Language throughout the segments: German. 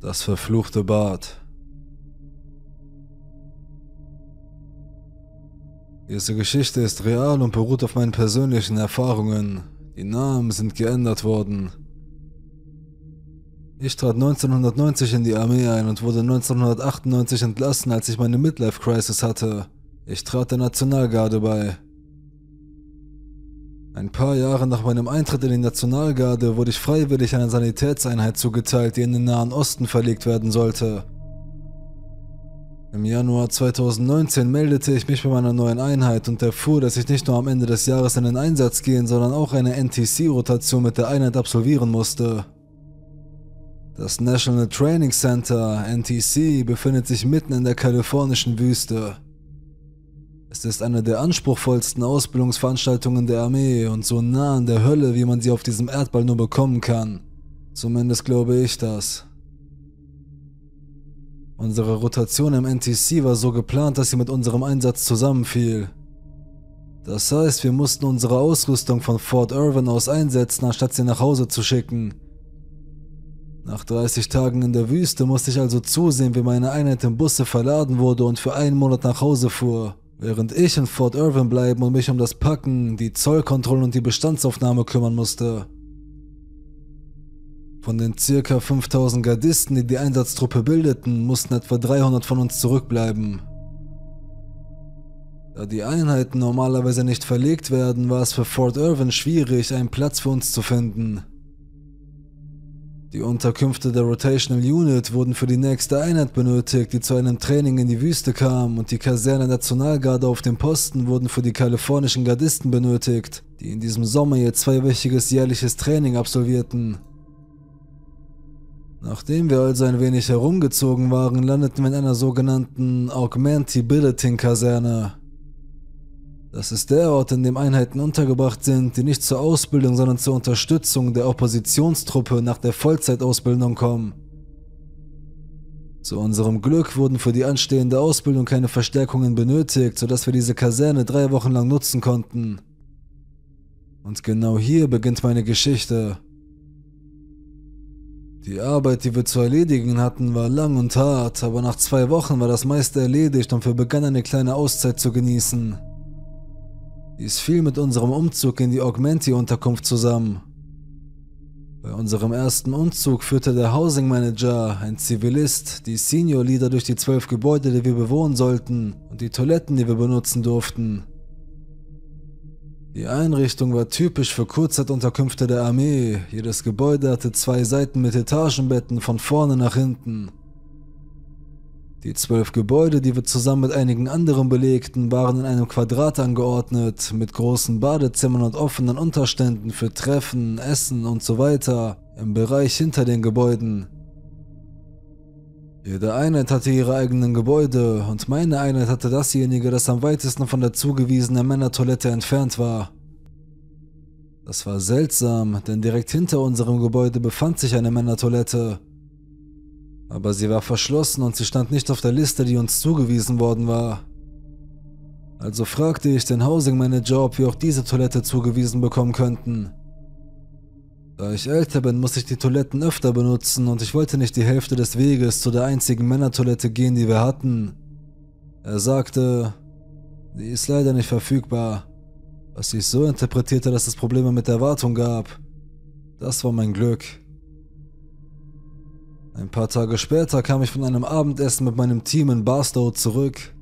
Das verfluchte Bad. Diese Geschichte ist real und beruht auf meinen persönlichen Erfahrungen. Die Namen sind geändert worden. Ich trat 1990 in die Armee ein und wurde 1998 entlassen, als ich meine Midlife-Crisis hatte. Ich trat der Nationalgarde bei. Ein paar Jahre nach meinem Eintritt in die Nationalgarde wurde ich freiwillig einer Sanitätseinheit zugeteilt, die in den Nahen Osten verlegt werden sollte. Im Januar 2019 meldete ich mich bei meiner neuen Einheit und erfuhr, dass ich nicht nur am Ende des Jahres in den Einsatz gehen, sondern auch eine NTC-Rotation mit der Einheit absolvieren musste. Das National Training Center, NTC, befindet sich mitten in der kalifornischen Wüste. Es ist eine der anspruchsvollsten Ausbildungsveranstaltungen der Armee und so nah an der Hölle, wie man sie auf diesem Erdball nur bekommen kann. Zumindest glaube ich das. Unsere Rotation im NTC war so geplant, dass sie mit unserem Einsatz zusammenfiel. Das heißt, wir mussten unsere Ausrüstung von Fort Irwin aus einsetzen, anstatt sie nach Hause zu schicken. Nach 30 Tagen in der Wüste musste ich also zusehen, wie meine Einheit im Busse verladen wurde und für einen Monat nach Hause fuhr. Während ich in Fort Irvine bleiben und mich um das Packen, die Zollkontrollen und die Bestandsaufnahme kümmern musste. Von den ca. 5000 Gardisten, die die Einsatztruppe bildeten, mussten etwa 300 von uns zurückbleiben. Da die Einheiten normalerweise nicht verlegt werden, war es für Fort Irvine schwierig, einen Platz für uns zu finden. Die Unterkünfte der Rotational Unit wurden für die nächste Einheit benötigt, die zu einem Training in die Wüste kam, und die Kaserne der Nationalgarde auf dem Posten wurden für die kalifornischen Gardisten benötigt, die in diesem Sommer ihr zweiwöchiges jährliches Training absolvierten. Nachdem wir also ein wenig herumgezogen waren, landeten wir in einer sogenannten Augmentibility-Kaserne. Das ist der Ort, in dem Einheiten untergebracht sind, die nicht zur Ausbildung, sondern zur Unterstützung der Oppositionstruppe nach der Vollzeitausbildung kommen. Zu unserem Glück wurden für die anstehende Ausbildung keine Verstärkungen benötigt, sodass wir diese Kaserne drei Wochen lang nutzen konnten. Und genau hier beginnt meine Geschichte. Die Arbeit, die wir zu erledigen hatten, war lang und hart, aber nach zwei Wochen war das meiste erledigt und wir begannen eine kleine Auszeit zu genießen. Dies fiel mit unserem Umzug in die Augmenti-Unterkunft zusammen. Bei unserem ersten Umzug führte der Housing Manager, ein Zivilist, die Senior Leader durch die zwölf Gebäude, die wir bewohnen sollten und die Toiletten, die wir benutzen durften. Die Einrichtung war typisch für Kurzzeitunterkünfte der Armee. Jedes Gebäude hatte zwei Seiten mit Etagenbetten von vorne nach hinten. Die zwölf Gebäude, die wir zusammen mit einigen anderen belegten, waren in einem Quadrat angeordnet, mit großen Badezimmern und offenen Unterständen für Treffen, Essen und so weiter, im Bereich hinter den Gebäuden. Jede Einheit hatte ihre eigenen Gebäude und meine Einheit hatte dasjenige, das am weitesten von der zugewiesenen Männertoilette entfernt war. Das war seltsam, denn direkt hinter unserem Gebäude befand sich eine Männertoilette. Aber sie war verschlossen und sie stand nicht auf der Liste, die uns zugewiesen worden war. Also fragte ich den Housing Manager, ob wir auch diese Toilette zugewiesen bekommen könnten. Da ich älter bin, muss ich die Toiletten öfter benutzen und ich wollte nicht die Hälfte des Weges zu der einzigen Männertoilette gehen, die wir hatten. Er sagte, die ist leider nicht verfügbar, was ich so interpretierte, dass es Probleme mit der Wartung gab. Das war mein Glück. Ein paar Tage später kam ich von einem Abendessen mit meinem Team in Barstow zurück.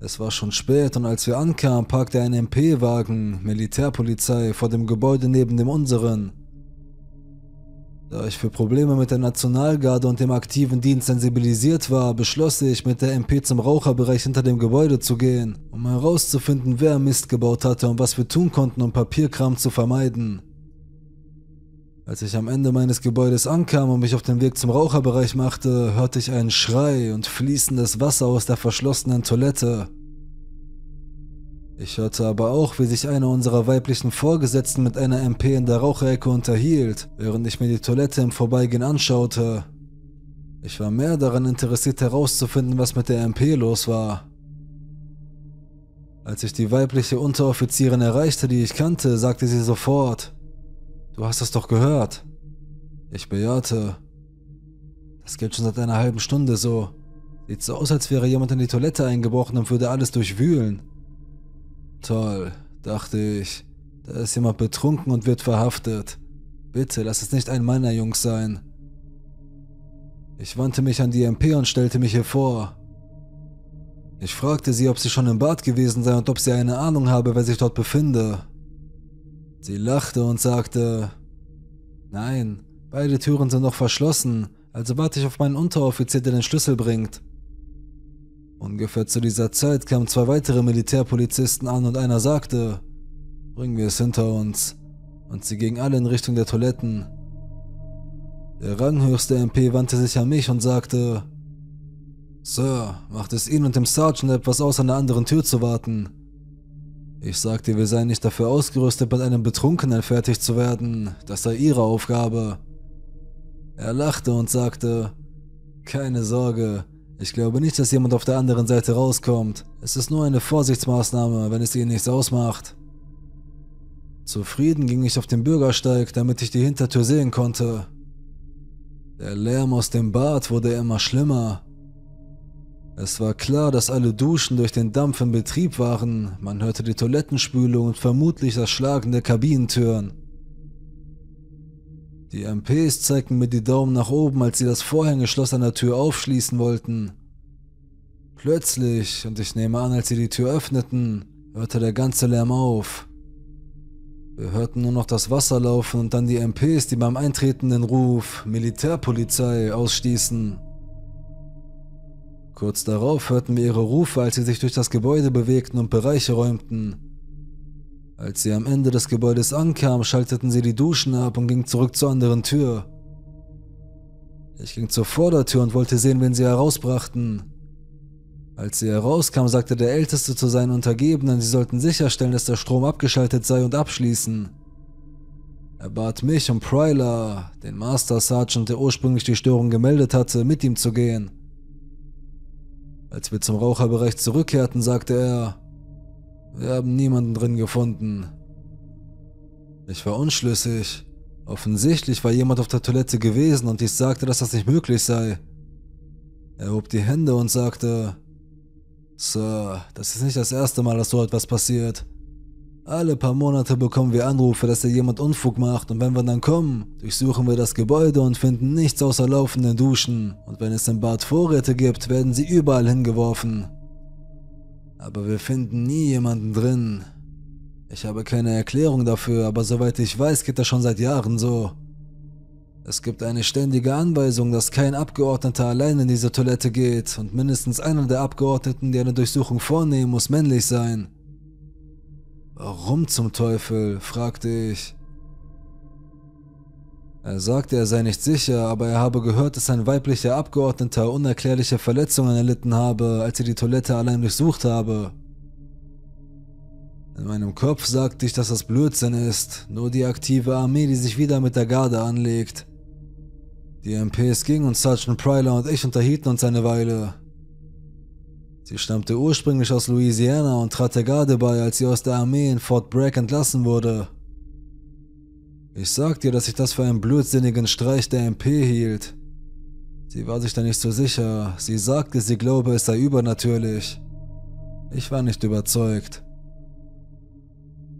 Es war schon spät und als wir ankamen, parkte ein MP-Wagen, Militärpolizei, vor dem Gebäude neben dem unseren. Da ich für Probleme mit der Nationalgarde und dem aktiven Dienst sensibilisiert war, beschloss ich, mit der MP zum Raucherbereich hinter dem Gebäude zu gehen, um herauszufinden, wer Mist gebaut hatte und was wir tun konnten, um Papierkram zu vermeiden. Als ich am Ende meines Gebäudes ankam und mich auf den Weg zum Raucherbereich machte, hörte ich einen Schrei und fließendes Wasser aus der verschlossenen Toilette. Ich hörte aber auch, wie sich einer unserer weiblichen Vorgesetzten mit einer MP in der Raucherecke unterhielt, während ich mir die Toilette im Vorbeigehen anschaute. Ich war mehr daran interessiert herauszufinden, was mit der MP los war. Als ich die weibliche Unteroffizierin erreichte, die ich kannte, sagte sie sofort, Du hast es doch gehört. Ich bejahte. Das geht schon seit einer halben Stunde so. Sieht so aus, als wäre jemand in die Toilette eingebrochen und würde alles durchwühlen. Toll, dachte ich. Da ist jemand betrunken und wird verhaftet. Bitte, lass es nicht ein meiner Jungs sein. Ich wandte mich an die MP und stellte mich ihr vor. Ich fragte sie, ob sie schon im Bad gewesen sei und ob sie eine Ahnung habe, wer sich dort befinde. Sie lachte und sagte, Nein, beide Türen sind noch verschlossen, also warte ich auf meinen Unteroffizier, der den Schlüssel bringt. Ungefähr zu dieser Zeit kamen zwei weitere Militärpolizisten an und einer sagte, Bringen wir es hinter uns. Und sie gingen alle in Richtung der Toiletten. Der ranghöchste MP wandte sich an mich und sagte, Sir, macht es Ihnen und dem Sergeant etwas aus, an der anderen Tür zu warten. Ich sagte, wir seien nicht dafür ausgerüstet, mit einem Betrunkenen fertig zu werden. Das sei ihre Aufgabe. Er lachte und sagte, keine Sorge, ich glaube nicht, dass jemand auf der anderen Seite rauskommt. Es ist nur eine Vorsichtsmaßnahme, wenn es ihnen nichts ausmacht. Zufrieden ging ich auf den Bürgersteig, damit ich die Hintertür sehen konnte. Der Lärm aus dem Bad wurde immer schlimmer. Es war klar, dass alle Duschen durch den Dampf in Betrieb waren, man hörte die Toilettenspülung und vermutlich das Schlagen der Kabinentüren. Die MPs zeigten mir die Daumen nach oben, als sie das Vorhängeschloss an der Tür aufschließen wollten. Plötzlich, und ich nehme an, als sie die Tür öffneten, hörte der ganze Lärm auf. Wir hörten nur noch das Wasser laufen und dann die MPs, die beim Eintreten den Ruf Militärpolizei ausstießen. Kurz darauf hörten wir ihre Rufe, als sie sich durch das Gebäude bewegten und Bereiche räumten. Als sie am Ende des Gebäudes ankamen, schalteten sie die Duschen ab und gingen zurück zur anderen Tür. Ich ging zur Vordertür und wollte sehen, wen sie herausbrachten. Als sie herauskam, sagte der Älteste zu seinen Untergebenen, sie sollten sicherstellen, dass der Strom abgeschaltet sei und abschließen. Er bat mich und Pryla, den Master Sergeant, der ursprünglich die Störung gemeldet hatte, mit ihm zu gehen. Als wir zum Raucherbereich zurückkehrten, sagte er, wir haben niemanden drin gefunden. Ich war unschlüssig. Offensichtlich war jemand auf der Toilette gewesen und ich sagte, dass das nicht möglich sei. Er hob die Hände und sagte, Sir, das ist nicht das erste Mal, dass so etwas passiert. Alle paar Monate bekommen wir Anrufe, dass da jemand Unfug macht und wenn wir dann kommen, durchsuchen wir das Gebäude und finden nichts außer laufenden Duschen. Und wenn es im Bad Vorräte gibt, werden sie überall hingeworfen. Aber wir finden nie jemanden drin. Ich habe keine Erklärung dafür, aber soweit ich weiß, geht das schon seit Jahren so. Es gibt eine ständige Anweisung, dass kein Abgeordneter allein in diese Toilette geht und mindestens einer der Abgeordneten, die eine Durchsuchung vornehmen, muss männlich sein. Warum zum Teufel? fragte ich. Er sagte, er sei nicht sicher, aber er habe gehört, dass ein weiblicher Abgeordneter unerklärliche Verletzungen erlitten habe, als er die Toilette allein durchsucht habe. In meinem Kopf sagte ich, dass das Blödsinn ist, nur die aktive Armee, die sich wieder mit der Garde anlegt. Die MPs gingen und Sergeant Pryler und ich unterhielten uns eine Weile. Sie stammte ursprünglich aus Louisiana und trat der Garde bei, als sie aus der Armee in Fort Bragg entlassen wurde. Ich sag dir, dass ich das für einen blödsinnigen Streich der MP hielt. Sie war sich da nicht so sicher. Sie sagte, sie glaube, es sei übernatürlich. Ich war nicht überzeugt.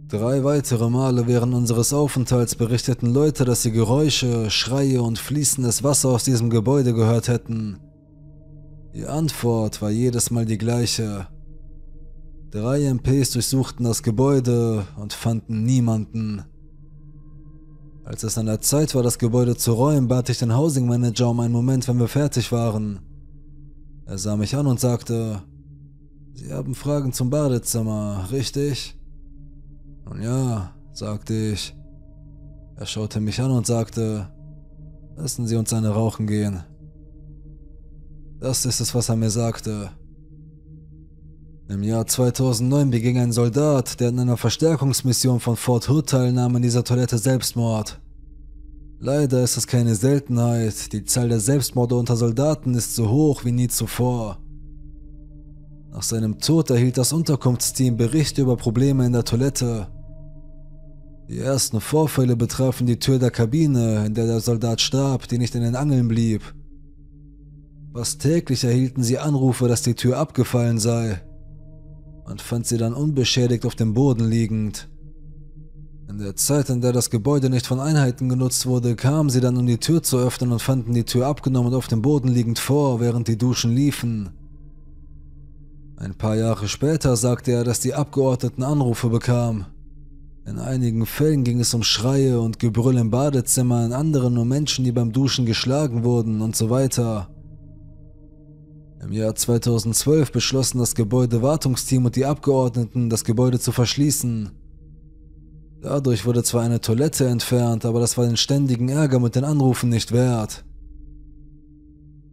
Drei weitere Male während unseres Aufenthalts berichteten Leute, dass sie Geräusche, Schreie und fließendes Wasser aus diesem Gebäude gehört hätten. Die Antwort war jedes Mal die gleiche. Drei MPs durchsuchten das Gebäude und fanden niemanden. Als es an der Zeit war, das Gebäude zu räumen, bat ich den Housing Manager um einen Moment, wenn wir fertig waren. Er sah mich an und sagte, Sie haben Fragen zum Badezimmer, richtig? Nun ja, sagte ich. Er schaute mich an und sagte, Lassen Sie uns eine rauchen gehen. Das ist es, was er mir sagte. Im Jahr 2009 beging ein Soldat, der in einer Verstärkungsmission von Fort Hood teilnahm, in dieser Toilette Selbstmord. Leider ist es keine Seltenheit, die Zahl der Selbstmorde unter Soldaten ist so hoch wie nie zuvor. Nach seinem Tod erhielt das Unterkunftsteam Berichte über Probleme in der Toilette. Die ersten Vorfälle betrafen die Tür der Kabine, in der der Soldat starb, die nicht in den Angeln blieb. Fast täglich erhielten sie Anrufe, dass die Tür abgefallen sei. Man fand sie dann unbeschädigt auf dem Boden liegend. In der Zeit, in der das Gebäude nicht von Einheiten genutzt wurde, kamen sie dann, um die Tür zu öffnen und fanden die Tür abgenommen und auf dem Boden liegend vor, während die Duschen liefen. Ein paar Jahre später sagte er, dass die Abgeordneten Anrufe bekamen. In einigen Fällen ging es um Schreie und Gebrüll im Badezimmer, in anderen um Menschen, die beim Duschen geschlagen wurden und so weiter. Im Jahr 2012 beschlossen das Gebäudewartungsteam und die Abgeordneten, das Gebäude zu verschließen. Dadurch wurde zwar eine Toilette entfernt, aber das war den ständigen Ärger mit den Anrufen nicht wert.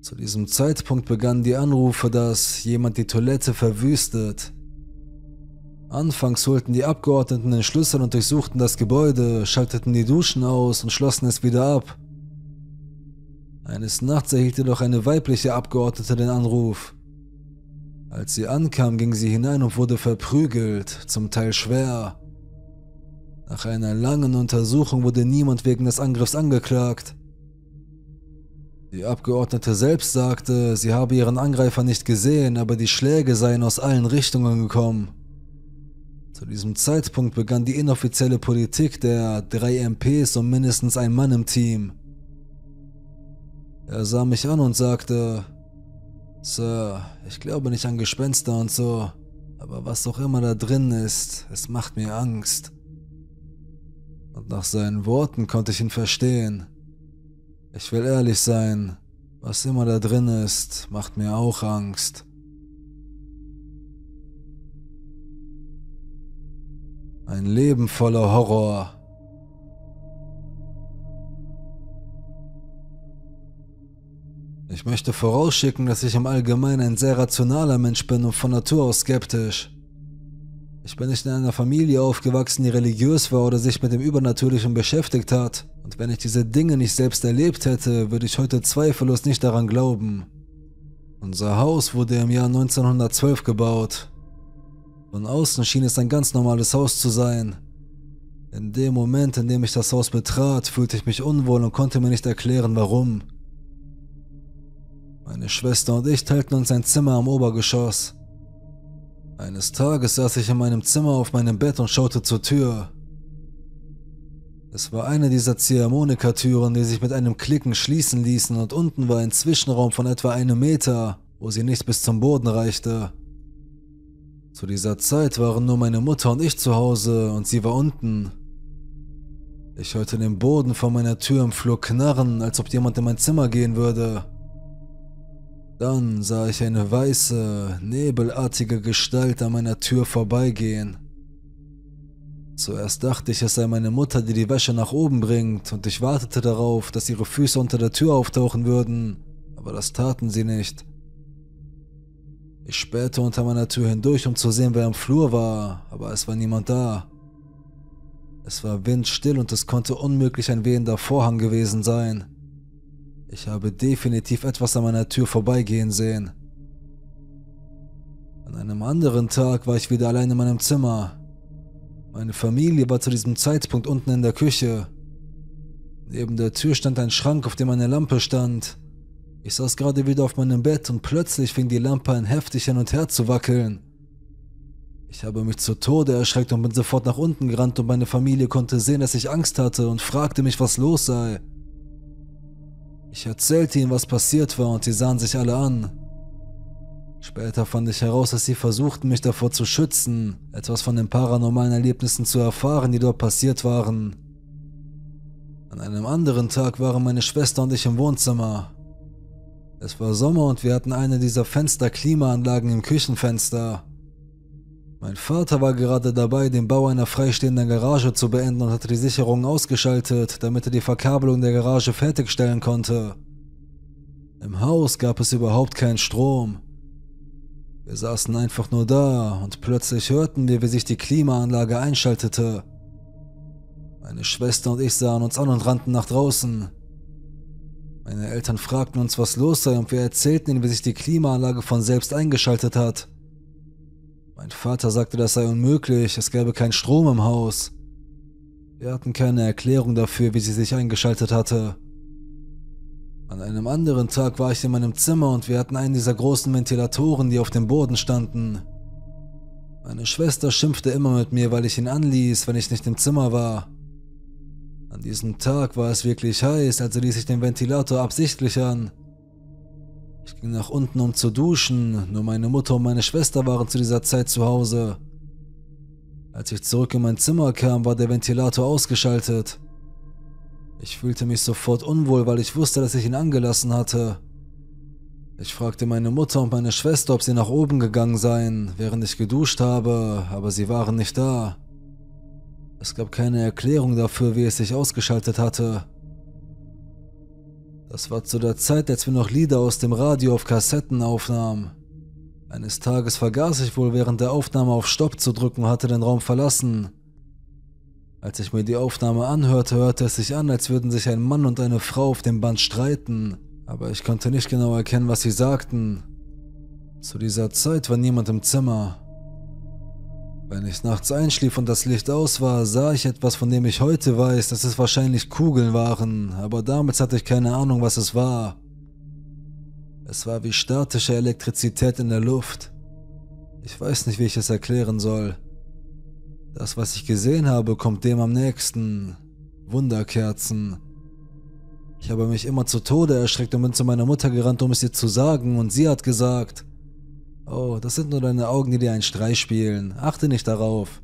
Zu diesem Zeitpunkt begannen die Anrufe, dass jemand die Toilette verwüstet. Anfangs holten die Abgeordneten den Schlüssel und durchsuchten das Gebäude, schalteten die Duschen aus und schlossen es wieder ab. Eines Nachts erhielt jedoch eine weibliche Abgeordnete den Anruf. Als sie ankam, ging sie hinein und wurde verprügelt, zum Teil schwer. Nach einer langen Untersuchung wurde niemand wegen des Angriffs angeklagt. Die Abgeordnete selbst sagte, sie habe ihren Angreifer nicht gesehen, aber die Schläge seien aus allen Richtungen gekommen. Zu diesem Zeitpunkt begann die inoffizielle Politik der drei MPs und mindestens ein Mann im Team. Er sah mich an und sagte, Sir, ich glaube nicht an Gespenster und so, aber was auch immer da drin ist, es macht mir Angst. Und nach seinen Worten konnte ich ihn verstehen. Ich will ehrlich sein, was immer da drin ist, macht mir auch Angst. Ein Leben voller Horror. Ich möchte vorausschicken, dass ich im Allgemeinen ein sehr rationaler Mensch bin und von Natur aus skeptisch. Ich bin nicht in einer Familie aufgewachsen, die religiös war oder sich mit dem Übernatürlichen beschäftigt hat. Und wenn ich diese Dinge nicht selbst erlebt hätte, würde ich heute zweifellos nicht daran glauben. Unser Haus wurde im Jahr 1912 gebaut. Von außen schien es ein ganz normales Haus zu sein. In dem Moment, in dem ich das Haus betrat, fühlte ich mich unwohl und konnte mir nicht erklären, warum. Meine Schwester und ich teilten uns ein Zimmer am Obergeschoss. Eines Tages saß ich in meinem Zimmer auf meinem Bett und schaute zur Tür. Es war eine dieser Ziehharmonika-Türen, die sich mit einem Klicken schließen ließen und unten war ein Zwischenraum von etwa einem Meter, wo sie nicht bis zum Boden reichte. Zu dieser Zeit waren nur meine Mutter und ich zu Hause und sie war unten. Ich hörte den Boden vor meiner Tür im Flur knarren, als ob jemand in mein Zimmer gehen würde. Dann sah ich eine weiße, nebelartige Gestalt an meiner Tür vorbeigehen. Zuerst dachte ich, es sei meine Mutter, die die Wäsche nach oben bringt, und ich wartete darauf, dass ihre Füße unter der Tür auftauchen würden, aber das taten sie nicht. Ich spähte unter meiner Tür hindurch, um zu sehen, wer im Flur war, aber es war niemand da. Es war windstill und es konnte unmöglich ein wehender Vorhang gewesen sein. Ich habe definitiv etwas an meiner Tür vorbeigehen sehen. An einem anderen Tag war ich wieder allein in meinem Zimmer. Meine Familie war zu diesem Zeitpunkt unten in der Küche. Neben der Tür stand ein Schrank, auf dem eine Lampe stand. Ich saß gerade wieder auf meinem Bett und plötzlich fing die Lampe an heftig hin und her zu wackeln. Ich habe mich zu Tode erschreckt und bin sofort nach unten gerannt und meine Familie konnte sehen, dass ich Angst hatte und fragte mich, was los sei. Ich erzählte ihnen, was passiert war und sie sahen sich alle an. Später fand ich heraus, dass sie versuchten, mich davor zu schützen, etwas von den paranormalen Erlebnissen zu erfahren, die dort passiert waren. An einem anderen Tag waren meine Schwester und ich im Wohnzimmer. Es war Sommer und wir hatten eine dieser Fensterklimaanlagen im Küchenfenster. Mein Vater war gerade dabei, den Bau einer freistehenden Garage zu beenden und hatte die Sicherungen ausgeschaltet, damit er die Verkabelung der Garage fertigstellen konnte. Im Haus gab es überhaupt keinen Strom. Wir saßen einfach nur da und plötzlich hörten wir, wie sich die Klimaanlage einschaltete. Meine Schwester und ich sahen uns an und rannten nach draußen. Meine Eltern fragten uns, was los sei, und wir erzählten ihnen, wie sich die Klimaanlage von selbst eingeschaltet hat. Mein Vater sagte, das sei unmöglich, es gäbe keinen Strom im Haus. Wir hatten keine Erklärung dafür, wie sie sich eingeschaltet hatte. An einem anderen Tag war ich in meinem Zimmer und wir hatten einen dieser großen Ventilatoren, die auf dem Boden standen. Meine Schwester schimpfte immer mit mir, weil ich ihn anließ, wenn ich nicht im Zimmer war. An diesem Tag war es wirklich heiß, also ließ ich den Ventilator absichtlich an. Ich ging nach unten, um zu duschen. Nur meine Mutter und meine Schwester waren zu dieser Zeit zu Hause. Als ich zurück in mein Zimmer kam, war der Ventilator ausgeschaltet. Ich fühlte mich sofort unwohl, weil ich wusste, dass ich ihn angelassen hatte. Ich fragte meine Mutter und meine Schwester, ob sie nach oben gegangen seien, während ich geduscht habe, aber sie waren nicht da. Es gab keine Erklärung dafür, wie es sich ausgeschaltet hatte. Das war zu der Zeit, als wir noch Lieder aus dem Radio auf Kassetten aufnahmen. Eines Tages vergaß ich wohl während der Aufnahme auf Stopp zu drücken und hatte den Raum verlassen. Als ich mir die Aufnahme anhörte, hörte es sich an, als würden sich ein Mann und eine Frau auf dem Band streiten, aber ich konnte nicht genau erkennen, was sie sagten. Zu dieser Zeit war niemand im Zimmer. Wenn ich nachts einschlief und das Licht aus war, sah ich etwas, von dem ich heute weiß, dass es wahrscheinlich Kugeln waren, aber damals hatte ich keine Ahnung, was es war. Es war wie statische Elektrizität in der Luft. Ich weiß nicht, wie ich es erklären soll. Das, was ich gesehen habe, kommt dem am nächsten. Wunderkerzen. Ich habe mich immer zu Tode erschreckt und bin zu meiner Mutter gerannt, um es ihr zu sagen, und sie hat gesagt, Oh, das sind nur deine Augen, die dir einen Streich spielen. Achte nicht darauf.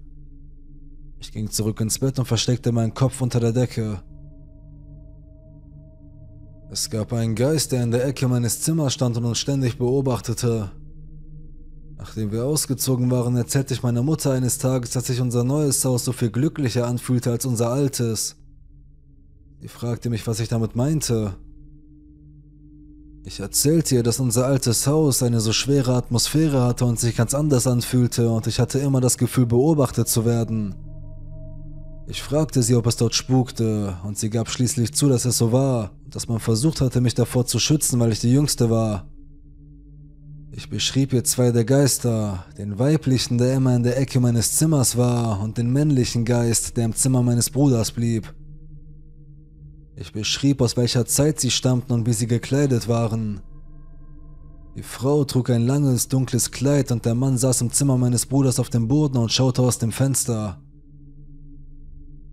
Ich ging zurück ins Bett und versteckte meinen Kopf unter der Decke. Es gab einen Geist, der in der Ecke meines Zimmers stand und uns ständig beobachtete. Nachdem wir ausgezogen waren, erzählte ich meiner Mutter eines Tages, dass sich unser neues Haus so viel glücklicher anfühlte als unser altes. Sie fragte mich, was ich damit meinte. Ich erzählte ihr, dass unser altes Haus eine so schwere Atmosphäre hatte und sich ganz anders anfühlte und ich hatte immer das Gefühl, beobachtet zu werden. Ich fragte sie, ob es dort spukte, und sie gab schließlich zu, dass es so war, und dass man versucht hatte, mich davor zu schützen, weil ich die Jüngste war. Ich beschrieb ihr zwei der Geister, den weiblichen, der immer in der Ecke meines Zimmers war, und den männlichen Geist, der im Zimmer meines Bruders blieb. Ich beschrieb, aus welcher Zeit sie stammten und wie sie gekleidet waren. Die Frau trug ein langes, dunkles Kleid und der Mann saß im Zimmer meines Bruders auf dem Boden und schaute aus dem Fenster.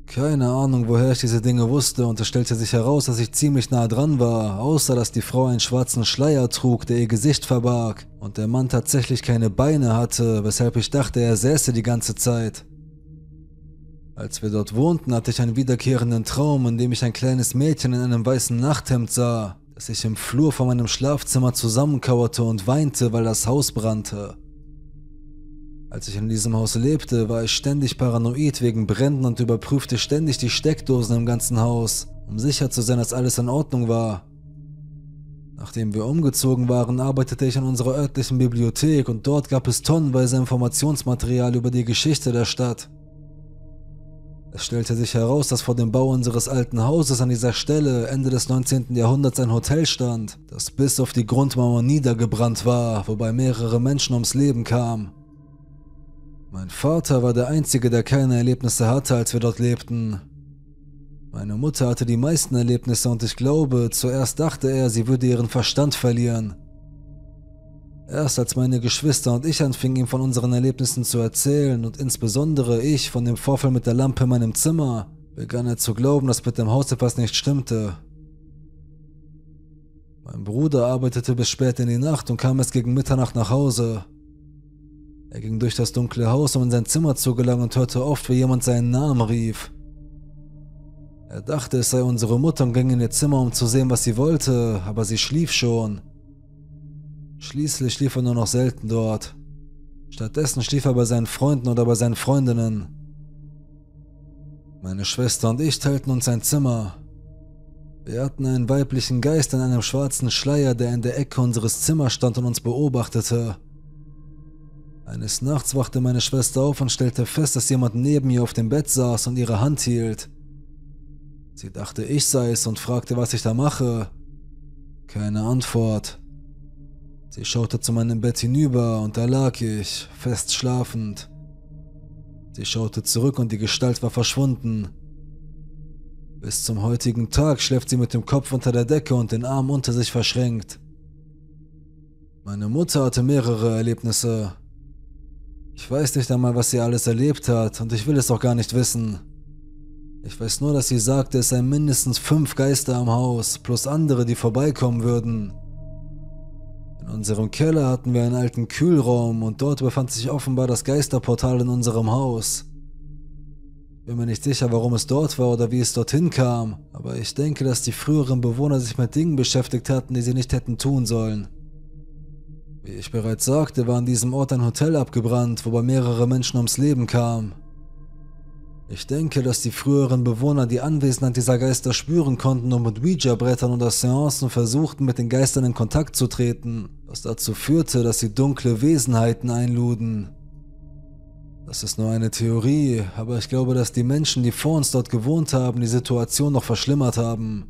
Keine Ahnung, woher ich diese Dinge wusste, und es stellte sich heraus, dass ich ziemlich nah dran war, außer dass die Frau einen schwarzen Schleier trug, der ihr Gesicht verbarg, und der Mann tatsächlich keine Beine hatte, weshalb ich dachte, er säße die ganze Zeit. Als wir dort wohnten, hatte ich einen wiederkehrenden Traum, in dem ich ein kleines Mädchen in einem weißen Nachthemd sah, das sich im Flur vor meinem Schlafzimmer zusammenkauerte und weinte, weil das Haus brannte. Als ich in diesem Haus lebte, war ich ständig paranoid wegen Bränden und überprüfte ständig die Steckdosen im ganzen Haus, um sicher zu sein, dass alles in Ordnung war. Nachdem wir umgezogen waren, arbeitete ich an unserer örtlichen Bibliothek und dort gab es tonnenweise Informationsmaterial über die Geschichte der Stadt. Es stellte sich heraus, dass vor dem Bau unseres alten Hauses an dieser Stelle Ende des 19. Jahrhunderts ein Hotel stand, das bis auf die Grundmauer niedergebrannt war, wobei mehrere Menschen ums Leben kamen. Mein Vater war der Einzige, der keine Erlebnisse hatte, als wir dort lebten. Meine Mutter hatte die meisten Erlebnisse und ich glaube, zuerst dachte er, sie würde ihren Verstand verlieren. Erst als meine Geschwister und ich anfingen, ihm von unseren Erlebnissen zu erzählen und insbesondere ich von dem Vorfall mit der Lampe in meinem Zimmer, begann er zu glauben, dass mit dem Haus etwas nicht stimmte. Mein Bruder arbeitete bis spät in die Nacht und kam erst gegen Mitternacht nach Hause. Er ging durch das dunkle Haus, um in sein Zimmer zu gelangen und hörte oft, wie jemand seinen Namen rief. Er dachte, es sei unsere Mutter und ging in ihr Zimmer, um zu sehen, was sie wollte, aber sie schlief schon. Schließlich schlief er nur noch selten dort. Stattdessen schlief er bei seinen Freunden oder bei seinen Freundinnen. Meine Schwester und ich teilten uns ein Zimmer. Wir hatten einen weiblichen Geist in einem schwarzen Schleier, der in der Ecke unseres Zimmers stand und uns beobachtete. Eines Nachts wachte meine Schwester auf und stellte fest, dass jemand neben ihr auf dem Bett saß und ihre Hand hielt. Sie dachte, ich sei es und fragte, was ich da mache. Keine Antwort. Sie schaute zu meinem Bett hinüber und da lag ich, fest schlafend. Sie schaute zurück und die Gestalt war verschwunden. Bis zum heutigen Tag schläft sie mit dem Kopf unter der Decke und den Arm unter sich verschränkt. Meine Mutter hatte mehrere Erlebnisse. Ich weiß nicht einmal, was sie alles erlebt hat und ich will es auch gar nicht wissen. Ich weiß nur, dass sie sagte, es seien mindestens fünf Geister am Haus, plus andere, die vorbeikommen würden. In unserem Keller hatten wir einen alten Kühlraum und dort befand sich offenbar das Geisterportal in unserem Haus. Bin mir nicht sicher, warum es dort war oder wie es dorthin kam, aber ich denke, dass die früheren Bewohner sich mit Dingen beschäftigt hatten, die sie nicht hätten tun sollen. Wie ich bereits sagte, war an diesem Ort ein Hotel abgebrannt, wobei mehrere Menschen ums Leben kamen. Ich denke, dass die früheren Bewohner die Anwesenheit dieser Geister spüren konnten und mit Ouija-Brettern oder Seancen versuchten, mit den Geistern in Kontakt zu treten, was dazu führte, dass sie dunkle Wesenheiten einluden. Das ist nur eine Theorie, aber ich glaube, dass die Menschen, die vor uns dort gewohnt haben, die Situation noch verschlimmert haben.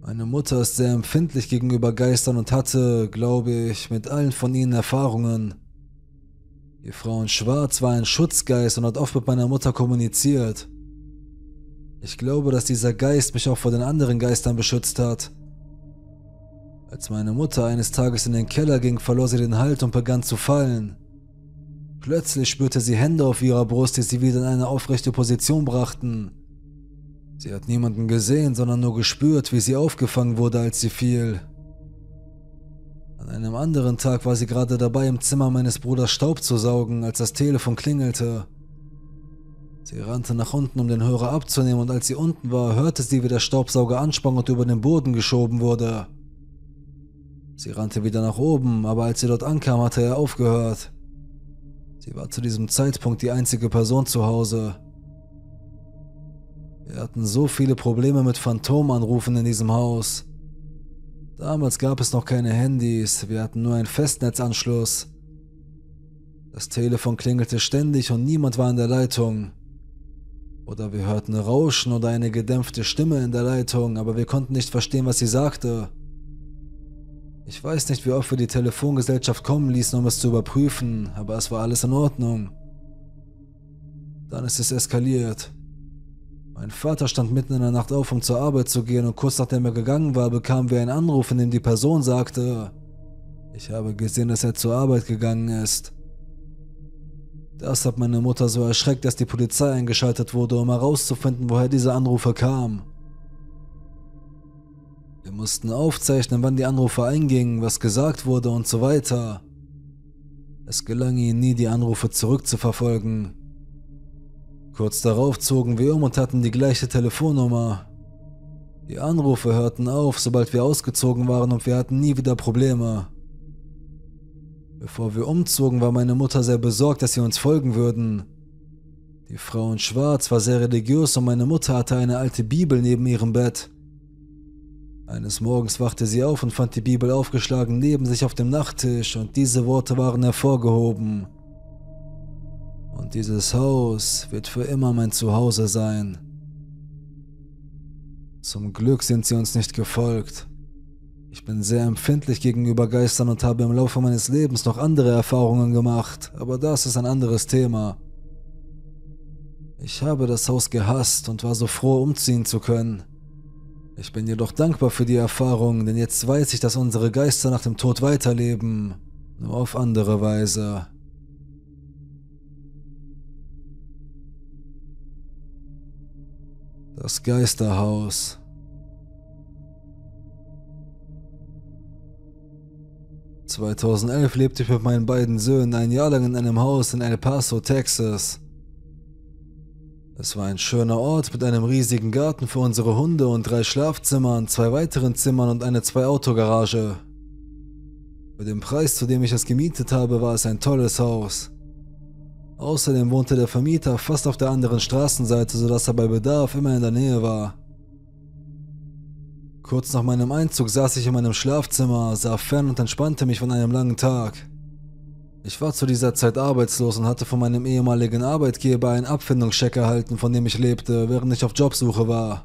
Meine Mutter ist sehr empfindlich gegenüber Geistern und hatte, glaube ich, mit allen von ihnen Erfahrungen. Die Frau in Schwarz war ein Schutzgeist und hat oft mit meiner Mutter kommuniziert. Ich glaube, dass dieser Geist mich auch vor den anderen Geistern beschützt hat. Als meine Mutter eines Tages in den Keller ging, verlor sie den Halt und begann zu fallen. Plötzlich spürte sie Hände auf ihrer Brust, die sie wieder in eine aufrechte Position brachten. Sie hat niemanden gesehen, sondern nur gespürt, wie sie aufgefangen wurde, als sie fiel. An einem anderen Tag war sie gerade dabei, im Zimmer meines Bruders Staub zu saugen, als das Telefon klingelte. Sie rannte nach unten, um den Hörer abzunehmen, und als sie unten war, hörte sie, wie der Staubsauger ansprang und über den Boden geschoben wurde. Sie rannte wieder nach oben, aber als sie dort ankam, hatte er aufgehört. Sie war zu diesem Zeitpunkt die einzige Person zu Hause. Wir hatten so viele Probleme mit Phantomanrufen in diesem Haus. Damals gab es noch keine Handys, wir hatten nur einen Festnetzanschluss. Das Telefon klingelte ständig und niemand war in der Leitung. Oder wir hörten Rauschen oder eine gedämpfte Stimme in der Leitung, aber wir konnten nicht verstehen, was sie sagte. Ich weiß nicht, wie oft wir die Telefongesellschaft kommen ließen, um es zu überprüfen, aber es war alles in Ordnung. Dann ist es eskaliert. Mein Vater stand mitten in der Nacht auf, um zur Arbeit zu gehen, und kurz nachdem er gegangen war, bekamen wir einen Anruf, in dem die Person sagte, ich habe gesehen, dass er zur Arbeit gegangen ist. Das hat meine Mutter so erschreckt, dass die Polizei eingeschaltet wurde, um herauszufinden, woher diese Anrufe kamen. Wir mussten aufzeichnen, wann die Anrufe eingingen, was gesagt wurde und so weiter. Es gelang ihnen nie, die Anrufe zurückzuverfolgen. Kurz darauf zogen wir um und hatten die gleiche Telefonnummer. Die Anrufe hörten auf, sobald wir ausgezogen waren und wir hatten nie wieder Probleme. Bevor wir umzogen, war meine Mutter sehr besorgt, dass sie uns folgen würden. Die Frau in Schwarz war sehr religiös und meine Mutter hatte eine alte Bibel neben ihrem Bett. Eines Morgens wachte sie auf und fand die Bibel aufgeschlagen neben sich auf dem Nachttisch und diese Worte waren hervorgehoben. Und dieses Haus wird für immer mein Zuhause sein. Zum Glück sind sie uns nicht gefolgt. Ich bin sehr empfindlich gegenüber Geistern und habe im Laufe meines Lebens noch andere Erfahrungen gemacht, aber das ist ein anderes Thema. Ich habe das Haus gehasst und war so froh, umziehen zu können. Ich bin jedoch dankbar für die Erfahrung, denn jetzt weiß ich, dass unsere Geister nach dem Tod weiterleben, nur auf andere Weise. Das Geisterhaus. ...2011 lebte ich mit meinen beiden Söhnen ein Jahr lang in einem Haus in El Paso, Texas. Es war ein schöner Ort mit einem riesigen Garten für unsere Hunde und drei Schlafzimmern, zwei weiteren Zimmern und eine Zwei-Auto-Garage. Für den Preis, zu dem ich es gemietet habe, war es ein tolles Haus. Außerdem wohnte der Vermieter fast auf der anderen Straßenseite, sodass er bei Bedarf immer in der Nähe war. Kurz nach meinem Einzug saß ich in meinem Schlafzimmer, sah fern und entspannte mich von einem langen Tag. Ich war zu dieser Zeit arbeitslos und hatte von meinem ehemaligen Arbeitgeber einen Abfindungscheck erhalten, von dem ich lebte, während ich auf Jobsuche war.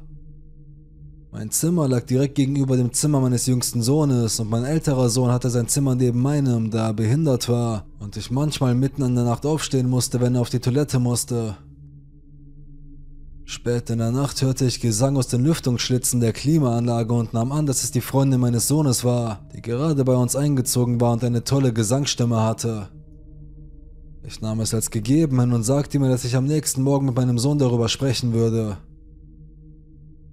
Mein Zimmer lag direkt gegenüber dem Zimmer meines jüngsten Sohnes und mein älterer Sohn hatte sein Zimmer neben meinem, da er behindert war und ich manchmal mitten in der Nacht aufstehen musste, wenn er auf die Toilette musste. Spät in der Nacht hörte ich Gesang aus den Lüftungsschlitzen der Klimaanlage und nahm an, dass es die Freundin meines Sohnes war, die gerade bei uns eingezogen war und eine tolle Gesangsstimme hatte. Ich nahm es als gegeben hin und sagte mir, dass ich am nächsten Morgen mit meinem Sohn darüber sprechen würde.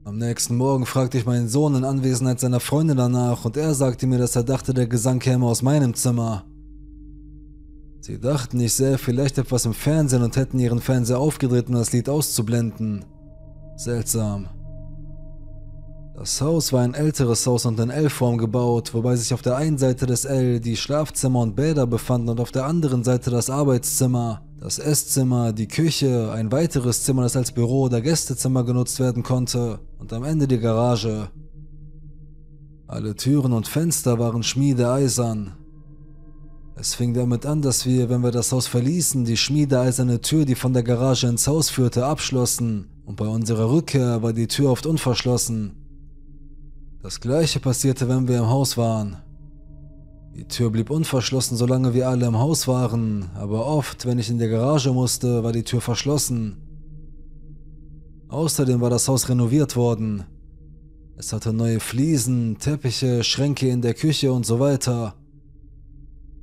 Am nächsten Morgen fragte ich meinen Sohn in Anwesenheit seiner Freunde danach und er sagte mir, dass er dachte, der Gesang käme aus meinem Zimmer. Sie dachten, ich sähe vielleicht etwas im Fernsehen und hätten ihren Fernseher aufgedreht, um das Lied auszublenden. Seltsam. Das Haus war ein älteres Haus und in L-Form gebaut, wobei sich auf der einen Seite des L die Schlafzimmer und Bäder befanden und auf der anderen Seite das Arbeitszimmer, das Esszimmer, die Küche, ein weiteres Zimmer, das als Büro oder Gästezimmer genutzt werden konnte und am Ende die Garage. Alle Türen und Fenster waren schmiedeeisern. Es fing damit an, dass wir, wenn wir das Haus verließen, die schmiedeeiserne Tür, die von der Garage ins Haus führte, abschlossen und bei unserer Rückkehr war die Tür oft unverschlossen. Das gleiche passierte, wenn wir im Haus waren. Die Tür blieb unverschlossen, solange wir alle im Haus waren, aber oft, wenn ich in der Garage musste, war die Tür verschlossen. Außerdem war das Haus renoviert worden. Es hatte neue Fliesen, Teppiche, Schränke in der Küche und so weiter.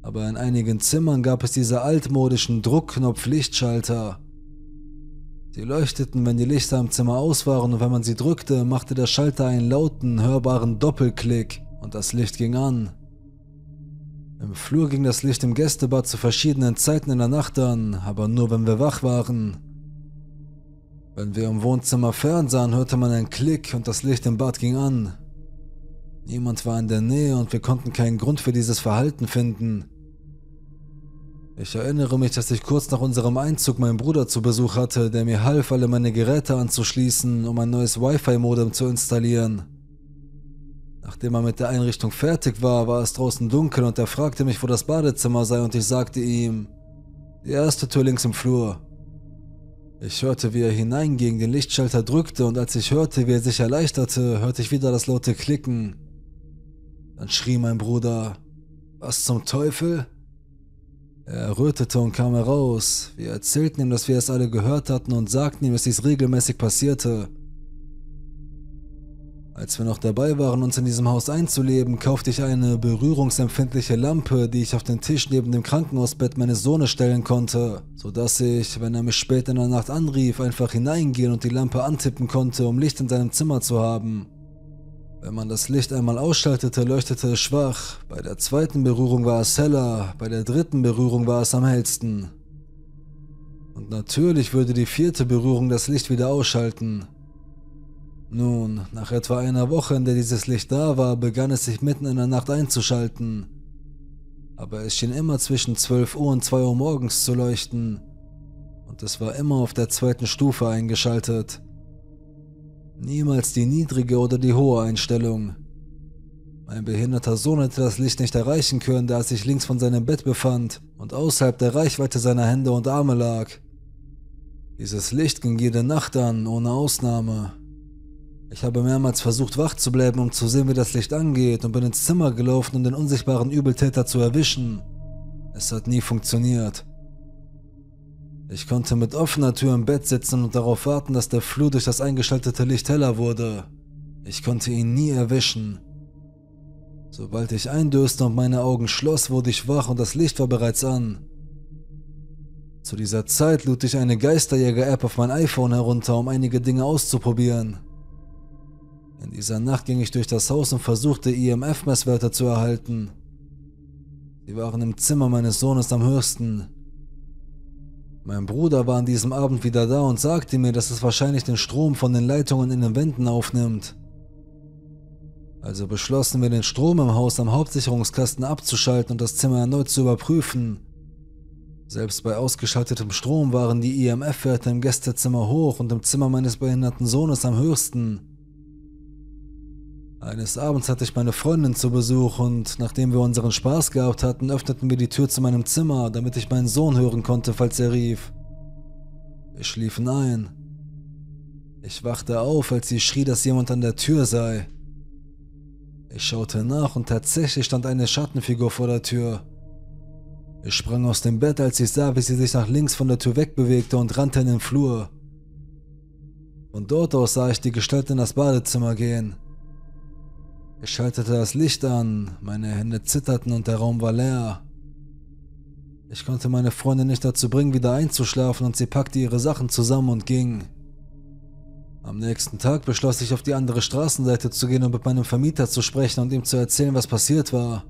Aber in einigen Zimmern gab es diese altmodischen Druckknopf-Lichtschalter. Sie leuchteten, wenn die Lichter im Zimmer aus waren und wenn man sie drückte, machte der Schalter einen lauten, hörbaren Doppelklick und das Licht ging an. Im Flur ging das Licht im Gästebad zu verschiedenen Zeiten in der Nacht an, aber nur wenn wir wach waren. Wenn wir im Wohnzimmer fernsahen, hörte man einen Klick und das Licht im Bad ging an. Niemand war in der Nähe und wir konnten keinen Grund für dieses Verhalten finden. Ich erinnere mich, dass ich kurz nach unserem Einzug meinen Bruder zu Besuch hatte, der mir half, alle meine Geräte anzuschließen, um ein neues Wi-Fi-Modem zu installieren. Nachdem er mit der Einrichtung fertig war, war es draußen dunkel und er fragte mich, wo das Badezimmer sei und ich sagte ihm, die erste Tür links im Flur. Ich hörte, wie er hineinging, den Lichtschalter drückte und als ich hörte, wie er sich erleichterte, hörte ich wieder das laute Klicken. Dann schrie mein Bruder, was zum Teufel? Er rötete und kam heraus. Wir erzählten ihm, dass wir es alle gehört hatten und sagten ihm, dass dies regelmäßig passierte. Als wir noch dabei waren, uns in diesem Haus einzuleben, kaufte ich eine berührungsempfindliche Lampe, die ich auf den Tisch neben dem Krankenhausbett meines Sohnes stellen konnte, sodass ich, wenn er mich spät in der Nacht anrief, einfach hineingehen und die Lampe antippen konnte, um Licht in seinem Zimmer zu haben. Wenn man das Licht einmal ausschaltete, leuchtete es schwach. Bei der zweiten Berührung war es heller, bei der dritten Berührung war es am hellsten. Und natürlich würde die vierte Berührung das Licht wieder ausschalten. Nun, nach etwa einer Woche, in der dieses Licht da war, begann es sich mitten in der Nacht einzuschalten. Aber es schien immer zwischen 12 Uhr und 2 Uhr morgens zu leuchten. Und es war immer auf der zweiten Stufe eingeschaltet. Niemals die niedrige oder die hohe Einstellung. Mein behinderter Sohn hätte das Licht nicht erreichen können, da er sich links von seinem Bett befand und außerhalb der Reichweite seiner Hände und Arme lag. Dieses Licht ging jede Nacht an, ohne Ausnahme. Ich habe mehrmals versucht, wach zu bleiben, um zu sehen, wie das Licht angeht, und bin ins Zimmer gelaufen, um den unsichtbaren Übeltäter zu erwischen. Es hat nie funktioniert. Ich konnte mit offener Tür im Bett sitzen und darauf warten, dass der Flur durch das eingeschaltete Licht heller wurde. Ich konnte ihn nie erwischen. Sobald ich eindöste und meine Augen schloss, wurde ich wach und das Licht war bereits an. Zu dieser Zeit lud ich eine Geisterjäger-App auf mein iPhone herunter, um einige Dinge auszuprobieren. In dieser Nacht ging ich durch das Haus und versuchte IMF-Messwerte e zu erhalten. Sie waren im Zimmer meines Sohnes am höchsten. Mein Bruder war an diesem Abend wieder da und sagte mir, dass es wahrscheinlich den Strom von den Leitungen in den Wänden aufnimmt. Also beschlossen wir, den Strom im Haus am Hauptsicherungskasten abzuschalten und das Zimmer erneut zu überprüfen. Selbst bei ausgeschaltetem Strom waren die IMF-Werte im Gästezimmer hoch und im Zimmer meines behinderten Sohnes am höchsten. Eines Abends hatte ich meine Freundin zu Besuch und nachdem wir unseren Spaß gehabt hatten, öffneten wir die Tür zu meinem Zimmer, damit ich meinen Sohn hören konnte, falls er rief. Wir schliefen ein. Ich wachte auf, als sie schrie, dass jemand an der Tür sei. Ich schaute nach und tatsächlich stand eine Schattenfigur vor der Tür. Ich sprang aus dem Bett, als ich sah, wie sie sich nach links von der Tür wegbewegte und rannte in den Flur. Von dort aus sah ich die Gestalt in das Badezimmer gehen. Ich schaltete das Licht an, meine Hände zitterten und der Raum war leer. Ich konnte meine Freundin nicht dazu bringen, wieder einzuschlafen und sie packte ihre Sachen zusammen und ging. Am nächsten Tag beschloss ich, auf die andere Straßenseite zu gehen und mit meinem Vermieter zu sprechen und ihm zu erzählen, was passiert war.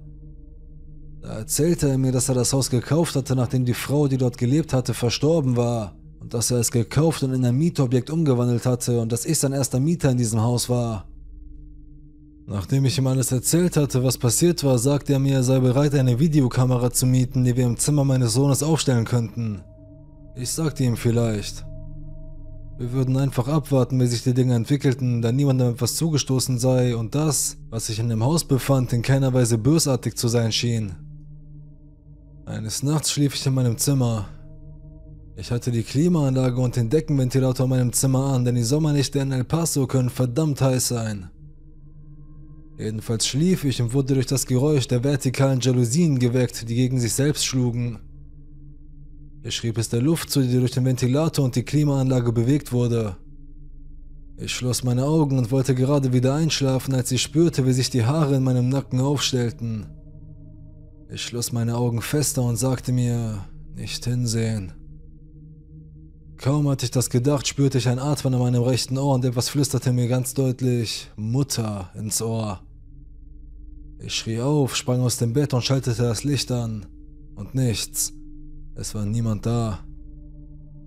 Da erzählte er mir, dass er das Haus gekauft hatte, nachdem die Frau, die dort gelebt hatte, verstorben war und dass er es gekauft und in ein Mietobjekt umgewandelt hatte und dass ich sein erster Mieter in diesem Haus war. Nachdem ich ihm alles erzählt hatte, was passiert war, sagte er mir, er sei bereit, eine Videokamera zu mieten, die wir im Zimmer meines Sohnes aufstellen könnten. Ich sagte ihm vielleicht. Wir würden einfach abwarten, wie sich die Dinge entwickelten, da niemandem etwas zugestoßen sei und das, was sich in dem Haus befand, in keiner Weise bösartig zu sein schien. Eines Nachts schlief ich in meinem Zimmer. Ich hatte die Klimaanlage und den Deckenventilator in meinem Zimmer an, denn die Sommernächte in El Paso können verdammt heiß sein. Jedenfalls schlief ich und wurde durch das Geräusch der vertikalen Jalousien geweckt, die gegen sich selbst schlugen. Ich schrieb es der Luft zu, die durch den Ventilator und die Klimaanlage bewegt wurde. Ich schloss meine Augen und wollte gerade wieder einschlafen, als ich spürte, wie sich die Haare in meinem Nacken aufstellten. Ich schloss meine Augen fester und sagte mir, nicht hinsehen. Kaum hatte ich das gedacht, spürte ich ein Atmen an meinem rechten Ohr und etwas flüsterte mir ganz deutlich Mutter ins Ohr. Ich schrie auf, sprang aus dem Bett und schaltete das Licht an. Und nichts. Es war niemand da.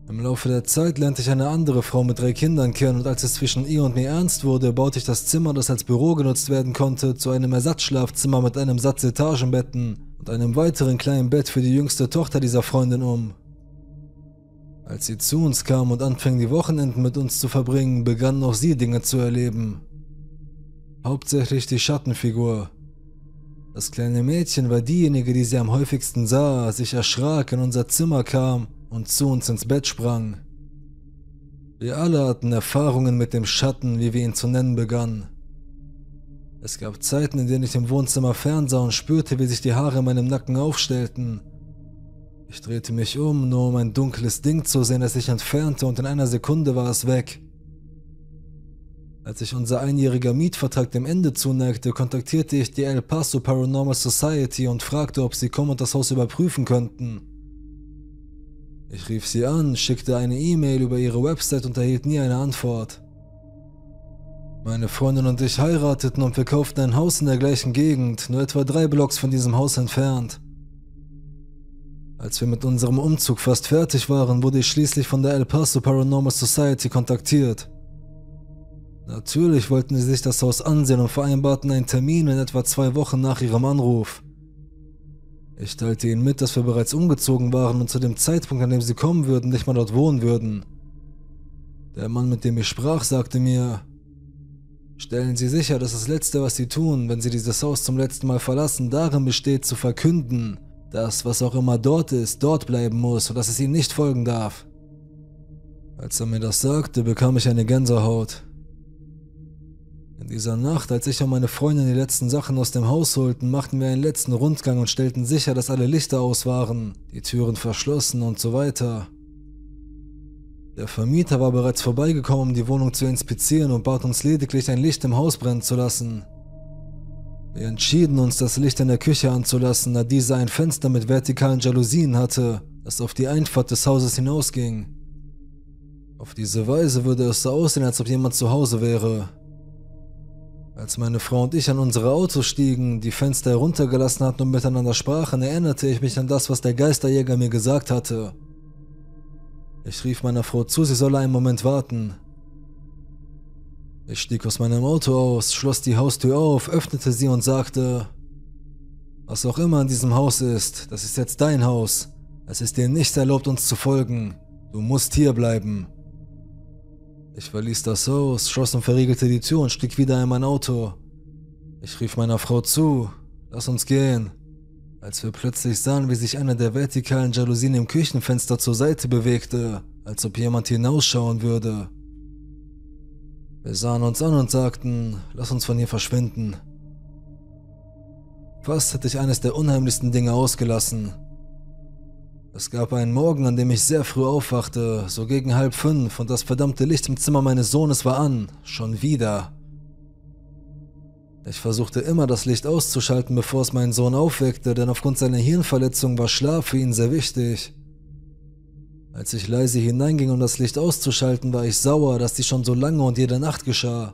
Im Laufe der Zeit lernte ich eine andere Frau mit drei Kindern kennen und als es zwischen ihr und mir ernst wurde, baute ich das Zimmer, das als Büro genutzt werden konnte, zu einem Ersatzschlafzimmer mit einem Satz Etagenbetten und einem weiteren kleinen Bett für die jüngste Tochter dieser Freundin um. Als sie zu uns kam und anfing die Wochenenden mit uns zu verbringen, begann auch sie Dinge zu erleben. Hauptsächlich die Schattenfigur, das kleine Mädchen war diejenige, die sie am häufigsten sah, sich erschrak, in unser Zimmer kam und zu uns ins Bett sprang. Wir alle hatten Erfahrungen mit dem Schatten, wie wir ihn zu nennen begannen. Es gab Zeiten, in denen ich im Wohnzimmer fernsah und spürte, wie sich die Haare in meinem Nacken aufstellten. Ich drehte mich um, nur um ein dunkles Ding zu sehen, das sich entfernte, und in einer Sekunde war es weg. Als sich unser einjähriger Mietvertrag dem Ende zuneigte, kontaktierte ich die El Paso Paranormal Society und fragte, ob sie kommen und das Haus überprüfen könnten. Ich rief sie an, schickte eine E-Mail über ihre Website und erhielt nie eine Antwort. Meine Freundin und ich heirateten und wir kauften ein Haus in der gleichen Gegend, nur etwa drei Blocks von diesem Haus entfernt. Als wir mit unserem Umzug fast fertig waren, wurde ich schließlich von der El Paso Paranormal Society kontaktiert. Natürlich wollten sie sich das Haus ansehen und vereinbarten einen Termin in etwa zwei Wochen nach ihrem Anruf. Ich teilte ihnen mit, dass wir bereits umgezogen waren und zu dem Zeitpunkt, an dem sie kommen würden, nicht mal dort wohnen würden. Der Mann, mit dem ich sprach, sagte mir, Stellen Sie sicher, dass das Letzte, was Sie tun, wenn Sie dieses Haus zum letzten Mal verlassen, darin besteht, zu verkünden, dass was auch immer dort ist, dort bleiben muss und dass es Ihnen nicht folgen darf. Als er mir das sagte, bekam ich eine Gänsehaut dieser Nacht, als ich und meine Freundin die letzten Sachen aus dem Haus holten, machten wir einen letzten Rundgang und stellten sicher, dass alle Lichter aus waren, die Türen verschlossen und so weiter. Der Vermieter war bereits vorbeigekommen, um die Wohnung zu inspizieren und bat uns lediglich, ein Licht im Haus brennen zu lassen. Wir entschieden uns, das Licht in der Küche anzulassen, da diese ein Fenster mit vertikalen Jalousien hatte, das auf die Einfahrt des Hauses hinausging. Auf diese Weise würde es so aussehen, als ob jemand zu Hause wäre, als meine Frau und ich an unsere Autos stiegen, die Fenster heruntergelassen hatten und miteinander sprachen, erinnerte ich mich an das, was der Geisterjäger mir gesagt hatte. Ich rief meiner Frau zu, sie solle einen Moment warten. Ich stieg aus meinem Auto aus, schloss die Haustür auf, öffnete sie und sagte, was auch immer in diesem Haus ist, das ist jetzt dein Haus. Es ist dir nicht erlaubt, uns zu folgen. Du musst hier bleiben. Ich verließ das Haus, schloss und verriegelte die Tür und stieg wieder in mein Auto. Ich rief meiner Frau zu, lass uns gehen. Als wir plötzlich sahen, wie sich eine der vertikalen Jalousien im Küchenfenster zur Seite bewegte, als ob jemand hinausschauen würde. Wir sahen uns an und sagten, lass uns von hier verschwinden. Fast hätte ich eines der unheimlichsten Dinge ausgelassen. Es gab einen Morgen, an dem ich sehr früh aufwachte, so gegen halb fünf, und das verdammte Licht im Zimmer meines Sohnes war an, schon wieder. Ich versuchte immer, das Licht auszuschalten, bevor es meinen Sohn aufweckte, denn aufgrund seiner Hirnverletzung war Schlaf für ihn sehr wichtig. Als ich leise hineinging, um das Licht auszuschalten, war ich sauer, dass dies schon so lange und jede Nacht geschah.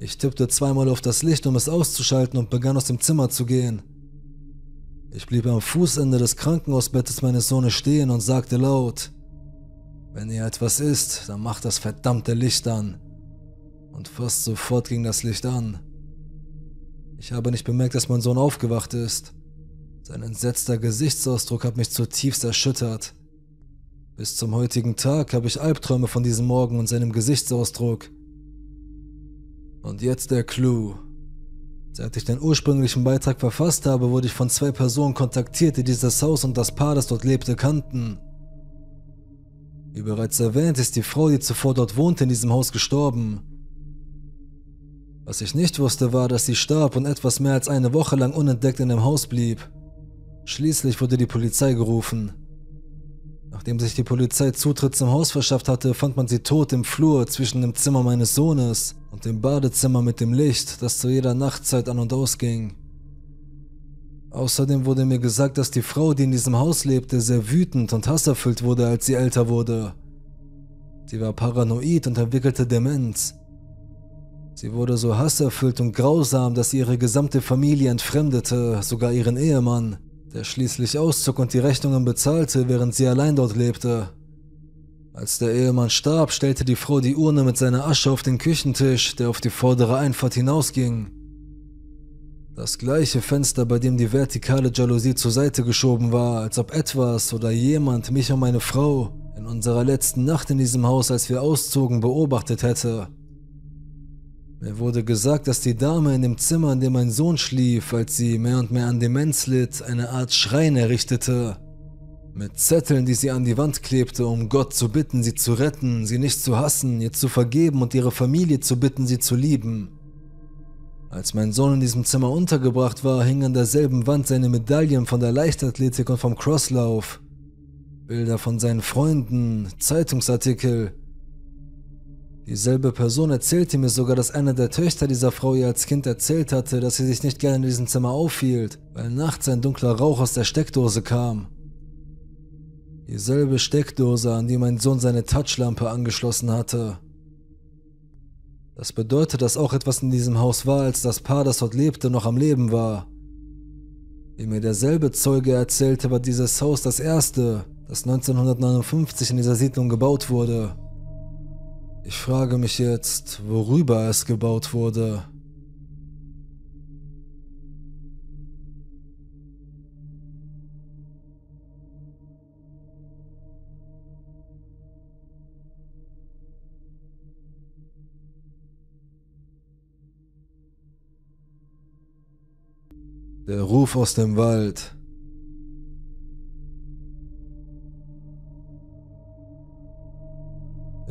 Ich tippte zweimal auf das Licht, um es auszuschalten und begann aus dem Zimmer zu gehen. Ich blieb am Fußende des Krankenhausbettes meines Sohnes stehen und sagte laut, wenn ihr etwas isst, dann macht das verdammte Licht an. Und fast sofort ging das Licht an. Ich habe nicht bemerkt, dass mein Sohn aufgewacht ist. Sein entsetzter Gesichtsausdruck hat mich zutiefst erschüttert. Bis zum heutigen Tag habe ich Albträume von diesem Morgen und seinem Gesichtsausdruck. Und jetzt der Clou. Seit ich den ursprünglichen Beitrag verfasst habe, wurde ich von zwei Personen kontaktiert, die dieses Haus und das Paar, das dort lebte, kannten. Wie bereits erwähnt, ist die Frau, die zuvor dort wohnte, in diesem Haus gestorben. Was ich nicht wusste, war, dass sie starb und etwas mehr als eine Woche lang unentdeckt in dem Haus blieb. Schließlich wurde die Polizei gerufen. Nachdem sich die Polizei Zutritt zum Haus verschafft hatte, fand man sie tot im Flur zwischen dem Zimmer meines Sohnes und dem Badezimmer mit dem Licht, das zu jeder Nachtzeit an und ausging. Außerdem wurde mir gesagt, dass die Frau, die in diesem Haus lebte, sehr wütend und hasserfüllt wurde, als sie älter wurde. Sie war paranoid und entwickelte Demenz. Sie wurde so hasserfüllt und grausam, dass sie ihre gesamte Familie entfremdete, sogar ihren Ehemann der schließlich auszog und die Rechnungen bezahlte, während sie allein dort lebte. Als der Ehemann starb, stellte die Frau die Urne mit seiner Asche auf den Küchentisch, der auf die vordere Einfahrt hinausging. Das gleiche Fenster, bei dem die vertikale Jalousie zur Seite geschoben war, als ob etwas oder jemand mich und meine Frau in unserer letzten Nacht in diesem Haus, als wir auszogen, beobachtet hätte. Mir wurde gesagt, dass die Dame in dem Zimmer, in dem mein Sohn schlief, als sie mehr und mehr an Demenz litt, eine Art Schrein errichtete. Mit Zetteln, die sie an die Wand klebte, um Gott zu bitten, sie zu retten, sie nicht zu hassen, ihr zu vergeben und ihre Familie zu bitten, sie zu lieben. Als mein Sohn in diesem Zimmer untergebracht war, hingen an derselben Wand seine Medaillen von der Leichtathletik und vom Crosslauf, Bilder von seinen Freunden, Zeitungsartikel, Dieselbe Person erzählte mir sogar, dass eine der Töchter dieser Frau ihr als Kind erzählt hatte, dass sie sich nicht gerne in diesem Zimmer aufhielt, weil nachts ein dunkler Rauch aus der Steckdose kam. Dieselbe Steckdose, an die mein Sohn seine Touchlampe angeschlossen hatte. Das bedeutet, dass auch etwas in diesem Haus war, als das Paar, das dort lebte, noch am Leben war. Wie mir derselbe Zeuge erzählte, war dieses Haus das erste, das 1959 in dieser Siedlung gebaut wurde. Ich frage mich jetzt, worüber es gebaut wurde. Der Ruf aus dem Wald.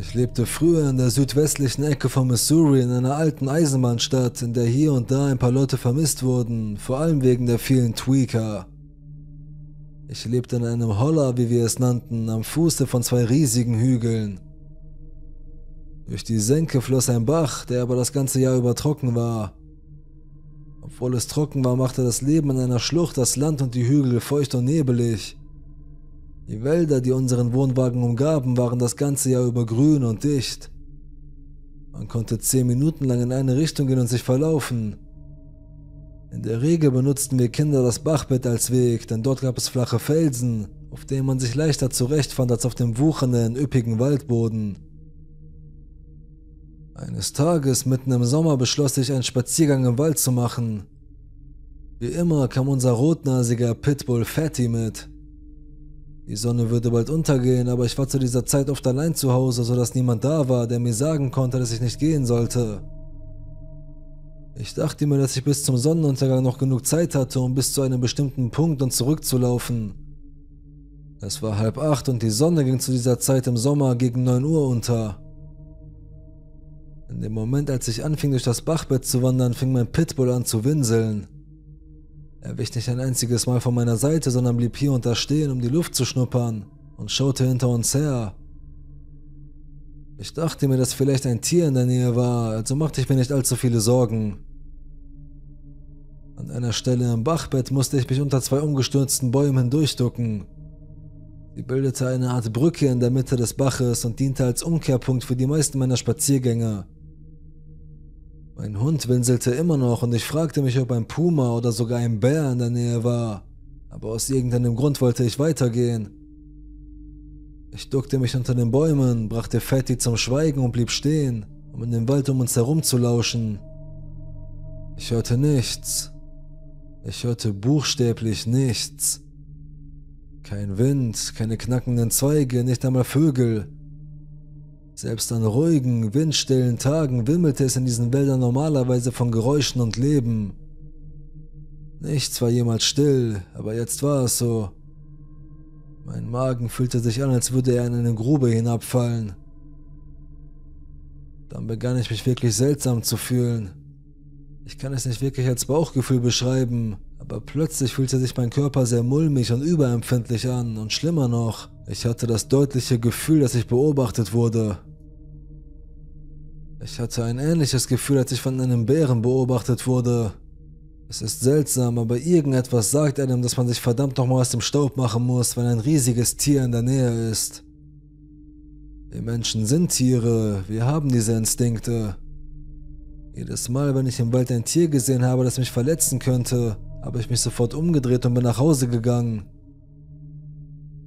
Ich lebte früher in der südwestlichen Ecke von Missouri in einer alten Eisenbahnstadt, in der hier und da ein paar Leute vermisst wurden, vor allem wegen der vielen Tweaker. Ich lebte in einem Holler, wie wir es nannten, am Fuße von zwei riesigen Hügeln. Durch die Senke floss ein Bach, der aber das ganze Jahr über trocken war. Obwohl es trocken war, machte das Leben in einer Schlucht das Land und die Hügel feucht und nebelig. Die Wälder, die unseren Wohnwagen umgaben, waren das ganze Jahr über grün und dicht. Man konnte zehn Minuten lang in eine Richtung gehen und sich verlaufen. In der Regel benutzten wir Kinder das Bachbett als Weg, denn dort gab es flache Felsen, auf denen man sich leichter zurechtfand als auf dem wuchernden, üppigen Waldboden. Eines Tages, mitten im Sommer, beschloss ich, einen Spaziergang im Wald zu machen. Wie immer kam unser rotnasiger Pitbull Fatty mit. Die Sonne würde bald untergehen, aber ich war zu dieser Zeit oft allein zu Hause, sodass niemand da war, der mir sagen konnte, dass ich nicht gehen sollte. Ich dachte mir, dass ich bis zum Sonnenuntergang noch genug Zeit hatte, um bis zu einem bestimmten Punkt und zurückzulaufen. Es war halb acht und die Sonne ging zu dieser Zeit im Sommer gegen neun Uhr unter. In dem Moment, als ich anfing, durch das Bachbett zu wandern, fing mein Pitbull an zu winseln. Er wich nicht ein einziges Mal von meiner Seite, sondern blieb hier und da stehen, um die Luft zu schnuppern und schaute hinter uns her. Ich dachte mir, dass vielleicht ein Tier in der Nähe war, also machte ich mir nicht allzu viele Sorgen. An einer Stelle im Bachbett musste ich mich unter zwei umgestürzten Bäumen hindurchducken. Sie bildete eine Art Brücke in der Mitte des Baches und diente als Umkehrpunkt für die meisten meiner Spaziergänge. Mein Hund winselte immer noch und ich fragte mich, ob ein Puma oder sogar ein Bär in der Nähe war. Aber aus irgendeinem Grund wollte ich weitergehen. Ich duckte mich unter den Bäumen, brachte Fatty zum Schweigen und blieb stehen, um in den Wald um uns herum zu lauschen. Ich hörte nichts. Ich hörte buchstäblich nichts. Kein Wind, keine knackenden Zweige, nicht einmal Vögel. Selbst an ruhigen, windstillen Tagen wimmelte es in diesen Wäldern normalerweise von Geräuschen und Leben. Nichts war jemals still, aber jetzt war es so. Mein Magen fühlte sich an, als würde er in eine Grube hinabfallen. Dann begann ich mich wirklich seltsam zu fühlen. Ich kann es nicht wirklich als Bauchgefühl beschreiben, aber plötzlich fühlte sich mein Körper sehr mulmig und überempfindlich an und schlimmer noch, ich hatte das deutliche Gefühl, dass ich beobachtet wurde. Ich hatte ein ähnliches Gefühl, als ich von einem Bären beobachtet wurde. Es ist seltsam, aber irgendetwas sagt einem, dass man sich verdammt nochmal aus dem Staub machen muss, wenn ein riesiges Tier in der Nähe ist. Wir Menschen sind Tiere, wir haben diese Instinkte. Jedes Mal, wenn ich im Wald ein Tier gesehen habe, das mich verletzen könnte, habe ich mich sofort umgedreht und bin nach Hause gegangen.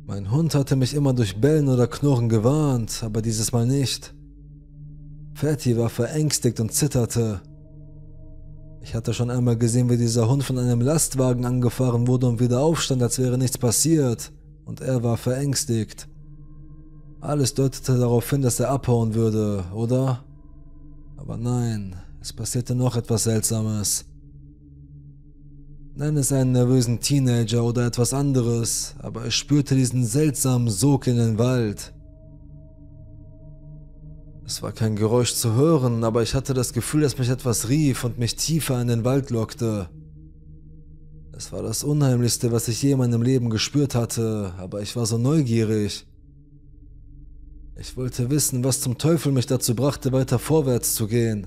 Mein Hund hatte mich immer durch Bellen oder Knurren gewarnt, aber dieses Mal nicht. Fatty war verängstigt und zitterte. Ich hatte schon einmal gesehen, wie dieser Hund von einem Lastwagen angefahren wurde und wieder aufstand, als wäre nichts passiert, und er war verängstigt. Alles deutete darauf hin, dass er abhauen würde, oder? Aber nein, es passierte noch etwas Seltsames. Nenn es einen nervösen Teenager oder etwas anderes, aber ich spürte diesen seltsamen Sog in den Wald. Es war kein Geräusch zu hören, aber ich hatte das Gefühl, dass mich etwas rief und mich tiefer in den Wald lockte. Es war das Unheimlichste, was ich je in meinem Leben gespürt hatte, aber ich war so neugierig. Ich wollte wissen, was zum Teufel mich dazu brachte, weiter vorwärts zu gehen.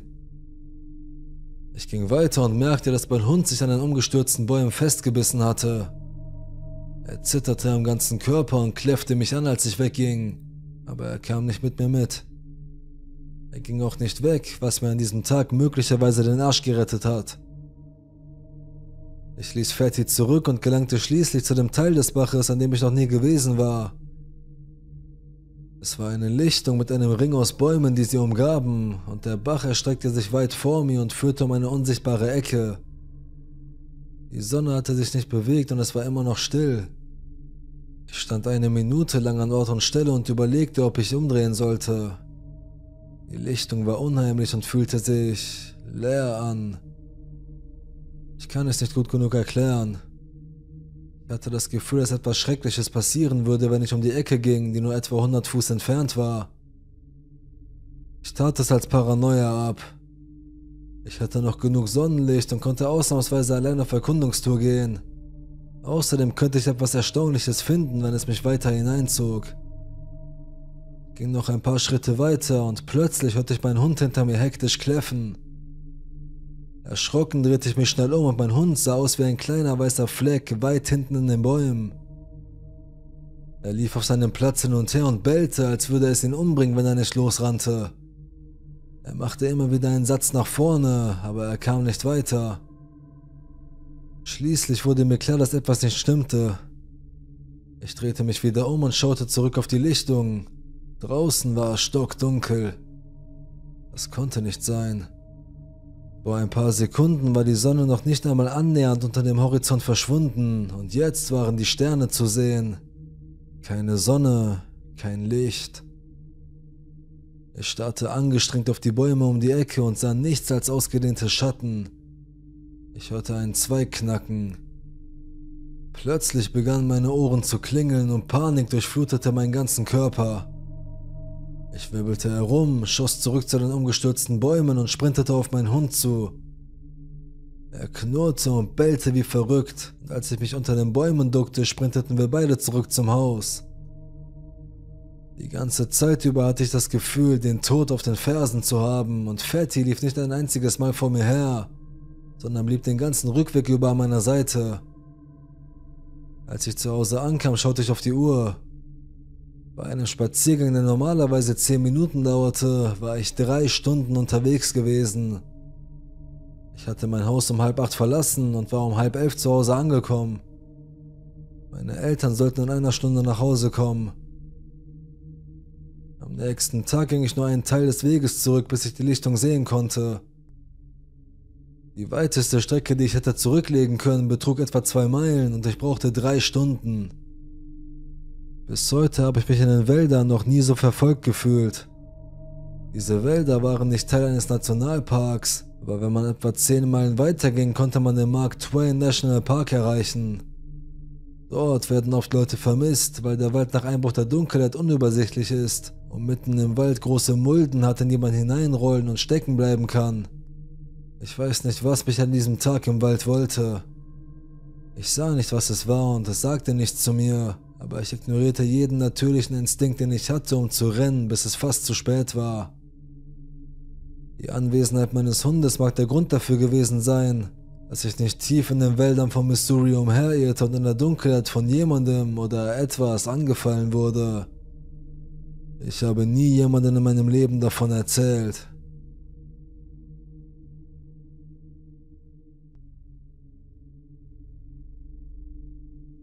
Ich ging weiter und merkte, dass mein Hund sich an den umgestürzten Bäumen festgebissen hatte. Er zitterte am ganzen Körper und kläffte mich an, als ich wegging, aber er kam nicht mit mir mit. Er ging auch nicht weg, was mir an diesem Tag möglicherweise den Arsch gerettet hat. Ich ließ Fatty zurück und gelangte schließlich zu dem Teil des Baches, an dem ich noch nie gewesen war. Es war eine Lichtung mit einem Ring aus Bäumen, die sie umgaben, und der Bach erstreckte sich weit vor mir und führte um eine unsichtbare Ecke. Die Sonne hatte sich nicht bewegt und es war immer noch still. Ich stand eine Minute lang an Ort und Stelle und überlegte, ob ich umdrehen sollte. Die Lichtung war unheimlich und fühlte sich leer an. Ich kann es nicht gut genug erklären. Ich hatte das Gefühl, dass etwas Schreckliches passieren würde, wenn ich um die Ecke ging, die nur etwa 100 Fuß entfernt war. Ich tat es als Paranoia ab. Ich hatte noch genug Sonnenlicht und konnte ausnahmsweise allein auf Erkundungstour gehen. Außerdem könnte ich etwas Erstaunliches finden, wenn es mich weiter hineinzog ging noch ein paar Schritte weiter und plötzlich hörte ich meinen Hund hinter mir hektisch kläffen. Erschrocken drehte ich mich schnell um und mein Hund sah aus wie ein kleiner weißer Fleck weit hinten in den Bäumen. Er lief auf seinem Platz hin und her und bellte, als würde es ihn umbringen, wenn er nicht losrannte. Er machte immer wieder einen Satz nach vorne, aber er kam nicht weiter. Schließlich wurde mir klar, dass etwas nicht stimmte. Ich drehte mich wieder um und schaute zurück auf die Lichtung. Draußen war es stockdunkel. Das konnte nicht sein. Vor ein paar Sekunden war die Sonne noch nicht einmal annähernd unter dem Horizont verschwunden und jetzt waren die Sterne zu sehen. Keine Sonne, kein Licht. Ich starrte angestrengt auf die Bäume um die Ecke und sah nichts als ausgedehnte Schatten. Ich hörte einen Zweig knacken. Plötzlich begannen meine Ohren zu klingeln und Panik durchflutete meinen ganzen Körper. Ich wirbelte herum, schoss zurück zu den umgestürzten Bäumen und sprintete auf meinen Hund zu. Er knurrte und bellte wie verrückt. Und als ich mich unter den Bäumen duckte, sprinteten wir beide zurück zum Haus. Die ganze Zeit über hatte ich das Gefühl, den Tod auf den Fersen zu haben, und Fatty lief nicht ein einziges Mal vor mir her, sondern blieb den ganzen Rückweg über an meiner Seite. Als ich zu Hause ankam, schaute ich auf die Uhr. Bei einem Spaziergang, der normalerweise 10 Minuten dauerte, war ich drei Stunden unterwegs gewesen. Ich hatte mein Haus um halb acht verlassen und war um halb elf zu Hause angekommen. Meine Eltern sollten in einer Stunde nach Hause kommen. Am nächsten Tag ging ich nur einen Teil des Weges zurück, bis ich die Lichtung sehen konnte. Die weiteste Strecke, die ich hätte zurücklegen können, betrug etwa zwei Meilen und ich brauchte drei Stunden. Bis heute habe ich mich in den Wäldern noch nie so verfolgt gefühlt. Diese Wälder waren nicht Teil eines Nationalparks, aber wenn man etwa 10 Meilen weiter ging, konnte man den Mark Twain National Park erreichen. Dort werden oft Leute vermisst, weil der Wald nach Einbruch der Dunkelheit unübersichtlich ist und mitten im Wald große Mulden hat, in die man hineinrollen und stecken bleiben kann. Ich weiß nicht, was mich an diesem Tag im Wald wollte. Ich sah nicht, was es war und es sagte nichts zu mir aber ich ignorierte jeden natürlichen Instinkt, den ich hatte, um zu rennen, bis es fast zu spät war. Die Anwesenheit meines Hundes mag der Grund dafür gewesen sein, dass ich nicht tief in den Wäldern von Missouri umherirrte und in der Dunkelheit von jemandem oder etwas angefallen wurde. Ich habe nie jemanden in meinem Leben davon erzählt.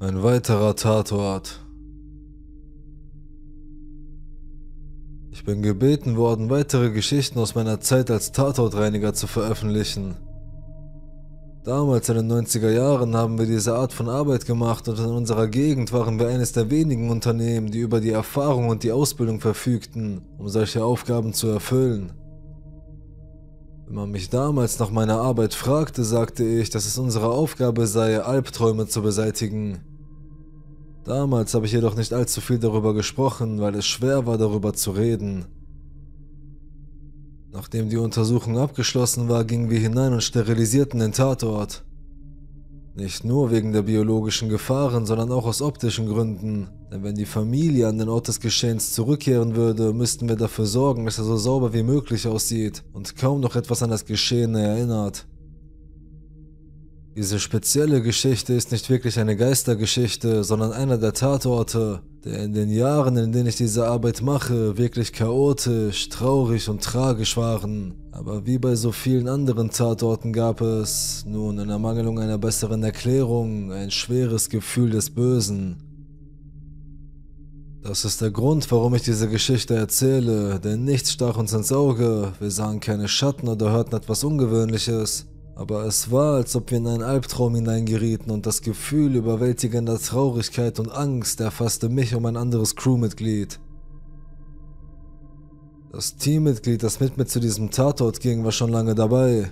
Ein weiterer Tatort. Ich bin gebeten worden, weitere Geschichten aus meiner Zeit als Tatortreiniger zu veröffentlichen. Damals in den 90er Jahren haben wir diese Art von Arbeit gemacht und in unserer Gegend waren wir eines der wenigen Unternehmen, die über die Erfahrung und die Ausbildung verfügten, um solche Aufgaben zu erfüllen. Wenn man mich damals nach meiner Arbeit fragte, sagte ich, dass es unsere Aufgabe sei, Albträume zu beseitigen. Damals habe ich jedoch nicht allzu viel darüber gesprochen, weil es schwer war, darüber zu reden. Nachdem die Untersuchung abgeschlossen war, gingen wir hinein und sterilisierten den Tatort. Nicht nur wegen der biologischen Gefahren, sondern auch aus optischen Gründen. Denn wenn die Familie an den Ort des Geschehens zurückkehren würde, müssten wir dafür sorgen, dass er so sauber wie möglich aussieht und kaum noch etwas an das Geschehene erinnert. Diese spezielle Geschichte ist nicht wirklich eine Geistergeschichte, sondern einer der Tatorte, der in den Jahren, in denen ich diese Arbeit mache, wirklich chaotisch, traurig und tragisch waren. Aber wie bei so vielen anderen Tatorten gab es, nun in Ermangelung einer besseren Erklärung, ein schweres Gefühl des Bösen. Das ist der Grund, warum ich diese Geschichte erzähle, denn nichts stach uns ins Auge, wir sahen keine Schatten oder hörten etwas Ungewöhnliches. Aber es war, als ob wir in einen Albtraum hineingerieten und das Gefühl überwältigender Traurigkeit und Angst erfasste mich und mein anderes Crewmitglied. Das Teammitglied, das mit mir zu diesem Tatort ging, war schon lange dabei.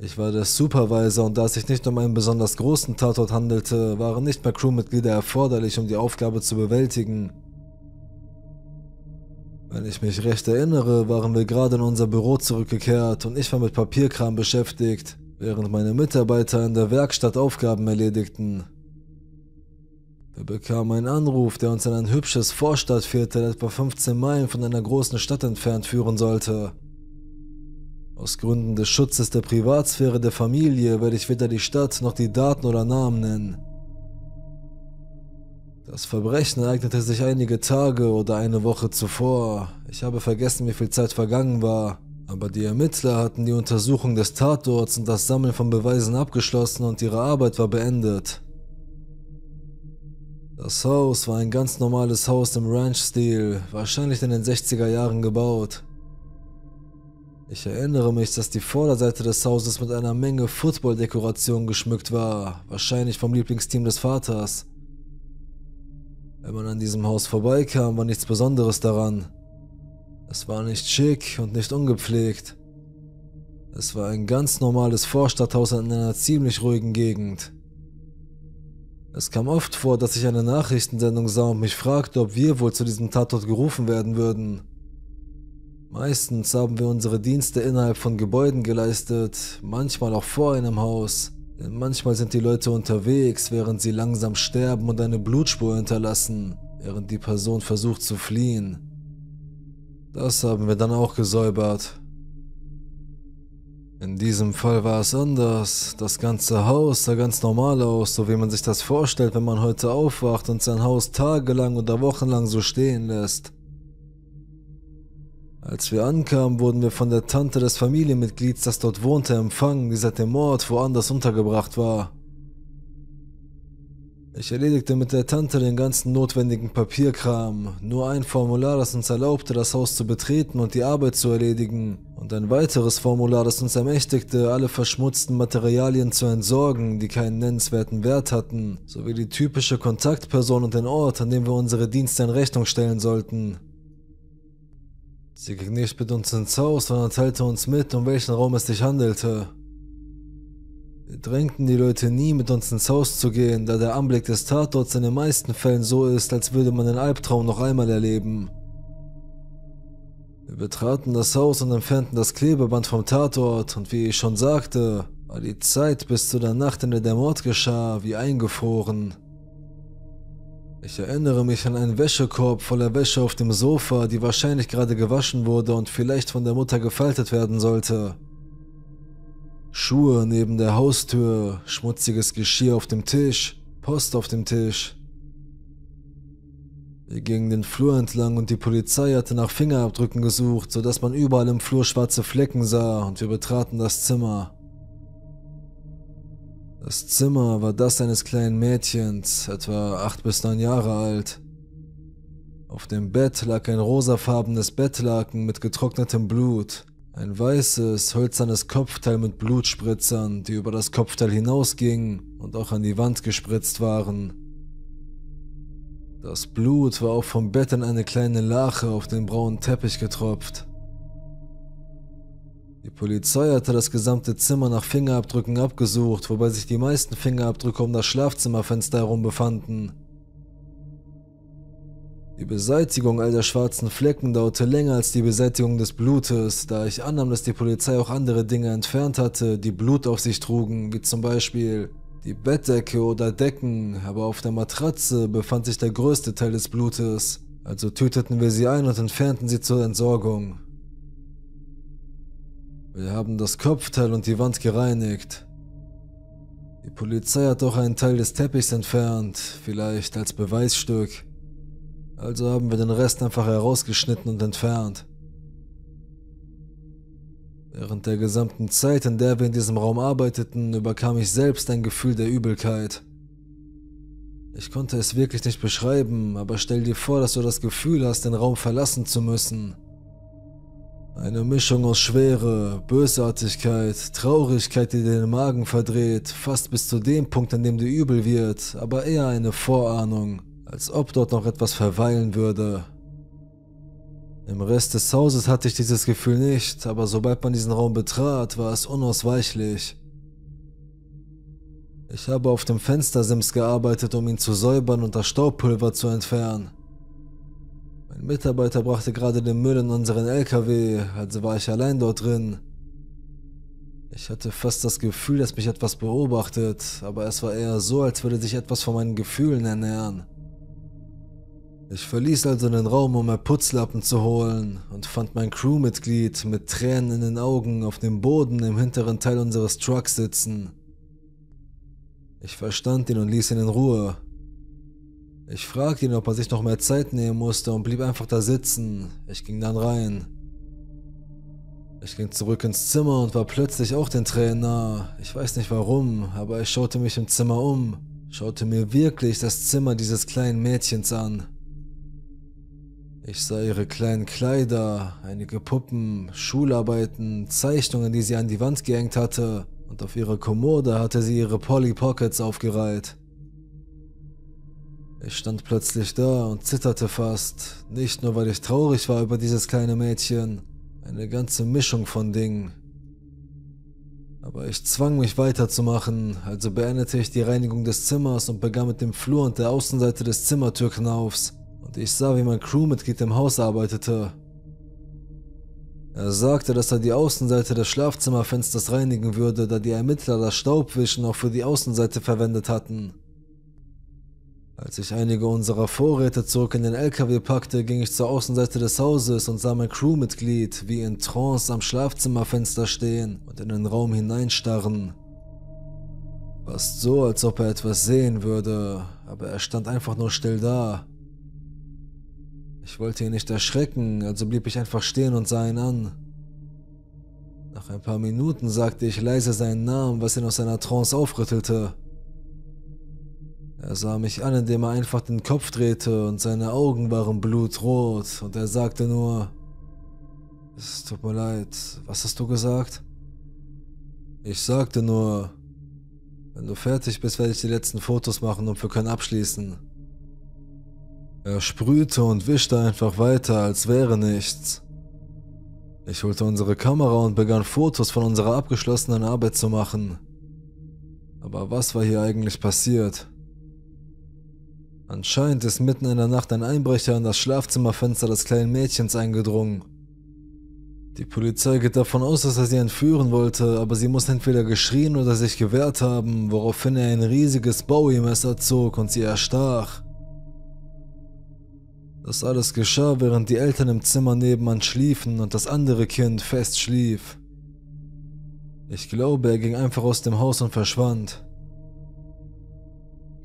Ich war der Supervisor und da es sich nicht um einen besonders großen Tatort handelte, waren nicht mehr Crewmitglieder erforderlich, um die Aufgabe zu bewältigen. Wenn ich mich recht erinnere, waren wir gerade in unser Büro zurückgekehrt und ich war mit Papierkram beschäftigt, während meine Mitarbeiter in der Werkstatt Aufgaben erledigten. Wir bekamen einen Anruf, der uns in ein hübsches Vorstadtviertel etwa 15 Meilen von einer großen Stadt entfernt führen sollte. Aus Gründen des Schutzes der Privatsphäre der Familie werde ich weder die Stadt noch die Daten oder Namen nennen. Das Verbrechen ereignete sich einige Tage oder eine Woche zuvor. Ich habe vergessen, wie viel Zeit vergangen war. Aber die Ermittler hatten die Untersuchung des Tatorts und das Sammeln von Beweisen abgeschlossen und ihre Arbeit war beendet. Das Haus war ein ganz normales Haus im Ranch-Stil, wahrscheinlich in den 60er Jahren gebaut. Ich erinnere mich, dass die Vorderseite des Hauses mit einer Menge Football-Dekorationen geschmückt war, wahrscheinlich vom Lieblingsteam des Vaters. Wenn man an diesem Haus vorbeikam, war nichts Besonderes daran. Es war nicht schick und nicht ungepflegt. Es war ein ganz normales Vorstadthaus in einer ziemlich ruhigen Gegend. Es kam oft vor, dass ich eine Nachrichtensendung sah und mich fragte, ob wir wohl zu diesem Tatort gerufen werden würden. Meistens haben wir unsere Dienste innerhalb von Gebäuden geleistet, manchmal auch vor einem Haus. Manchmal sind die Leute unterwegs, während sie langsam sterben und eine Blutspur hinterlassen, während die Person versucht zu fliehen. Das haben wir dann auch gesäubert. In diesem Fall war es anders. Das ganze Haus sah ganz normal aus, so wie man sich das vorstellt, wenn man heute aufwacht und sein Haus tagelang oder wochenlang so stehen lässt. Als wir ankamen, wurden wir von der Tante des Familienmitglieds, das dort wohnte, empfangen, die seit dem Mord woanders untergebracht war. Ich erledigte mit der Tante den ganzen notwendigen Papierkram, nur ein Formular, das uns erlaubte, das Haus zu betreten und die Arbeit zu erledigen, und ein weiteres Formular, das uns ermächtigte, alle verschmutzten Materialien zu entsorgen, die keinen nennenswerten Wert hatten, sowie die typische Kontaktperson und den Ort, an dem wir unsere Dienste in Rechnung stellen sollten. Sie ging nicht mit uns ins Haus, sondern teilte uns mit, um welchen Raum es sich handelte. Wir drängten die Leute nie, mit uns ins Haus zu gehen, da der Anblick des Tatorts in den meisten Fällen so ist, als würde man den Albtraum noch einmal erleben. Wir betraten das Haus und entfernten das Klebeband vom Tatort und wie ich schon sagte, war die Zeit bis zu der Nacht, in der der Mord geschah, wie eingefroren. Ich erinnere mich an einen Wäschekorb voller Wäsche auf dem Sofa, die wahrscheinlich gerade gewaschen wurde und vielleicht von der Mutter gefaltet werden sollte. Schuhe neben der Haustür, schmutziges Geschirr auf dem Tisch, Post auf dem Tisch. Wir gingen den Flur entlang und die Polizei hatte nach Fingerabdrücken gesucht, sodass man überall im Flur schwarze Flecken sah und wir betraten das Zimmer. Das Zimmer war das eines kleinen Mädchens, etwa acht bis neun Jahre alt. Auf dem Bett lag ein rosafarbenes Bettlaken mit getrocknetem Blut, ein weißes, hölzernes Kopfteil mit Blutspritzern, die über das Kopfteil hinausgingen und auch an die Wand gespritzt waren. Das Blut war auch vom Bett in eine kleine Lache auf den braunen Teppich getropft. Die Polizei hatte das gesamte Zimmer nach Fingerabdrücken abgesucht, wobei sich die meisten Fingerabdrücke um das Schlafzimmerfenster herum befanden. Die Beseitigung all der schwarzen Flecken dauerte länger als die Beseitigung des Blutes, da ich annahm, dass die Polizei auch andere Dinge entfernt hatte, die Blut auf sich trugen, wie zum Beispiel die Bettdecke oder Decken, aber auf der Matratze befand sich der größte Teil des Blutes, also töteten wir sie ein und entfernten sie zur Entsorgung. Wir haben das Kopfteil und die Wand gereinigt. Die Polizei hat auch einen Teil des Teppichs entfernt, vielleicht als Beweisstück. Also haben wir den Rest einfach herausgeschnitten und entfernt. Während der gesamten Zeit, in der wir in diesem Raum arbeiteten, überkam ich selbst ein Gefühl der Übelkeit. Ich konnte es wirklich nicht beschreiben, aber stell dir vor, dass du das Gefühl hast, den Raum verlassen zu müssen. Eine Mischung aus Schwere, Bösartigkeit, Traurigkeit, die den Magen verdreht, fast bis zu dem Punkt, an dem dir übel wird, aber eher eine Vorahnung, als ob dort noch etwas verweilen würde. Im Rest des Hauses hatte ich dieses Gefühl nicht, aber sobald man diesen Raum betrat, war es unausweichlich. Ich habe auf dem Fenstersims gearbeitet, um ihn zu säubern und das Staubpulver zu entfernen. Ein Mitarbeiter brachte gerade den Müll in unseren LKW, also war ich allein dort drin. Ich hatte fast das Gefühl, dass mich etwas beobachtet, aber es war eher so, als würde sich etwas von meinen Gefühlen ernähren. Ich verließ also den Raum, um mehr Putzlappen zu holen und fand mein Crewmitglied mit Tränen in den Augen auf dem Boden im hinteren Teil unseres Trucks sitzen. Ich verstand ihn und ließ ihn in Ruhe, ich fragte ihn, ob er sich noch mehr Zeit nehmen musste und blieb einfach da sitzen. Ich ging dann rein. Ich ging zurück ins Zimmer und war plötzlich auch den Tränen nahe. Ich weiß nicht warum, aber ich schaute mich im Zimmer um, schaute mir wirklich das Zimmer dieses kleinen Mädchens an. Ich sah ihre kleinen Kleider, einige Puppen, Schularbeiten, Zeichnungen, die sie an die Wand gehängt hatte, und auf ihrer Kommode hatte sie ihre Polly Pockets aufgereiht. Ich stand plötzlich da und zitterte fast, nicht nur weil ich traurig war über dieses kleine Mädchen, eine ganze Mischung von Dingen. Aber ich zwang mich weiterzumachen, also beendete ich die Reinigung des Zimmers und begann mit dem Flur und der Außenseite des Zimmertürknaufs, und ich sah, wie mein Crewmitglied im Haus arbeitete. Er sagte, dass er die Außenseite des Schlafzimmerfensters reinigen würde, da die Ermittler das Staubwischen auch für die Außenseite verwendet hatten. Als ich einige unserer Vorräte zurück in den LKW packte, ging ich zur Außenseite des Hauses und sah mein Crewmitglied wie in Trance am Schlafzimmerfenster stehen und in den Raum hineinstarren. Fast so, als ob er etwas sehen würde, aber er stand einfach nur still da. Ich wollte ihn nicht erschrecken, also blieb ich einfach stehen und sah ihn an. Nach ein paar Minuten sagte ich leise seinen Namen, was ihn aus seiner Trance aufrüttelte. Er sah mich an, indem er einfach den Kopf drehte und seine Augen waren blutrot und er sagte nur, es tut mir leid, was hast du gesagt? Ich sagte nur, wenn du fertig bist, werde ich die letzten Fotos machen und wir können abschließen. Er sprühte und wischte einfach weiter, als wäre nichts. Ich holte unsere Kamera und begann Fotos von unserer abgeschlossenen Arbeit zu machen. Aber was war hier eigentlich passiert? Anscheinend ist mitten in der Nacht ein Einbrecher in das Schlafzimmerfenster des kleinen Mädchens eingedrungen. Die Polizei geht davon aus, dass er sie entführen wollte, aber sie muss entweder geschrien oder sich gewehrt haben, woraufhin er ein riesiges Bowie-Messer zog und sie erstach. Das alles geschah, während die Eltern im Zimmer nebenan schliefen und das andere Kind fest schlief. Ich glaube, er ging einfach aus dem Haus und verschwand.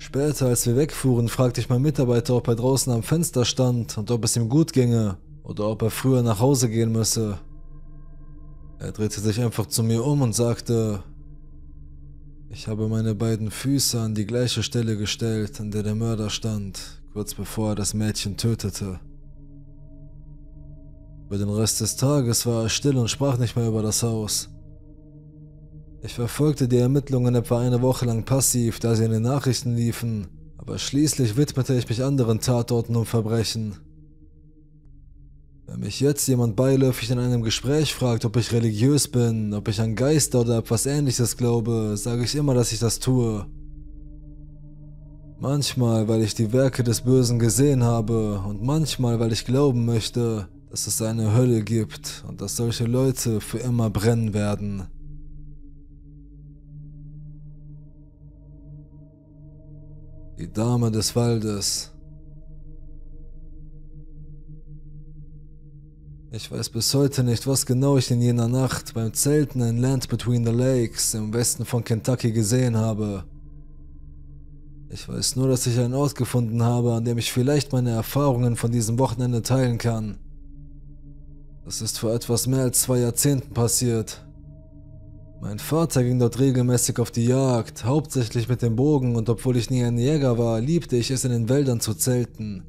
Später, als wir wegfuhren, fragte ich meinen Mitarbeiter, ob er draußen am Fenster stand und ob es ihm gut ginge oder ob er früher nach Hause gehen müsse. Er drehte sich einfach zu mir um und sagte, ich habe meine beiden Füße an die gleiche Stelle gestellt, an der der Mörder stand, kurz bevor er das Mädchen tötete. Über den Rest des Tages war er still und sprach nicht mehr über das Haus. Ich verfolgte die Ermittlungen etwa eine Woche lang passiv, da sie in den Nachrichten liefen, aber schließlich widmete ich mich anderen Tatorten und Verbrechen. Wenn mich jetzt jemand beiläufig in einem Gespräch fragt, ob ich religiös bin, ob ich an Geister oder etwas ähnliches glaube, sage ich immer, dass ich das tue. Manchmal, weil ich die Werke des Bösen gesehen habe und manchmal, weil ich glauben möchte, dass es eine Hölle gibt und dass solche Leute für immer brennen werden. Die Dame des Waldes. Ich weiß bis heute nicht, was genau ich in jener Nacht beim Zelten in Land Between the Lakes im Westen von Kentucky gesehen habe. Ich weiß nur, dass ich einen Ort gefunden habe, an dem ich vielleicht meine Erfahrungen von diesem Wochenende teilen kann. Das ist vor etwas mehr als zwei Jahrzehnten passiert. Mein Vater ging dort regelmäßig auf die Jagd, hauptsächlich mit dem Bogen und obwohl ich nie ein Jäger war, liebte ich es in den Wäldern zu zelten.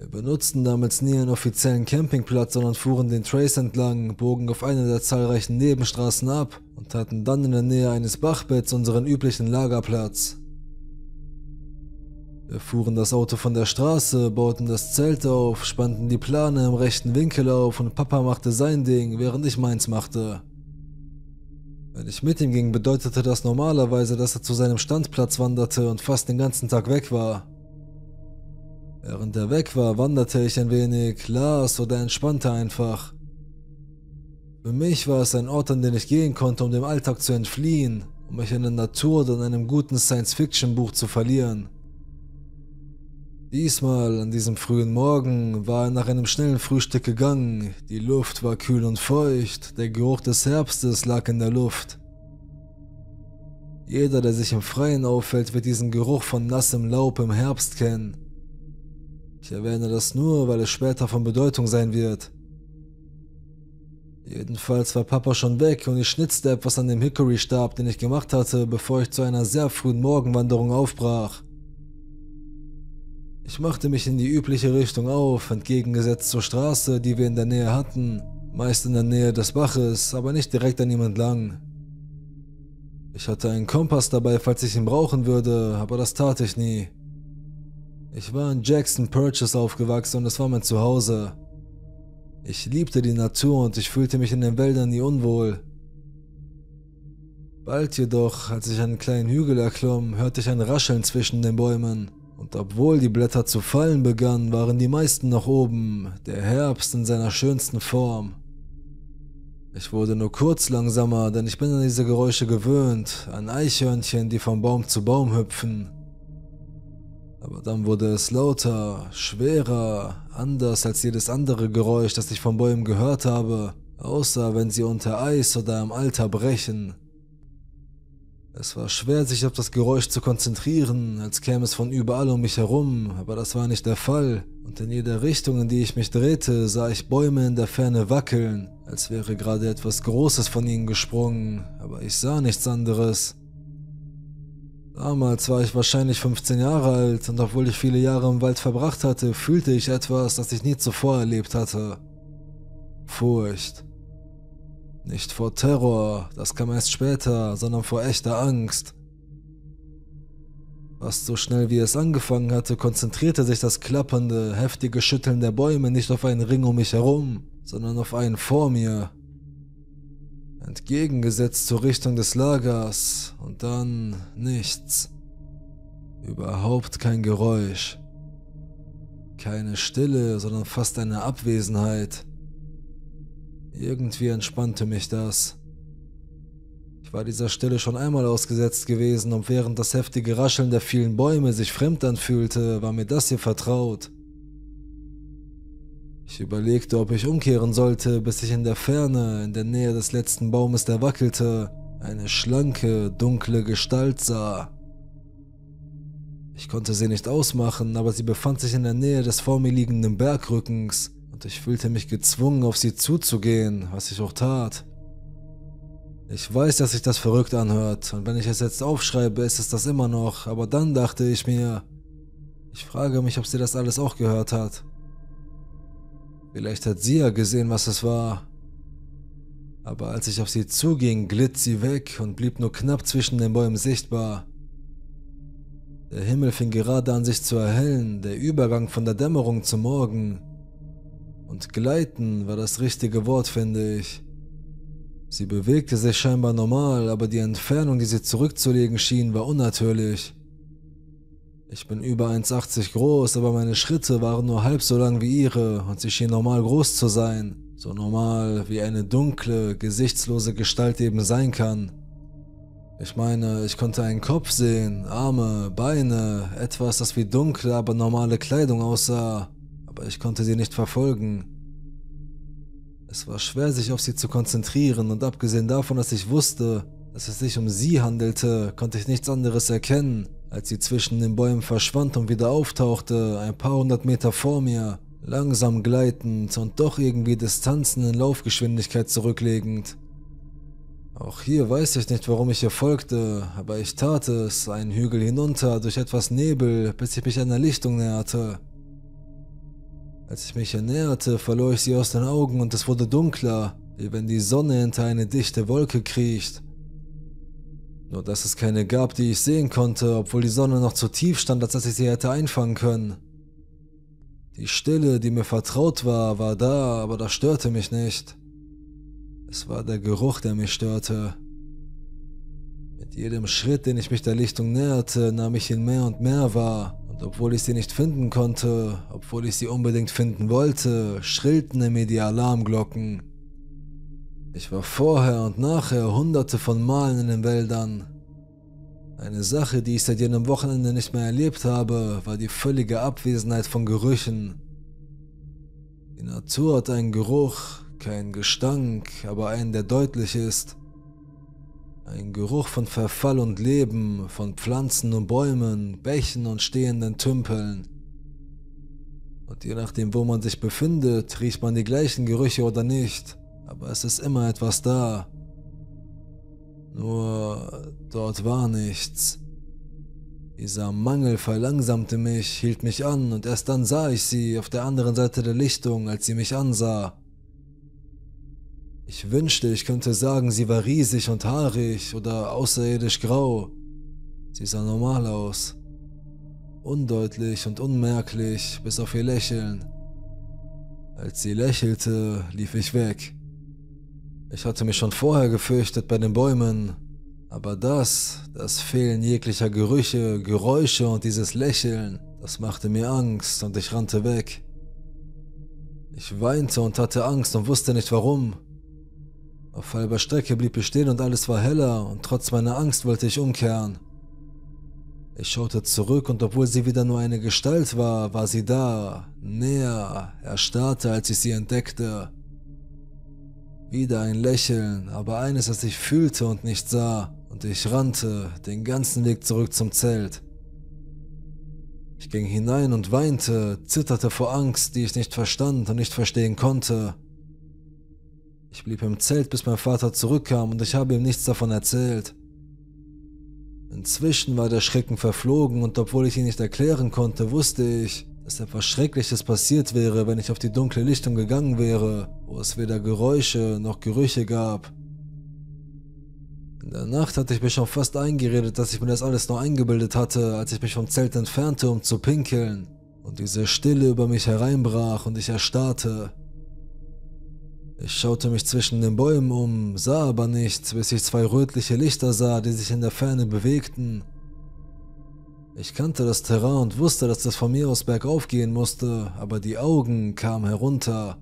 Wir benutzten damals nie einen offiziellen Campingplatz, sondern fuhren den Trace entlang, bogen auf einer der zahlreichen Nebenstraßen ab und hatten dann in der Nähe eines Bachbetts unseren üblichen Lagerplatz. Wir fuhren das Auto von der Straße, bauten das Zelt auf, spannten die Plane im rechten Winkel auf und Papa machte sein Ding, während ich meins machte. Wenn ich mit ihm ging, bedeutete das normalerweise, dass er zu seinem Standplatz wanderte und fast den ganzen Tag weg war. Während er weg war, wanderte ich ein wenig, las oder entspannte einfach. Für mich war es ein Ort, an den ich gehen konnte, um dem Alltag zu entfliehen, um mich in der Natur oder in einem guten Science-Fiction-Buch zu verlieren. Diesmal, an diesem frühen Morgen, war er nach einem schnellen Frühstück gegangen. Die Luft war kühl und feucht, der Geruch des Herbstes lag in der Luft. Jeder, der sich im Freien auffällt, wird diesen Geruch von nassem Laub im Herbst kennen. Ich erwähne das nur, weil es später von Bedeutung sein wird. Jedenfalls war Papa schon weg und ich schnitzte etwas an dem Hickory-Stab, den ich gemacht hatte, bevor ich zu einer sehr frühen Morgenwanderung aufbrach. Ich machte mich in die übliche Richtung auf, entgegengesetzt zur Straße, die wir in der Nähe hatten, meist in der Nähe des Baches, aber nicht direkt an ihm entlang. Ich hatte einen Kompass dabei, falls ich ihn brauchen würde, aber das tat ich nie. Ich war in Jackson Purchase aufgewachsen und es war mein Zuhause. Ich liebte die Natur und ich fühlte mich in den Wäldern nie unwohl. Bald jedoch, als ich einen kleinen Hügel erklomm, hörte ich ein Rascheln zwischen den Bäumen. Und obwohl die Blätter zu fallen begannen, waren die meisten noch oben, der Herbst in seiner schönsten Form. Ich wurde nur kurz langsamer, denn ich bin an diese Geräusche gewöhnt, an Eichhörnchen, die von Baum zu Baum hüpfen. Aber dann wurde es lauter, schwerer, anders als jedes andere Geräusch, das ich von Bäumen gehört habe, außer wenn sie unter Eis oder am Alter brechen. Es war schwer, sich auf das Geräusch zu konzentrieren, als käme es von überall um mich herum, aber das war nicht der Fall, und in jeder Richtung, in die ich mich drehte, sah ich Bäume in der Ferne wackeln, als wäre gerade etwas Großes von ihnen gesprungen, aber ich sah nichts anderes. Damals war ich wahrscheinlich 15 Jahre alt, und obwohl ich viele Jahre im Wald verbracht hatte, fühlte ich etwas, das ich nie zuvor erlebt hatte. Furcht. Nicht vor Terror, das kam erst später, sondern vor echter Angst. Fast so schnell wie es angefangen hatte, konzentrierte sich das klappernde, heftige Schütteln der Bäume nicht auf einen Ring um mich herum, sondern auf einen vor mir. Entgegengesetzt zur Richtung des Lagers und dann nichts. Überhaupt kein Geräusch. Keine Stille, sondern fast eine Abwesenheit. Irgendwie entspannte mich das. Ich war dieser Stelle schon einmal ausgesetzt gewesen und während das heftige Rascheln der vielen Bäume sich fremd anfühlte, war mir das hier vertraut. Ich überlegte, ob ich umkehren sollte, bis ich in der Ferne, in der Nähe des letzten Baumes, der wackelte, eine schlanke, dunkle Gestalt sah. Ich konnte sie nicht ausmachen, aber sie befand sich in der Nähe des vor mir liegenden Bergrückens und ich fühlte mich gezwungen, auf sie zuzugehen, was ich auch tat. Ich weiß, dass sich das verrückt anhört, und wenn ich es jetzt aufschreibe, ist es das immer noch, aber dann dachte ich mir, ich frage mich, ob sie das alles auch gehört hat. Vielleicht hat sie ja gesehen, was es war. Aber als ich auf sie zuging, glitt sie weg und blieb nur knapp zwischen den Bäumen sichtbar. Der Himmel fing gerade an sich zu erhellen, der Übergang von der Dämmerung zum Morgen. Und gleiten war das richtige Wort, finde ich. Sie bewegte sich scheinbar normal, aber die Entfernung, die sie zurückzulegen schien, war unnatürlich. Ich bin über 1,80 groß, aber meine Schritte waren nur halb so lang wie ihre und sie schien normal groß zu sein. So normal, wie eine dunkle, gesichtslose Gestalt eben sein kann. Ich meine, ich konnte einen Kopf sehen, Arme, Beine, etwas, das wie dunkle, aber normale Kleidung aussah aber ich konnte sie nicht verfolgen. Es war schwer, sich auf sie zu konzentrieren, und abgesehen davon, dass ich wusste, dass es sich um sie handelte, konnte ich nichts anderes erkennen, als sie zwischen den Bäumen verschwand und wieder auftauchte, ein paar hundert Meter vor mir, langsam gleitend und doch irgendwie Distanzen in Laufgeschwindigkeit zurücklegend. Auch hier weiß ich nicht, warum ich ihr folgte, aber ich tat es, einen Hügel hinunter, durch etwas Nebel, bis ich mich einer Lichtung näherte. Als ich mich näherte, verlor ich sie aus den Augen und es wurde dunkler, wie wenn die Sonne hinter eine dichte Wolke kriecht. Nur dass es keine gab, die ich sehen konnte, obwohl die Sonne noch zu tief stand, als dass ich sie hätte einfangen können. Die Stille, die mir vertraut war, war da, aber das störte mich nicht. Es war der Geruch, der mich störte. Mit jedem Schritt, den ich mich der Lichtung näherte, nahm ich ihn mehr und mehr wahr. Und obwohl ich sie nicht finden konnte, obwohl ich sie unbedingt finden wollte, schrillten in mir die Alarmglocken. Ich war vorher und nachher hunderte von Malen in den Wäldern. Eine Sache, die ich seit jenem Wochenende nicht mehr erlebt habe, war die völlige Abwesenheit von Gerüchen. Die Natur hat einen Geruch, keinen Gestank, aber einen, der deutlich ist – ein Geruch von Verfall und Leben, von Pflanzen und Bäumen, Bächen und stehenden Tümpeln. Und je nachdem, wo man sich befindet, riecht man die gleichen Gerüche oder nicht, aber es ist immer etwas da. Nur dort war nichts. Dieser Mangel verlangsamte mich, hielt mich an und erst dann sah ich sie auf der anderen Seite der Lichtung, als sie mich ansah. Ich wünschte, ich könnte sagen, sie war riesig und haarig oder außerirdisch grau. Sie sah normal aus. Undeutlich und unmerklich, bis auf ihr Lächeln. Als sie lächelte, lief ich weg. Ich hatte mich schon vorher gefürchtet bei den Bäumen, aber das, das Fehlen jeglicher Gerüche, Geräusche und dieses Lächeln, das machte mir Angst und ich rannte weg. Ich weinte und hatte Angst und wusste nicht warum. Auf halber Strecke blieb ich stehen und alles war heller und trotz meiner Angst wollte ich umkehren. Ich schaute zurück und obwohl sie wieder nur eine Gestalt war, war sie da, näher, erstarrte, als ich sie entdeckte. Wieder ein Lächeln, aber eines, das ich fühlte und nicht sah, und ich rannte den ganzen Weg zurück zum Zelt. Ich ging hinein und weinte, zitterte vor Angst, die ich nicht verstand und nicht verstehen konnte. Ich blieb im Zelt, bis mein Vater zurückkam und ich habe ihm nichts davon erzählt. Inzwischen war der Schrecken verflogen und obwohl ich ihn nicht erklären konnte, wusste ich, dass etwas Schreckliches passiert wäre, wenn ich auf die dunkle Lichtung gegangen wäre, wo es weder Geräusche noch Gerüche gab. In der Nacht hatte ich mir schon fast eingeredet, dass ich mir das alles nur eingebildet hatte, als ich mich vom Zelt entfernte, um zu pinkeln, und diese Stille über mich hereinbrach und ich erstarrte. Ich schaute mich zwischen den Bäumen um, sah aber nichts, bis ich zwei rötliche Lichter sah, die sich in der Ferne bewegten. Ich kannte das Terrain und wusste, dass das von mir aus bergauf gehen musste, aber die Augen kamen herunter.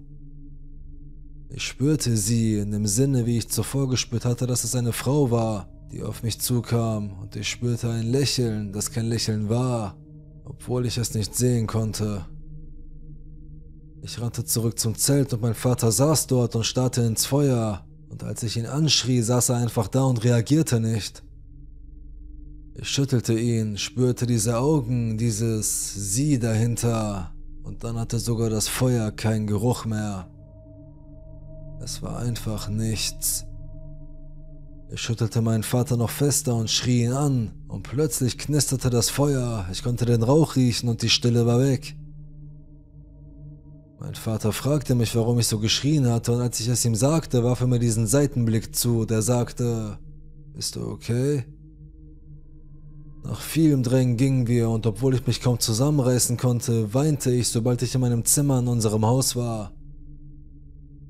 Ich spürte sie in dem Sinne, wie ich zuvor gespürt hatte, dass es eine Frau war, die auf mich zukam, und ich spürte ein Lächeln, das kein Lächeln war, obwohl ich es nicht sehen konnte. Ich rannte zurück zum Zelt und mein Vater saß dort und starrte ins Feuer. Und als ich ihn anschrie, saß er einfach da und reagierte nicht. Ich schüttelte ihn, spürte diese Augen, dieses Sie dahinter. Und dann hatte sogar das Feuer keinen Geruch mehr. Es war einfach nichts. Ich schüttelte meinen Vater noch fester und schrie ihn an, und plötzlich knisterte das Feuer, ich konnte den Rauch riechen und die Stille war weg. Mein Vater fragte mich, warum ich so geschrien hatte, und als ich es ihm sagte, warf er mir diesen Seitenblick zu, der sagte, bist du okay? Nach vielem Drängen gingen wir, und obwohl ich mich kaum zusammenreißen konnte, weinte ich, sobald ich in meinem Zimmer in unserem Haus war.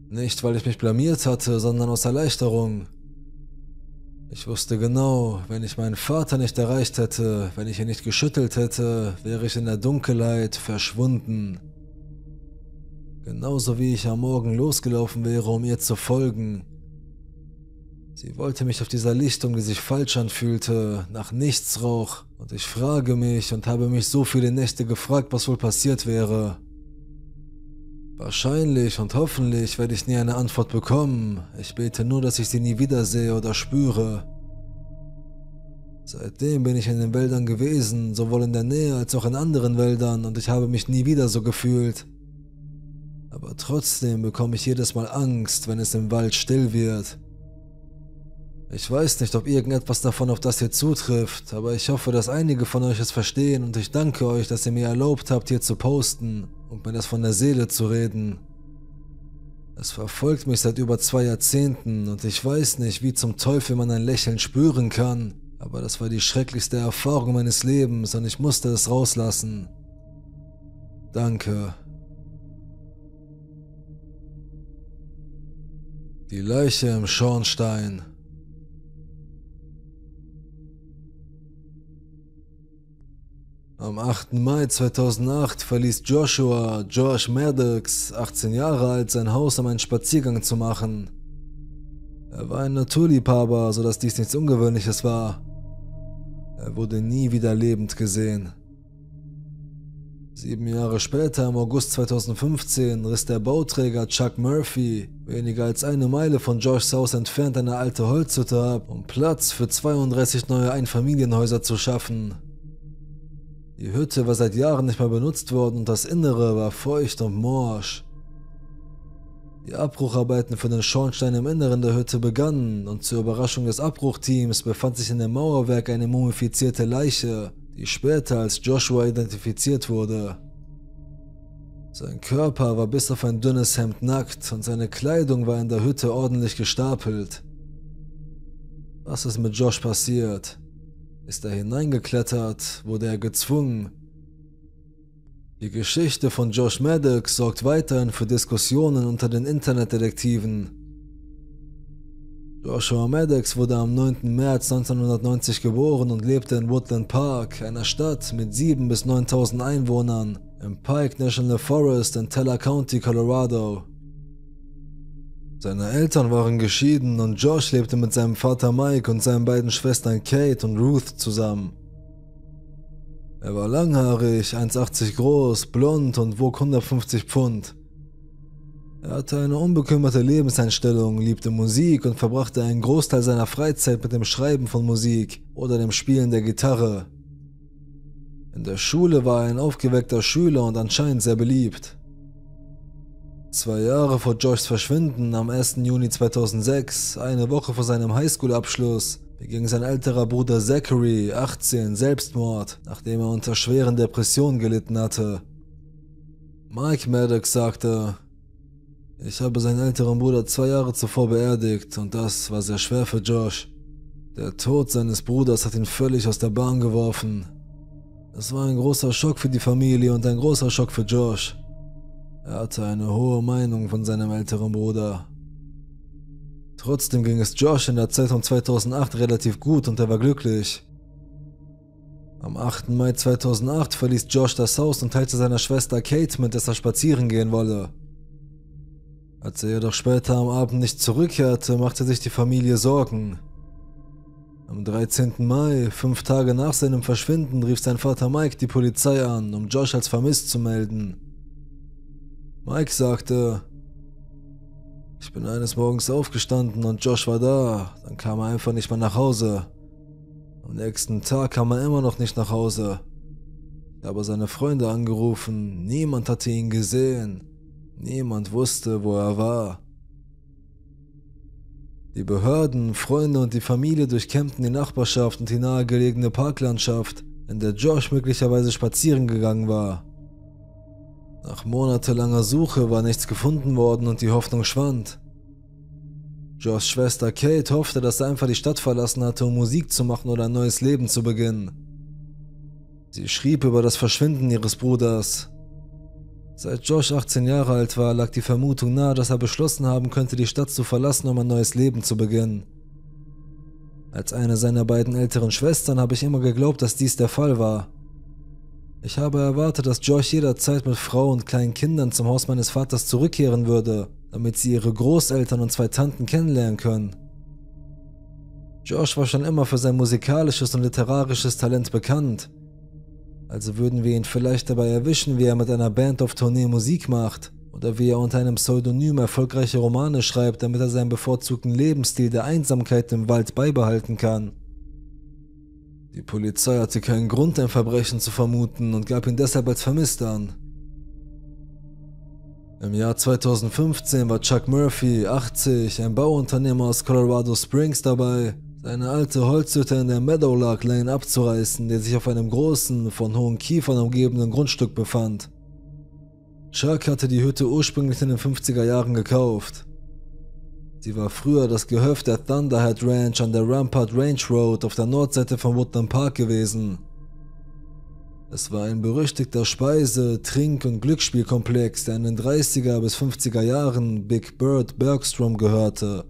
Nicht, weil ich mich blamiert hatte, sondern aus Erleichterung. Ich wusste genau, wenn ich meinen Vater nicht erreicht hätte, wenn ich ihn nicht geschüttelt hätte, wäre ich in der Dunkelheit verschwunden genauso wie ich am Morgen losgelaufen wäre, um ihr zu folgen. Sie wollte mich auf dieser Lichtung, die sich falsch anfühlte, nach nichts roch, und ich frage mich und habe mich so viele Nächte gefragt, was wohl passiert wäre. Wahrscheinlich und hoffentlich werde ich nie eine Antwort bekommen. Ich bete nur, dass ich sie nie wiedersehe oder spüre. Seitdem bin ich in den Wäldern gewesen, sowohl in der Nähe als auch in anderen Wäldern, und ich habe mich nie wieder so gefühlt. Aber trotzdem bekomme ich jedes Mal Angst, wenn es im Wald still wird. Ich weiß nicht, ob irgendetwas davon auf das hier zutrifft, aber ich hoffe, dass einige von euch es verstehen und ich danke euch, dass ihr mir erlaubt habt, hier zu posten und mir das von der Seele zu reden. Es verfolgt mich seit über zwei Jahrzehnten und ich weiß nicht, wie zum Teufel man ein Lächeln spüren kann, aber das war die schrecklichste Erfahrung meines Lebens und ich musste es rauslassen. Danke. Die Leiche im Schornstein. Am 8. Mai 2008 verließ Joshua George Maddox, 18 Jahre alt, sein Haus, um einen Spaziergang zu machen. Er war ein Naturliebhaber, sodass dies nichts Ungewöhnliches war. Er wurde nie wieder lebend gesehen. Sieben Jahre später, im August 2015, riss der Bauträger Chuck Murphy weniger als eine Meile von Joshs Haus entfernt eine alte Holzhütte ab, um Platz für 32 neue Einfamilienhäuser zu schaffen. Die Hütte war seit Jahren nicht mehr benutzt worden und das Innere war feucht und morsch. Die Abbrucharbeiten für den Schornstein im Inneren der Hütte begannen und zur Überraschung des Abbruchteams befand sich in dem Mauerwerk eine mumifizierte Leiche, die später als Joshua identifiziert wurde. Sein Körper war bis auf ein dünnes Hemd nackt und seine Kleidung war in der Hütte ordentlich gestapelt. Was ist mit Josh passiert? Ist er hineingeklettert? Wurde er gezwungen? Die Geschichte von Josh Maddox sorgt weiterhin für Diskussionen unter den Internetdetektiven. Joshua Maddox wurde am 9. März 1990 geboren und lebte in Woodland Park, einer Stadt mit 7.000 bis 9.000 Einwohnern, im Pike National Forest in Teller County, Colorado. Seine Eltern waren geschieden und Josh lebte mit seinem Vater Mike und seinen beiden Schwestern Kate und Ruth zusammen. Er war langhaarig, 1,80 groß, blond und wog 150 Pfund. Er hatte eine unbekümmerte Lebenseinstellung, liebte Musik und verbrachte einen Großteil seiner Freizeit mit dem Schreiben von Musik oder dem Spielen der Gitarre. In der Schule war er ein aufgeweckter Schüler und anscheinend sehr beliebt. Zwei Jahre vor Joshs Verschwinden, am 1. Juni 2006, eine Woche vor seinem Highschool-Abschluss, beging sein älterer Bruder Zachary, 18, Selbstmord, nachdem er unter schweren Depressionen gelitten hatte. Mike Maddox sagte, ich habe seinen älteren Bruder zwei Jahre zuvor beerdigt und das war sehr schwer für Josh. Der Tod seines Bruders hat ihn völlig aus der Bahn geworfen. Es war ein großer Schock für die Familie und ein großer Schock für Josh. Er hatte eine hohe Meinung von seinem älteren Bruder. Trotzdem ging es Josh in der Zeit um 2008 relativ gut und er war glücklich. Am 8. Mai 2008 verließ Josh das Haus und teilte seiner Schwester Kate mit, dass er spazieren gehen wolle. Als er jedoch später am Abend nicht zurückkehrte, machte sich die Familie Sorgen. Am 13. Mai, fünf Tage nach seinem Verschwinden, rief sein Vater Mike die Polizei an, um Josh als vermisst zu melden. Mike sagte, ich bin eines Morgens aufgestanden und Josh war da, dann kam er einfach nicht mehr nach Hause. Am nächsten Tag kam er immer noch nicht nach Hause. Ich habe seine Freunde angerufen, niemand hatte ihn gesehen. Niemand wusste, wo er war. Die Behörden, Freunde und die Familie durchkämmten die Nachbarschaft und die nahegelegene Parklandschaft, in der Josh möglicherweise spazieren gegangen war. Nach monatelanger Suche war nichts gefunden worden und die Hoffnung schwand. Joshs Schwester Kate hoffte, dass er einfach die Stadt verlassen hatte, um Musik zu machen oder ein neues Leben zu beginnen. Sie schrieb über das Verschwinden ihres Bruders, Seit Josh 18 Jahre alt war, lag die Vermutung nahe, dass er beschlossen haben könnte, die Stadt zu verlassen, um ein neues Leben zu beginnen. Als eine seiner beiden älteren Schwestern habe ich immer geglaubt, dass dies der Fall war. Ich habe erwartet, dass Josh jederzeit mit Frau und kleinen Kindern zum Haus meines Vaters zurückkehren würde, damit sie ihre Großeltern und zwei Tanten kennenlernen können. Josh war schon immer für sein musikalisches und literarisches Talent bekannt also würden wir ihn vielleicht dabei erwischen, wie er mit einer Band auf Tournee Musik macht. Oder wie er unter einem Pseudonym erfolgreiche Romane schreibt, damit er seinen bevorzugten Lebensstil der Einsamkeit im Wald beibehalten kann. Die Polizei hatte keinen Grund, ein Verbrechen zu vermuten und gab ihn deshalb als vermisst an. Im Jahr 2015 war Chuck Murphy, 80, ein Bauunternehmer aus Colorado Springs dabei, seine alte Holzhütte in der Meadowlark Lane abzureißen, die sich auf einem großen, von hohen Kiefern umgebenen Grundstück befand. Chuck hatte die Hütte ursprünglich in den 50er Jahren gekauft. Sie war früher das Gehöft der Thunderhead Ranch an der Rampart Range Road auf der Nordseite von Woodland Park gewesen. Es war ein berüchtigter Speise-, Trink- und Glücksspielkomplex, der in den 30er bis 50er Jahren Big Bird Bergstrom gehörte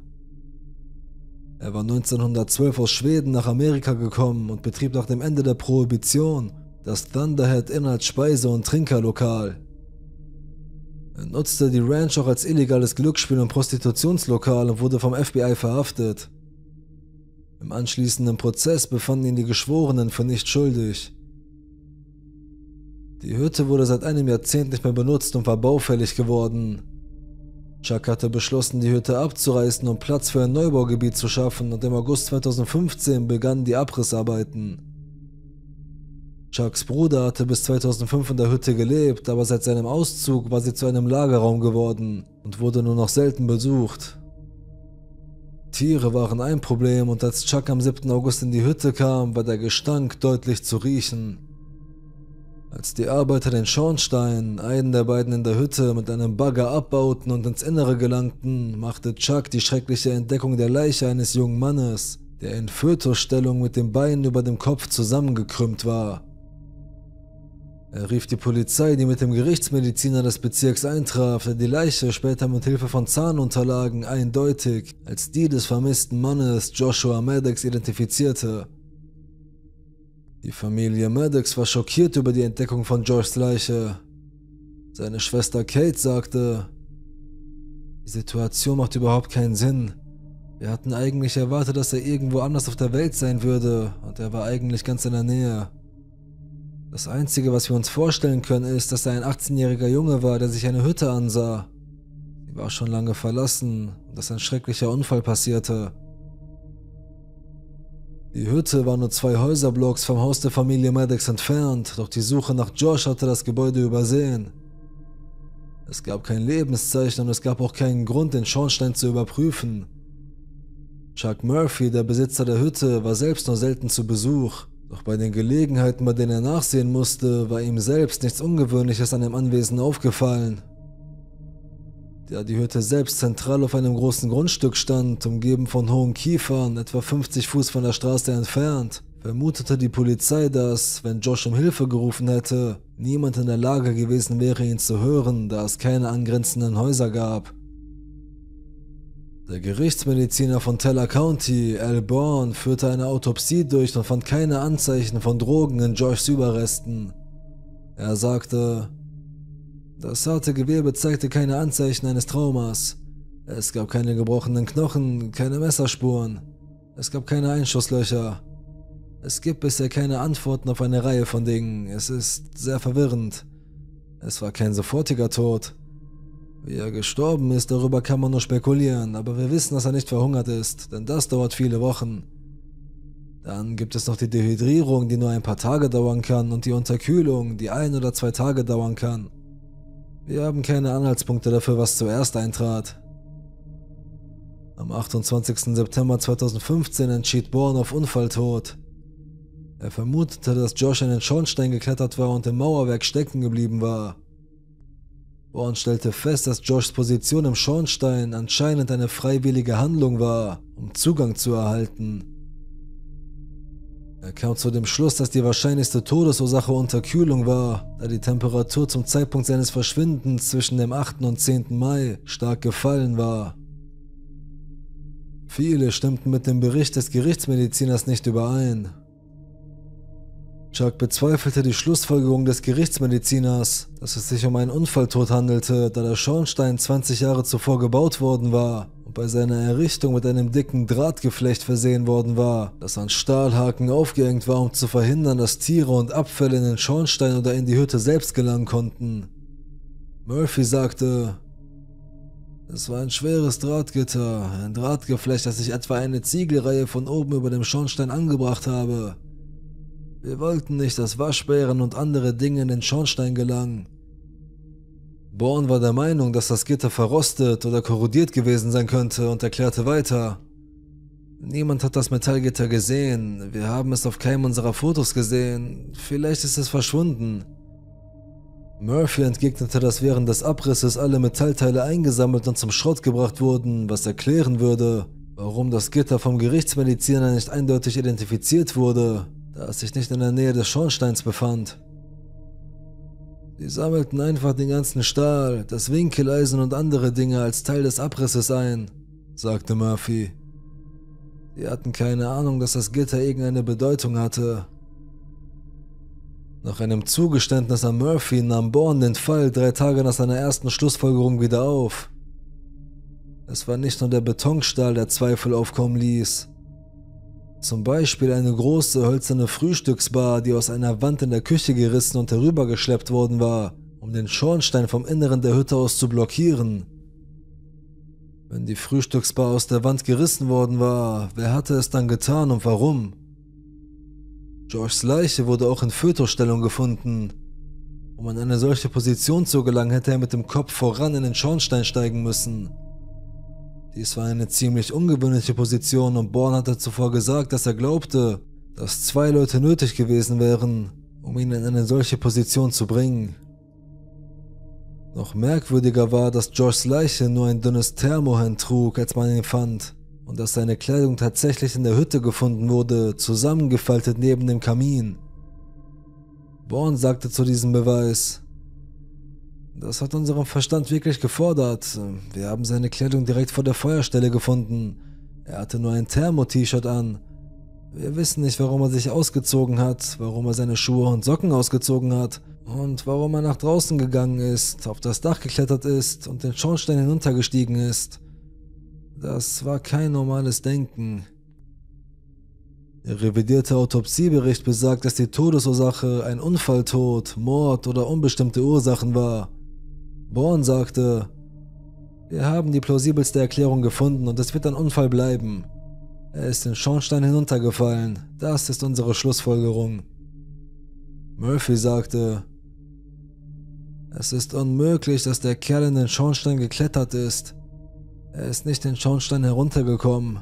er war 1912 aus Schweden nach Amerika gekommen und betrieb nach dem Ende der Prohibition das Thunderhead Inhaltsspeise- und Trinkerlokal. Er nutzte die Ranch auch als illegales Glücksspiel und Prostitutionslokal und wurde vom FBI verhaftet. Im anschließenden Prozess befanden ihn die Geschworenen für nicht schuldig. Die Hütte wurde seit einem Jahrzehnt nicht mehr benutzt und war baufällig geworden. Chuck hatte beschlossen, die Hütte abzureißen, um Platz für ein Neubaugebiet zu schaffen und im August 2015 begannen die Abrissarbeiten. Chucks Bruder hatte bis 2005 in der Hütte gelebt, aber seit seinem Auszug war sie zu einem Lagerraum geworden und wurde nur noch selten besucht. Tiere waren ein Problem und als Chuck am 7. August in die Hütte kam, war der Gestank deutlich zu riechen. Als die Arbeiter den Schornstein, einen der beiden in der Hütte, mit einem Bagger abbauten und ins Innere gelangten, machte Chuck die schreckliche Entdeckung der Leiche eines jungen Mannes, der in Fötusstellung mit den Beinen über dem Kopf zusammengekrümmt war. Er rief die Polizei, die mit dem Gerichtsmediziner des Bezirks eintraf, der die Leiche später mit Hilfe von Zahnunterlagen eindeutig als die des vermissten Mannes Joshua Maddox identifizierte. Die Familie Maddox war schockiert über die Entdeckung von Georges Leiche. Seine Schwester Kate sagte, die Situation macht überhaupt keinen Sinn. Wir hatten eigentlich erwartet, dass er irgendwo anders auf der Welt sein würde, und er war eigentlich ganz in der Nähe. Das Einzige, was wir uns vorstellen können, ist, dass er ein 18-jähriger Junge war, der sich eine Hütte ansah. Sie war schon lange verlassen und dass ein schrecklicher Unfall passierte. Die Hütte war nur zwei Häuserblocks vom Haus der Familie Maddox entfernt, doch die Suche nach Josh hatte das Gebäude übersehen. Es gab kein Lebenszeichen und es gab auch keinen Grund, den Schornstein zu überprüfen. Chuck Murphy, der Besitzer der Hütte, war selbst nur selten zu Besuch, doch bei den Gelegenheiten, bei denen er nachsehen musste, war ihm selbst nichts Ungewöhnliches an dem Anwesen aufgefallen ja, die Hütte selbst zentral auf einem großen Grundstück stand, umgeben von hohen Kiefern, etwa 50 Fuß von der Straße entfernt, vermutete die Polizei, dass, wenn Josh um Hilfe gerufen hätte, niemand in der Lage gewesen wäre, ihn zu hören, da es keine angrenzenden Häuser gab. Der Gerichtsmediziner von Teller County, Al Bourne, führte eine Autopsie durch und fand keine Anzeichen von Drogen in Joshs Überresten. Er sagte, das harte Gewebe zeigte keine Anzeichen eines Traumas. Es gab keine gebrochenen Knochen, keine Messerspuren. Es gab keine Einschusslöcher. Es gibt bisher keine Antworten auf eine Reihe von Dingen. Es ist sehr verwirrend. Es war kein sofortiger Tod. Wie er gestorben ist, darüber kann man nur spekulieren, aber wir wissen, dass er nicht verhungert ist, denn das dauert viele Wochen. Dann gibt es noch die Dehydrierung, die nur ein paar Tage dauern kann, und die Unterkühlung, die ein oder zwei Tage dauern kann. Wir haben keine Anhaltspunkte dafür, was zuerst eintrat. Am 28. September 2015 entschied Bourne auf Unfalltod. Er vermutete, dass Josh in den Schornstein geklettert war und im Mauerwerk stecken geblieben war. Bourne stellte fest, dass Joshs Position im Schornstein anscheinend eine freiwillige Handlung war, um Zugang zu erhalten. Er kam zu dem Schluss, dass die wahrscheinlichste Todesursache Unterkühlung war, da die Temperatur zum Zeitpunkt seines Verschwindens zwischen dem 8. und 10. Mai stark gefallen war. Viele stimmten mit dem Bericht des Gerichtsmediziners nicht überein. Chuck bezweifelte die Schlussfolgerung des Gerichtsmediziners, dass es sich um einen Unfalltod handelte, da der Schornstein 20 Jahre zuvor gebaut worden war und bei seiner Errichtung mit einem dicken Drahtgeflecht versehen worden war, das an Stahlhaken aufgehängt war, um zu verhindern, dass Tiere und Abfälle in den Schornstein oder in die Hütte selbst gelangen konnten. Murphy sagte, es war ein schweres Drahtgitter, ein Drahtgeflecht, das ich etwa eine Ziegelreihe von oben über dem Schornstein angebracht habe. Wir wollten nicht, dass Waschbären und andere Dinge in den Schornstein gelangen. Born war der Meinung, dass das Gitter verrostet oder korrodiert gewesen sein könnte und erklärte weiter. Niemand hat das Metallgitter gesehen, wir haben es auf keinem unserer Fotos gesehen, vielleicht ist es verschwunden. Murphy entgegnete, dass während des Abrisses alle Metallteile eingesammelt und zum Schrott gebracht wurden, was erklären würde, warum das Gitter vom Gerichtsmediziner nicht eindeutig identifiziert wurde, da es sich nicht in der Nähe des Schornsteins befand. Die sammelten einfach den ganzen Stahl, das Winkeleisen und andere Dinge als Teil des Abrisses ein, sagte Murphy. Sie hatten keine Ahnung, dass das Gitter irgendeine Bedeutung hatte. Nach einem Zugeständnis an Murphy nahm Born den Fall drei Tage nach seiner ersten Schlussfolgerung wieder auf. Es war nicht nur der Betonstahl, der Zweifel aufkommen ließ. Zum Beispiel eine große hölzerne Frühstücksbar, die aus einer Wand in der Küche gerissen und herübergeschleppt worden war, um den Schornstein vom Inneren der Hütte aus zu blockieren. Wenn die Frühstücksbar aus der Wand gerissen worden war, wer hatte es dann getan und warum? Georges Leiche wurde auch in Fötostellung gefunden. Um an eine solche Position zu gelangen, hätte er mit dem Kopf voran in den Schornstein steigen müssen. Dies war eine ziemlich ungewöhnliche Position und Born hatte zuvor gesagt, dass er glaubte, dass zwei Leute nötig gewesen wären, um ihn in eine solche Position zu bringen. Noch merkwürdiger war, dass Joshs Leiche nur ein dünnes Thermohemd trug, als man ihn fand, und dass seine Kleidung tatsächlich in der Hütte gefunden wurde, zusammengefaltet neben dem Kamin. Born sagte zu diesem Beweis, das hat unseren Verstand wirklich gefordert. Wir haben seine Kleidung direkt vor der Feuerstelle gefunden. Er hatte nur ein Thermo-T-Shirt an. Wir wissen nicht, warum er sich ausgezogen hat, warum er seine Schuhe und Socken ausgezogen hat und warum er nach draußen gegangen ist, auf das Dach geklettert ist und den Schornstein hinuntergestiegen ist. Das war kein normales Denken. Der revidierte Autopsiebericht besagt, dass die Todesursache ein Unfalltod, Mord oder unbestimmte Ursachen war. Born sagte, wir haben die plausibelste Erklärung gefunden und es wird ein Unfall bleiben. Er ist den Schornstein hinuntergefallen. Das ist unsere Schlussfolgerung. Murphy sagte, es ist unmöglich, dass der Kerl in den Schornstein geklettert ist. Er ist nicht den Schornstein heruntergekommen.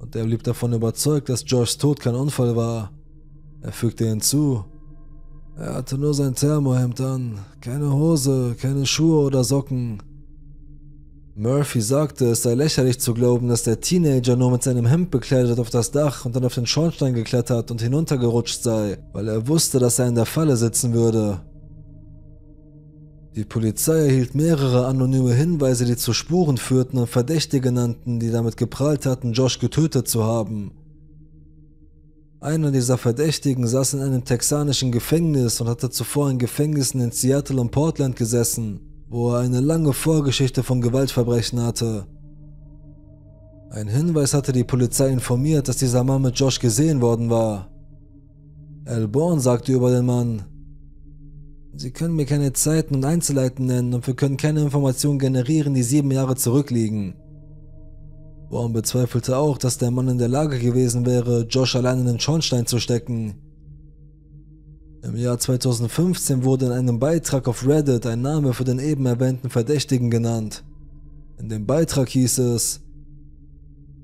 Und er blieb davon überzeugt, dass Georges Tod kein Unfall war. Er fügte hinzu, er hatte nur sein Thermohemd an, keine Hose, keine Schuhe oder Socken. Murphy sagte, es sei lächerlich zu glauben, dass der Teenager nur mit seinem Hemd bekleidet auf das Dach und dann auf den Schornstein geklettert und hinuntergerutscht sei, weil er wusste, dass er in der Falle sitzen würde. Die Polizei erhielt mehrere anonyme Hinweise, die zu Spuren führten und Verdächtige nannten, die damit geprahlt hatten, Josh getötet zu haben. Einer dieser Verdächtigen saß in einem texanischen Gefängnis und hatte zuvor in Gefängnissen in Seattle und Portland gesessen, wo er eine lange Vorgeschichte von Gewaltverbrechen hatte. Ein Hinweis hatte die Polizei informiert, dass dieser Mann mit Josh gesehen worden war. Al Bourne sagte über den Mann, Sie können mir keine Zeiten und Einzelheiten nennen und wir können keine Informationen generieren, die sieben Jahre zurückliegen. Warren bezweifelte auch, dass der Mann in der Lage gewesen wäre, Josh allein in den Schornstein zu stecken. Im Jahr 2015 wurde in einem Beitrag auf Reddit ein Name für den eben erwähnten Verdächtigen genannt. In dem Beitrag hieß es,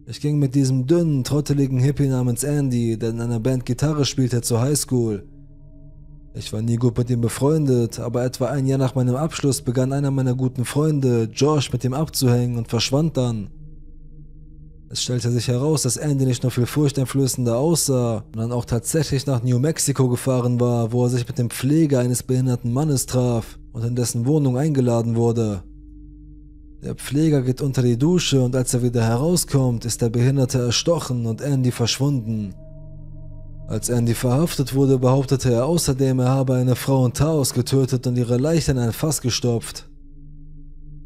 ich ging mit diesem dünnen, trotteligen Hippie namens Andy, der in einer Band Gitarre spielte, zur Highschool. Ich war nie gut mit ihm befreundet, aber etwa ein Jahr nach meinem Abschluss begann einer meiner guten Freunde, Josh, mit ihm abzuhängen und verschwand dann. Es stellte sich heraus, dass Andy nicht nur viel furchteinflößender aussah, sondern auch tatsächlich nach New Mexico gefahren war, wo er sich mit dem Pfleger eines behinderten Mannes traf und in dessen Wohnung eingeladen wurde. Der Pfleger geht unter die Dusche und als er wieder herauskommt, ist der Behinderte erstochen und Andy verschwunden. Als Andy verhaftet wurde, behauptete er außerdem, er habe eine Frau in Taos getötet und ihre Leiche in ein Fass gestopft.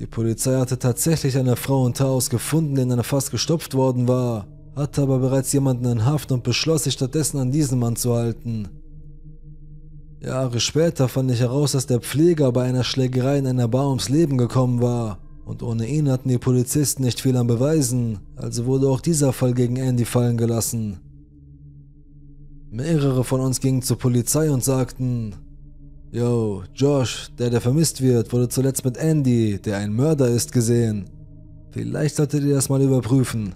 Die Polizei hatte tatsächlich eine Frau unter Taos gefunden, die in einer Fass gestopft worden war, hatte aber bereits jemanden in Haft und beschloss, sich stattdessen an diesen Mann zu halten. Jahre später fand ich heraus, dass der Pfleger bei einer Schlägerei in einer Bar ums Leben gekommen war. Und ohne ihn hatten die Polizisten nicht viel an Beweisen, also wurde auch dieser Fall gegen Andy fallen gelassen. Mehrere von uns gingen zur Polizei und sagten, Yo, Josh, der, der vermisst wird, wurde zuletzt mit Andy, der ein Mörder ist, gesehen. Vielleicht solltet ihr das mal überprüfen.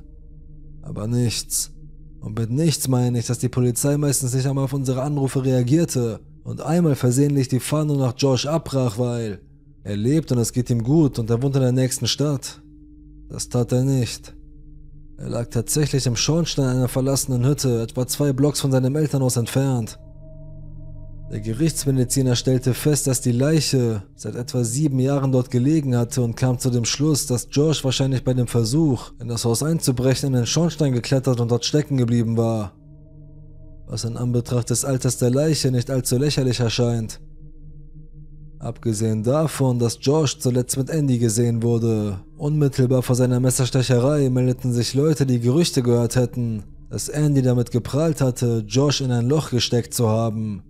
Aber nichts. Und mit nichts meine ich, dass die Polizei meistens nicht einmal auf unsere Anrufe reagierte und einmal versehentlich die Fahndung nach Josh abbrach, weil er lebt und es geht ihm gut und er wohnt in der nächsten Stadt. Das tat er nicht. Er lag tatsächlich im Schornstein einer verlassenen Hütte, etwa zwei Blocks von seinem Elternhaus entfernt. Der Gerichtsmediziner stellte fest, dass die Leiche seit etwa sieben Jahren dort gelegen hatte und kam zu dem Schluss, dass George wahrscheinlich bei dem Versuch, in das Haus einzubrechen, in den Schornstein geklettert und dort stecken geblieben war. Was in Anbetracht des Alters der Leiche nicht allzu lächerlich erscheint. Abgesehen davon, dass George zuletzt mit Andy gesehen wurde. Unmittelbar vor seiner Messerstecherei meldeten sich Leute, die Gerüchte gehört hätten, dass Andy damit geprahlt hatte, George in ein Loch gesteckt zu haben.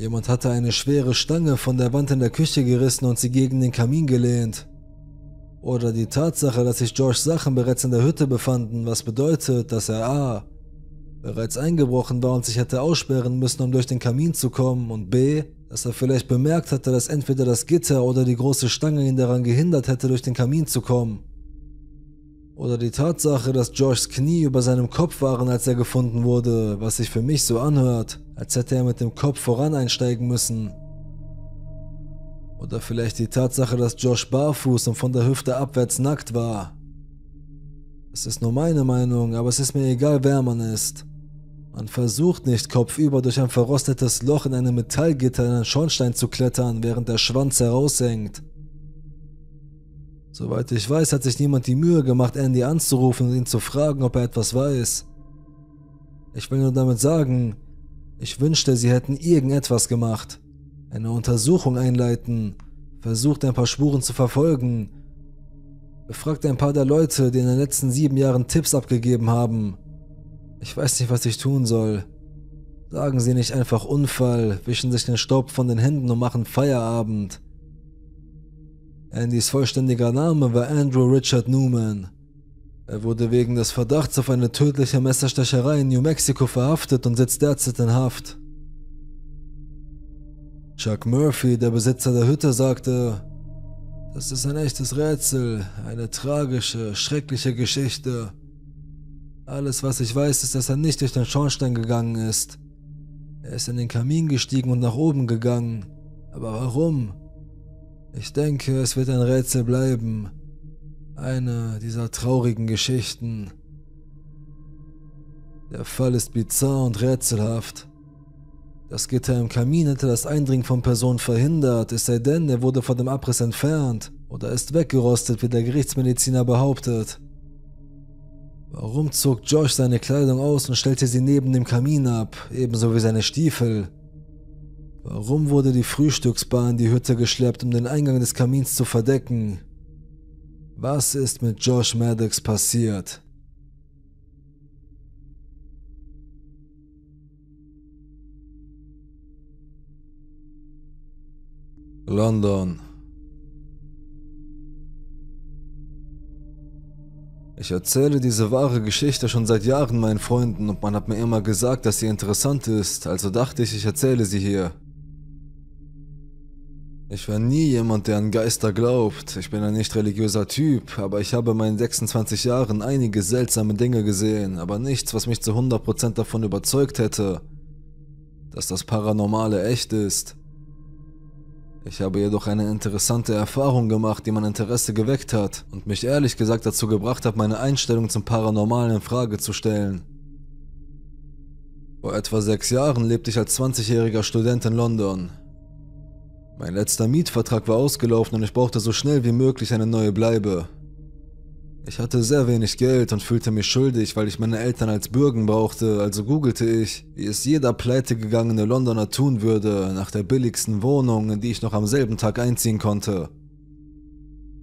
Jemand hatte eine schwere Stange von der Wand in der Küche gerissen und sie gegen den Kamin gelehnt. Oder die Tatsache, dass sich George Sachen bereits in der Hütte befanden, was bedeutet, dass er a. bereits eingebrochen war und sich hätte aussperren müssen, um durch den Kamin zu kommen, und b. dass er vielleicht bemerkt hatte, dass entweder das Gitter oder die große Stange ihn daran gehindert hätte, durch den Kamin zu kommen. Oder die Tatsache, dass Joshs Knie über seinem Kopf waren, als er gefunden wurde, was sich für mich so anhört, als hätte er mit dem Kopf voran einsteigen müssen. Oder vielleicht die Tatsache, dass Josh barfuß und von der Hüfte abwärts nackt war. Es ist nur meine Meinung, aber es ist mir egal, wer man ist. Man versucht nicht kopfüber durch ein verrostetes Loch in einem Metallgitter in einen Schornstein zu klettern, während der Schwanz heraushängt. Soweit ich weiß, hat sich niemand die Mühe gemacht, Andy anzurufen und ihn zu fragen, ob er etwas weiß. Ich will nur damit sagen, ich wünschte, sie hätten irgendetwas gemacht. Eine Untersuchung einleiten, versucht ein paar Spuren zu verfolgen, befragt ein paar der Leute, die in den letzten sieben Jahren Tipps abgegeben haben. Ich weiß nicht, was ich tun soll. Sagen Sie nicht einfach Unfall, wischen sich den Staub von den Händen und machen Feierabend. Andys vollständiger Name war Andrew Richard Newman. Er wurde wegen des Verdachts auf eine tödliche Messerstecherei in New Mexico verhaftet und sitzt derzeit in Haft. Chuck Murphy, der Besitzer der Hütte, sagte, das ist ein echtes Rätsel, eine tragische, schreckliche Geschichte. Alles, was ich weiß, ist, dass er nicht durch den Schornstein gegangen ist. Er ist in den Kamin gestiegen und nach oben gegangen. Aber warum? Ich denke, es wird ein Rätsel bleiben. Eine dieser traurigen Geschichten. Der Fall ist bizarr und rätselhaft. Das Gitter im Kamin hätte das Eindringen von Personen verhindert, es sei denn, er wurde von dem Abriss entfernt oder ist weggerostet, wie der Gerichtsmediziner behauptet. Warum zog Josh seine Kleidung aus und stellte sie neben dem Kamin ab, ebenso wie seine Stiefel? Warum wurde die Frühstücksbar in die Hütte geschleppt, um den Eingang des Kamins zu verdecken? Was ist mit Josh Maddox passiert? London. Ich erzähle diese wahre Geschichte schon seit Jahren meinen Freunden und man hat mir immer gesagt, dass sie interessant ist, also dachte ich, ich erzähle sie hier. Ich war nie jemand, der an Geister glaubt. Ich bin ein nicht religiöser Typ, aber ich habe in meinen 26 Jahren einige seltsame Dinge gesehen, aber nichts, was mich zu 100% davon überzeugt hätte, dass das Paranormale echt ist. Ich habe jedoch eine interessante Erfahrung gemacht, die mein Interesse geweckt hat und mich ehrlich gesagt dazu gebracht hat, meine Einstellung zum Paranormalen in Frage zu stellen. Vor etwa sechs Jahren lebte ich als 20-jähriger Student in London. Mein letzter Mietvertrag war ausgelaufen und ich brauchte so schnell wie möglich eine neue Bleibe. Ich hatte sehr wenig Geld und fühlte mich schuldig, weil ich meine Eltern als Bürgen brauchte, also googelte ich, wie es jeder pleitegegangene Londoner tun würde, nach der billigsten Wohnung, in die ich noch am selben Tag einziehen konnte.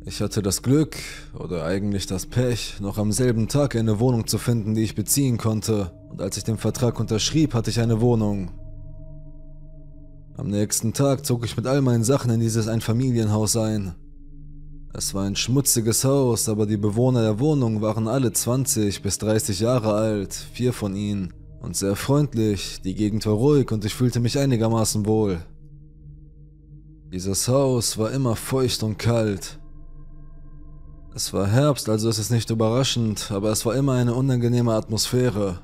Ich hatte das Glück, oder eigentlich das Pech, noch am selben Tag eine Wohnung zu finden, die ich beziehen konnte, und als ich den Vertrag unterschrieb, hatte ich eine Wohnung, am nächsten Tag zog ich mit all meinen Sachen in dieses Einfamilienhaus ein. Es war ein schmutziges Haus, aber die Bewohner der Wohnung waren alle 20 bis 30 Jahre alt, vier von ihnen, und sehr freundlich, die Gegend war ruhig und ich fühlte mich einigermaßen wohl. Dieses Haus war immer feucht und kalt. Es war Herbst, also ist es nicht überraschend, aber es war immer eine unangenehme Atmosphäre.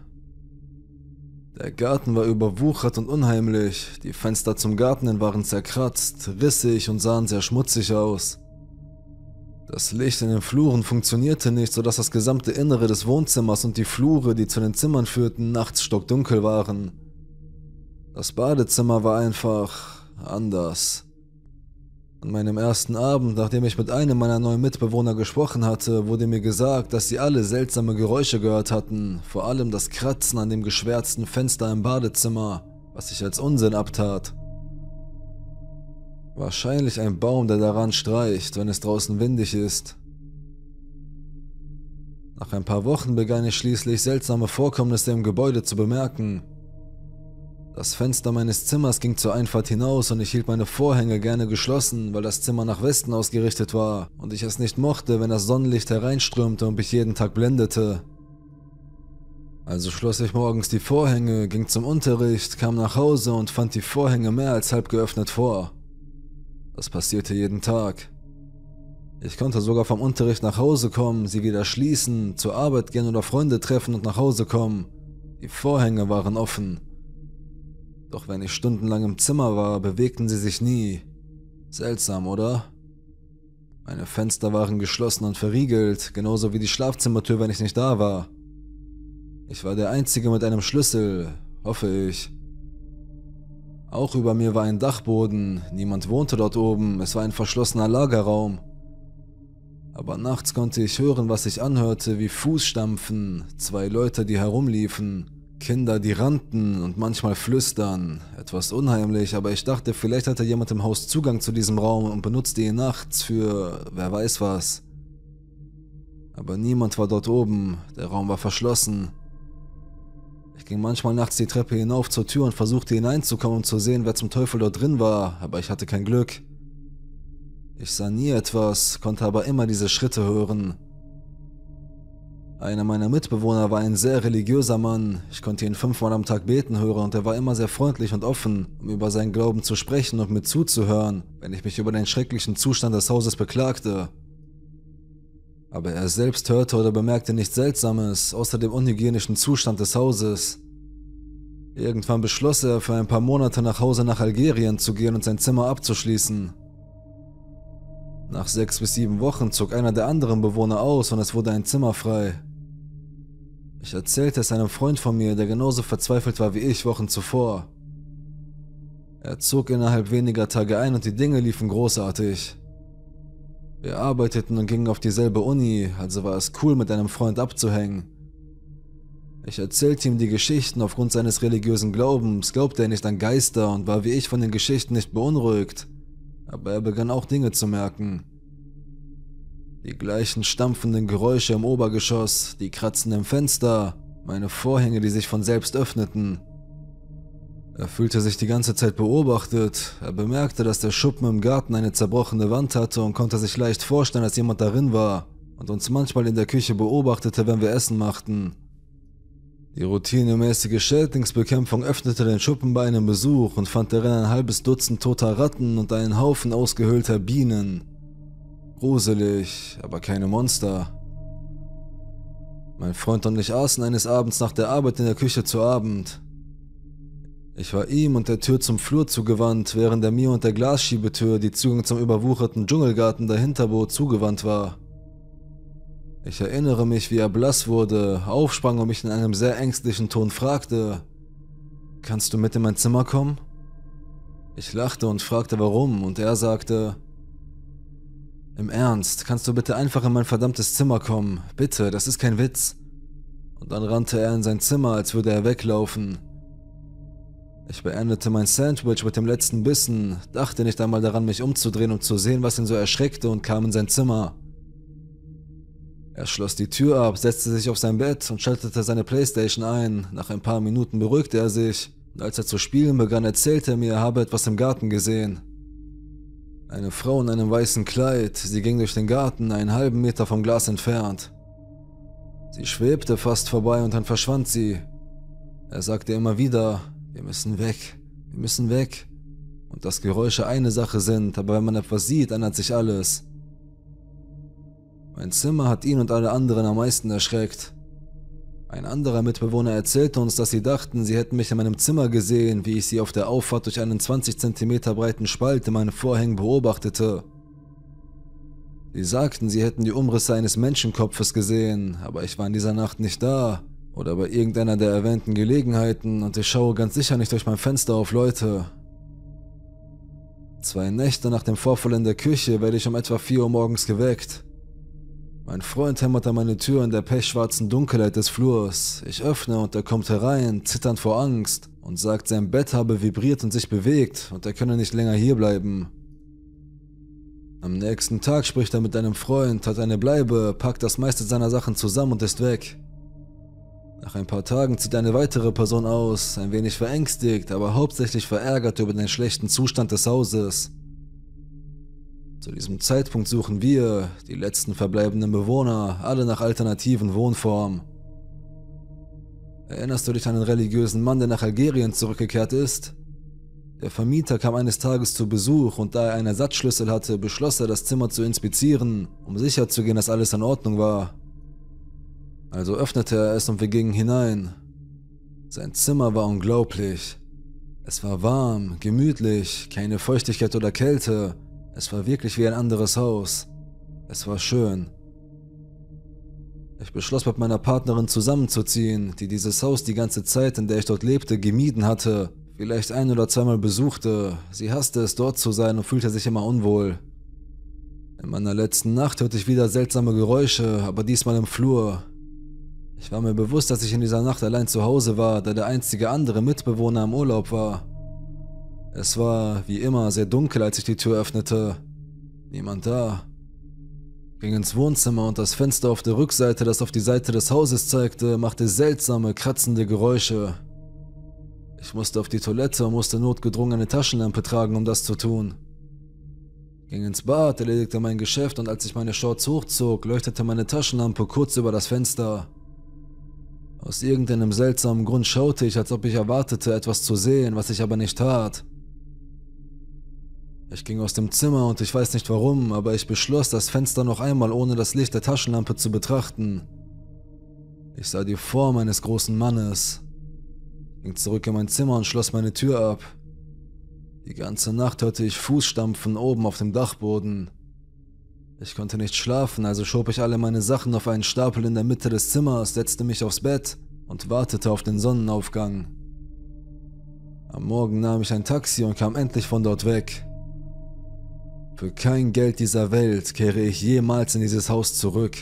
Der Garten war überwuchert und unheimlich, die Fenster zum Garten hin waren zerkratzt, rissig und sahen sehr schmutzig aus. Das Licht in den Fluren funktionierte nicht, sodass das gesamte Innere des Wohnzimmers und die Flure, die zu den Zimmern führten, nachts stockdunkel waren. Das Badezimmer war einfach anders. An meinem ersten Abend, nachdem ich mit einem meiner neuen Mitbewohner gesprochen hatte, wurde mir gesagt, dass sie alle seltsame Geräusche gehört hatten, vor allem das Kratzen an dem geschwärzten Fenster im Badezimmer, was ich als Unsinn abtat. Wahrscheinlich ein Baum, der daran streicht, wenn es draußen windig ist. Nach ein paar Wochen begann ich schließlich seltsame Vorkommnisse im Gebäude zu bemerken. Das Fenster meines Zimmers ging zur Einfahrt hinaus und ich hielt meine Vorhänge gerne geschlossen, weil das Zimmer nach Westen ausgerichtet war und ich es nicht mochte, wenn das Sonnenlicht hereinströmte und mich jeden Tag blendete. Also schloss ich morgens die Vorhänge, ging zum Unterricht, kam nach Hause und fand die Vorhänge mehr als halb geöffnet vor. Das passierte jeden Tag. Ich konnte sogar vom Unterricht nach Hause kommen, sie wieder schließen, zur Arbeit gehen oder Freunde treffen und nach Hause kommen. Die Vorhänge waren offen. Doch wenn ich stundenlang im Zimmer war, bewegten sie sich nie. Seltsam, oder? Meine Fenster waren geschlossen und verriegelt, genauso wie die Schlafzimmertür, wenn ich nicht da war. Ich war der Einzige mit einem Schlüssel, hoffe ich. Auch über mir war ein Dachboden, niemand wohnte dort oben, es war ein verschlossener Lagerraum. Aber nachts konnte ich hören, was ich anhörte, wie Fußstampfen, zwei Leute, die herumliefen. Kinder, die rannten und manchmal flüstern. Etwas unheimlich, aber ich dachte, vielleicht hatte jemand im Haus Zugang zu diesem Raum und benutzte ihn nachts für wer weiß was. Aber niemand war dort oben, der Raum war verschlossen. Ich ging manchmal nachts die Treppe hinauf zur Tür und versuchte hineinzukommen, um zu sehen, wer zum Teufel dort drin war, aber ich hatte kein Glück. Ich sah nie etwas, konnte aber immer diese Schritte hören. Einer meiner Mitbewohner war ein sehr religiöser Mann. Ich konnte ihn fünfmal am Tag beten hören und er war immer sehr freundlich und offen, um über seinen Glauben zu sprechen und mir zuzuhören, wenn ich mich über den schrecklichen Zustand des Hauses beklagte. Aber er selbst hörte oder bemerkte nichts Seltsames, außer dem unhygienischen Zustand des Hauses. Irgendwann beschloss er, für ein paar Monate nach Hause nach Algerien zu gehen und sein Zimmer abzuschließen. Nach sechs bis sieben Wochen zog einer der anderen Bewohner aus und es wurde ein Zimmer frei. Ich erzählte es einem Freund von mir, der genauso verzweifelt war wie ich Wochen zuvor. Er zog innerhalb weniger Tage ein und die Dinge liefen großartig. Wir arbeiteten und gingen auf dieselbe Uni, also war es cool, mit einem Freund abzuhängen. Ich erzählte ihm die Geschichten aufgrund seines religiösen Glaubens, glaubte er nicht an Geister und war wie ich von den Geschichten nicht beunruhigt. Aber er begann auch Dinge zu merken. Die gleichen stampfenden Geräusche im Obergeschoss, die kratzenden Fenster, meine Vorhänge, die sich von selbst öffneten. Er fühlte sich die ganze Zeit beobachtet, er bemerkte, dass der Schuppen im Garten eine zerbrochene Wand hatte und konnte sich leicht vorstellen, dass jemand darin war und uns manchmal in der Küche beobachtete, wenn wir Essen machten. Die routinemäßige Schädlingsbekämpfung öffnete den Schuppen bei einem Besuch und fand darin ein halbes Dutzend toter Ratten und einen Haufen ausgehöhlter Bienen. Gruselig, aber keine Monster. Mein Freund und ich aßen eines Abends nach der Arbeit in der Küche zu Abend. Ich war ihm und der Tür zum Flur zugewandt, während er mir und der Glasschiebetür, die Zugang zum überwucherten Dschungelgarten dahinter bot, zugewandt war. Ich erinnere mich, wie er blass wurde, aufsprang und mich in einem sehr ängstlichen Ton fragte, Kannst du mit in mein Zimmer kommen? Ich lachte und fragte warum, und er sagte, im Ernst, kannst du bitte einfach in mein verdammtes Zimmer kommen? Bitte, das ist kein Witz. Und dann rannte er in sein Zimmer, als würde er weglaufen. Ich beendete mein Sandwich mit dem letzten Bissen, dachte nicht einmal daran, mich umzudrehen, um zu sehen, was ihn so erschreckte, und kam in sein Zimmer. Er schloss die Tür ab, setzte sich auf sein Bett und schaltete seine Playstation ein. Nach ein paar Minuten beruhigte er sich, und als er zu spielen begann, erzählte er mir, er habe etwas im Garten gesehen. Eine Frau in einem weißen Kleid, sie ging durch den Garten, einen halben Meter vom Glas entfernt. Sie schwebte fast vorbei und dann verschwand sie. Er sagte immer wieder, wir müssen weg, wir müssen weg. Und dass Geräusche eine Sache sind, aber wenn man etwas sieht, ändert sich alles. Mein Zimmer hat ihn und alle anderen am meisten erschreckt. Ein anderer Mitbewohner erzählte uns, dass sie dachten, sie hätten mich in meinem Zimmer gesehen, wie ich sie auf der Auffahrt durch einen 20 cm breiten Spalt in meinen Vorhängen beobachtete. Sie sagten, sie hätten die Umrisse eines Menschenkopfes gesehen, aber ich war in dieser Nacht nicht da oder bei irgendeiner der erwähnten Gelegenheiten und ich schaue ganz sicher nicht durch mein Fenster auf Leute. Zwei Nächte nach dem Vorfall in der Küche werde ich um etwa 4 Uhr morgens geweckt. Mein Freund hämmert an meine Tür in der pechschwarzen Dunkelheit des Flurs. Ich öffne und er kommt herein, zitternd vor Angst, und sagt, sein Bett habe vibriert und sich bewegt und er könne nicht länger hierbleiben. Am nächsten Tag spricht er mit einem Freund, hat eine Bleibe, packt das meiste seiner Sachen zusammen und ist weg. Nach ein paar Tagen zieht eine weitere Person aus, ein wenig verängstigt, aber hauptsächlich verärgert über den schlechten Zustand des Hauses. Zu diesem Zeitpunkt suchen wir, die letzten verbleibenden Bewohner, alle nach alternativen Wohnformen. Erinnerst du dich an einen religiösen Mann, der nach Algerien zurückgekehrt ist? Der Vermieter kam eines Tages zu Besuch und da er einen Ersatzschlüssel hatte, beschloss er, das Zimmer zu inspizieren, um sicherzugehen, dass alles in Ordnung war. Also öffnete er es und wir gingen hinein. Sein Zimmer war unglaublich. Es war warm, gemütlich, keine Feuchtigkeit oder Kälte, es war wirklich wie ein anderes Haus. Es war schön. Ich beschloss mit meiner Partnerin zusammenzuziehen, die dieses Haus die ganze Zeit, in der ich dort lebte, gemieden hatte, vielleicht ein oder zweimal besuchte. Sie hasste es, dort zu sein und fühlte sich immer unwohl. In meiner letzten Nacht hörte ich wieder seltsame Geräusche, aber diesmal im Flur. Ich war mir bewusst, dass ich in dieser Nacht allein zu Hause war, da der einzige andere Mitbewohner im Urlaub war. Es war wie immer sehr dunkel, als ich die Tür öffnete. Niemand da. Ging ins Wohnzimmer und das Fenster auf der Rückseite, das auf die Seite des Hauses zeigte, machte seltsame, kratzende Geräusche. Ich musste auf die Toilette und musste notgedrungen eine Taschenlampe tragen, um das zu tun. Ging ins Bad, erledigte mein Geschäft und als ich meine Shorts hochzog, leuchtete meine Taschenlampe kurz über das Fenster. Aus irgendeinem seltsamen Grund schaute ich, als ob ich erwartete, etwas zu sehen, was ich aber nicht tat. Ich ging aus dem Zimmer und ich weiß nicht warum, aber ich beschloss, das Fenster noch einmal ohne das Licht der Taschenlampe zu betrachten. Ich sah die Form eines großen Mannes, ging zurück in mein Zimmer und schloss meine Tür ab. Die ganze Nacht hörte ich Fußstampfen oben auf dem Dachboden. Ich konnte nicht schlafen, also schob ich alle meine Sachen auf einen Stapel in der Mitte des Zimmers, setzte mich aufs Bett und wartete auf den Sonnenaufgang. Am Morgen nahm ich ein Taxi und kam endlich von dort weg. Für kein Geld dieser Welt kehre ich jemals in dieses Haus zurück.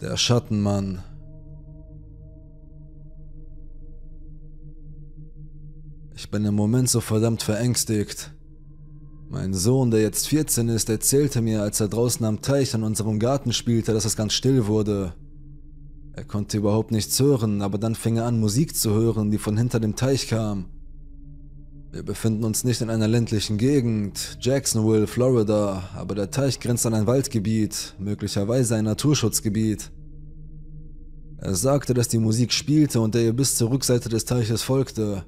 Der Schattenmann. Ich bin im Moment so verdammt verängstigt. Mein Sohn, der jetzt 14 ist, erzählte mir, als er draußen am Teich an unserem Garten spielte, dass es ganz still wurde. Er konnte überhaupt nichts hören, aber dann fing er an, Musik zu hören, die von hinter dem Teich kam. Wir befinden uns nicht in einer ländlichen Gegend, Jacksonville, Florida, aber der Teich grenzt an ein Waldgebiet, möglicherweise ein Naturschutzgebiet. Er sagte, dass die Musik spielte und er ihr bis zur Rückseite des Teiches folgte.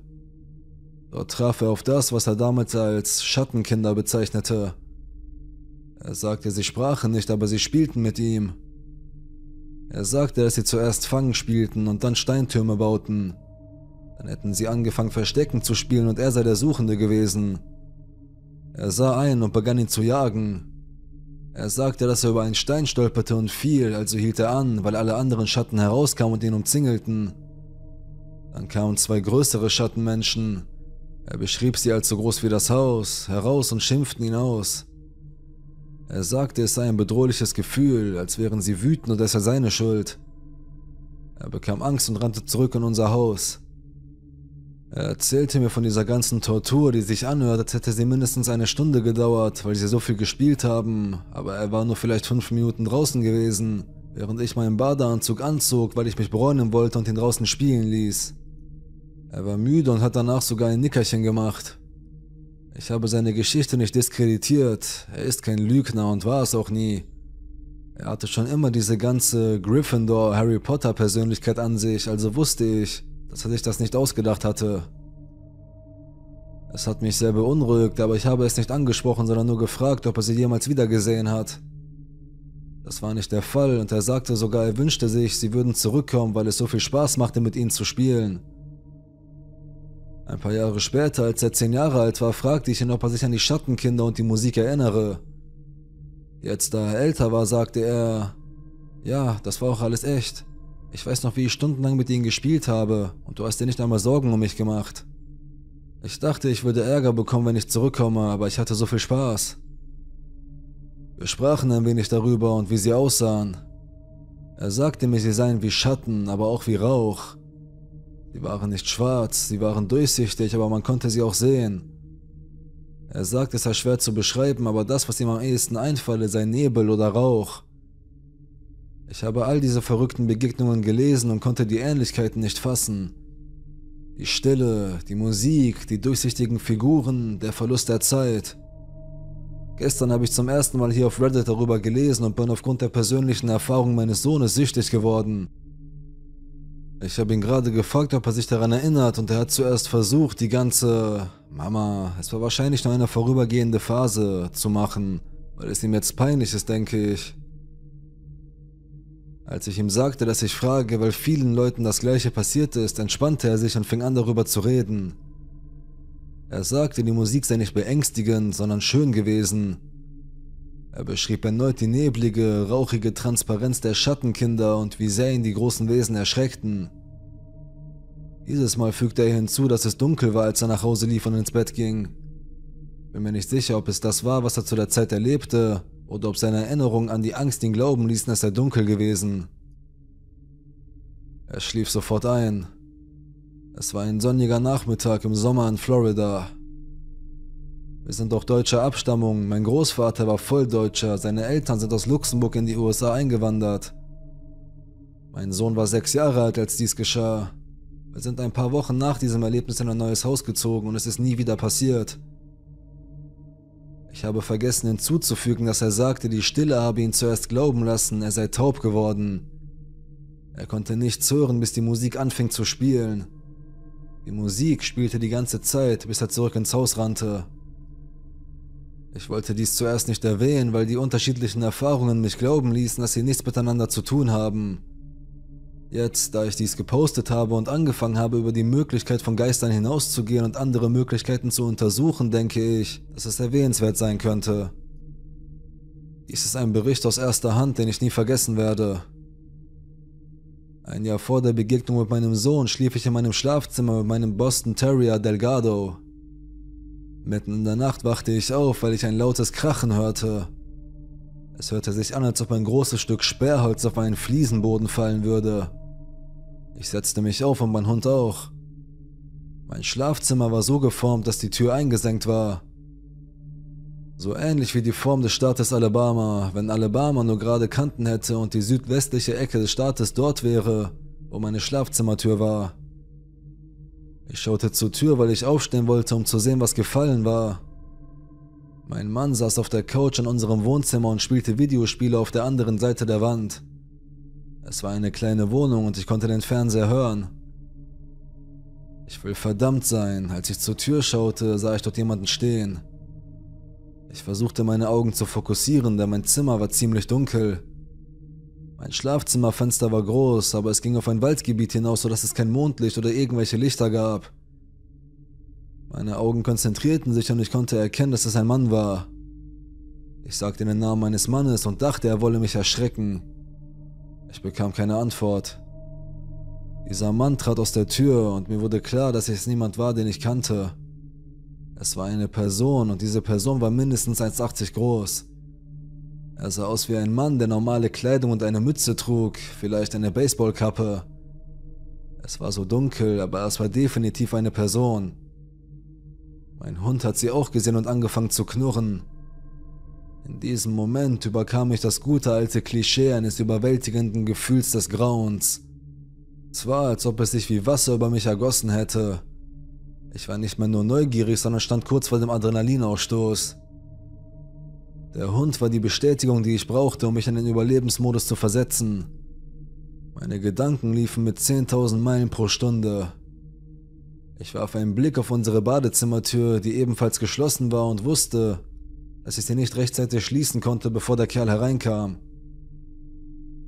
Dort traf er auf das, was er damals als Schattenkinder bezeichnete. Er sagte, sie sprachen nicht, aber sie spielten mit ihm. Er sagte, dass sie zuerst Fangen spielten und dann Steintürme bauten. Dann hätten sie angefangen Verstecken zu spielen und er sei der Suchende gewesen. Er sah ein und begann ihn zu jagen. Er sagte, dass er über einen Stein stolperte und fiel, also hielt er an, weil alle anderen Schatten herauskamen und ihn umzingelten. Dann kamen zwei größere Schattenmenschen. Er beschrieb sie als so groß wie das Haus, heraus und schimpften ihn aus. Er sagte, es sei ein bedrohliches Gefühl, als wären sie wütend und es sei seine Schuld. Er bekam Angst und rannte zurück in unser Haus. Er erzählte mir von dieser ganzen Tortur, die sich anhört, als hätte sie mindestens eine Stunde gedauert, weil sie so viel gespielt haben, aber er war nur vielleicht fünf Minuten draußen gewesen, während ich meinen Badeanzug anzog, weil ich mich bräunen wollte und ihn draußen spielen ließ. Er war müde und hat danach sogar ein Nickerchen gemacht. Ich habe seine Geschichte nicht diskreditiert. Er ist kein Lügner und war es auch nie. Er hatte schon immer diese ganze Gryffindor-Harry Potter-Persönlichkeit an sich, also wusste ich, dass er sich das nicht ausgedacht hatte. Es hat mich sehr beunruhigt, aber ich habe es nicht angesprochen, sondern nur gefragt, ob er sie jemals wiedergesehen hat. Das war nicht der Fall und er sagte sogar, er wünschte sich, sie würden zurückkommen, weil es so viel Spaß machte, mit ihnen zu spielen. Ein paar Jahre später, als er zehn Jahre alt war, fragte ich ihn, ob er sich an die Schattenkinder und die Musik erinnere. Jetzt, da er älter war, sagte er, ja, das war auch alles echt. Ich weiß noch, wie ich stundenlang mit ihnen gespielt habe, und du hast dir nicht einmal Sorgen um mich gemacht. Ich dachte, ich würde Ärger bekommen, wenn ich zurückkomme, aber ich hatte so viel Spaß. Wir sprachen ein wenig darüber und wie sie aussahen. Er sagte mir, sie seien wie Schatten, aber auch wie Rauch, Sie waren nicht schwarz, sie waren durchsichtig, aber man konnte sie auch sehen. Er sagt, es sei schwer zu beschreiben, aber das, was ihm am ehesten einfalle, sei Nebel oder Rauch. Ich habe all diese verrückten Begegnungen gelesen und konnte die Ähnlichkeiten nicht fassen. Die Stille, die Musik, die durchsichtigen Figuren, der Verlust der Zeit. Gestern habe ich zum ersten Mal hier auf Reddit darüber gelesen und bin aufgrund der persönlichen Erfahrung meines Sohnes süchtig geworden. Ich habe ihn gerade gefragt, ob er sich daran erinnert und er hat zuerst versucht, die ganze Mama, es war wahrscheinlich nur eine vorübergehende Phase zu machen, weil es ihm jetzt peinlich ist, denke ich. Als ich ihm sagte, dass ich frage, weil vielen Leuten das gleiche passiert ist, entspannte er sich und fing an darüber zu reden. Er sagte, die Musik sei nicht beängstigend, sondern schön gewesen er beschrieb erneut die neblige, rauchige Transparenz der Schattenkinder und wie sehr ihn die großen Wesen erschreckten. Dieses Mal fügte er hinzu, dass es dunkel war, als er nach Hause lief und ins Bett ging. Bin mir nicht sicher, ob es das war, was er zu der Zeit erlebte, oder ob seine Erinnerungen an die Angst ihn glauben ließen, dass er dunkel gewesen. Er schlief sofort ein. Es war ein sonniger Nachmittag im Sommer in Florida. Wir sind doch deutscher Abstammung. Mein Großvater war Volldeutscher. Seine Eltern sind aus Luxemburg in die USA eingewandert. Mein Sohn war sechs Jahre alt, als dies geschah. Wir sind ein paar Wochen nach diesem Erlebnis in ein neues Haus gezogen und es ist nie wieder passiert. Ich habe vergessen hinzuzufügen, dass er sagte, die Stille habe ihn zuerst glauben lassen, er sei taub geworden. Er konnte nichts hören, bis die Musik anfing zu spielen. Die Musik spielte die ganze Zeit, bis er zurück ins Haus rannte. Ich wollte dies zuerst nicht erwähnen, weil die unterschiedlichen Erfahrungen mich glauben ließen, dass sie nichts miteinander zu tun haben. Jetzt, da ich dies gepostet habe und angefangen habe, über die Möglichkeit von Geistern hinauszugehen und andere Möglichkeiten zu untersuchen, denke ich, dass es erwähnenswert sein könnte. Dies ist ein Bericht aus erster Hand, den ich nie vergessen werde. Ein Jahr vor der Begegnung mit meinem Sohn schlief ich in meinem Schlafzimmer mit meinem Boston Terrier Delgado. Mitten in der Nacht wachte ich auf, weil ich ein lautes Krachen hörte. Es hörte sich an, als ob ein großes Stück Sperrholz auf einen Fliesenboden fallen würde. Ich setzte mich auf und mein Hund auch. Mein Schlafzimmer war so geformt, dass die Tür eingesenkt war. So ähnlich wie die Form des Staates Alabama, wenn Alabama nur gerade Kanten hätte und die südwestliche Ecke des Staates dort wäre, wo meine Schlafzimmertür war. Ich schaute zur Tür, weil ich aufstehen wollte, um zu sehen, was gefallen war. Mein Mann saß auf der Couch in unserem Wohnzimmer und spielte Videospiele auf der anderen Seite der Wand. Es war eine kleine Wohnung und ich konnte den Fernseher hören. Ich will verdammt sein, als ich zur Tür schaute, sah ich dort jemanden stehen. Ich versuchte meine Augen zu fokussieren, denn mein Zimmer war ziemlich dunkel. Mein Schlafzimmerfenster war groß, aber es ging auf ein Waldgebiet hinaus, sodass es kein Mondlicht oder irgendwelche Lichter gab. Meine Augen konzentrierten sich und ich konnte erkennen, dass es ein Mann war. Ich sagte den Namen meines Mannes und dachte, er wolle mich erschrecken. Ich bekam keine Antwort. Dieser Mann trat aus der Tür und mir wurde klar, dass es niemand war, den ich kannte. Es war eine Person und diese Person war mindestens 1,80 groß. Er sah aus wie ein Mann, der normale Kleidung und eine Mütze trug, vielleicht eine Baseballkappe. Es war so dunkel, aber es war definitiv eine Person. Mein Hund hat sie auch gesehen und angefangen zu knurren. In diesem Moment überkam mich das gute alte Klischee eines überwältigenden Gefühls des Grauens. Es war, als ob es sich wie Wasser über mich ergossen hätte. Ich war nicht mehr nur neugierig, sondern stand kurz vor dem Adrenalinausstoß. Der Hund war die Bestätigung, die ich brauchte, um mich in den Überlebensmodus zu versetzen. Meine Gedanken liefen mit 10.000 Meilen pro Stunde. Ich warf einen Blick auf unsere Badezimmertür, die ebenfalls geschlossen war und wusste, dass ich sie nicht rechtzeitig schließen konnte, bevor der Kerl hereinkam.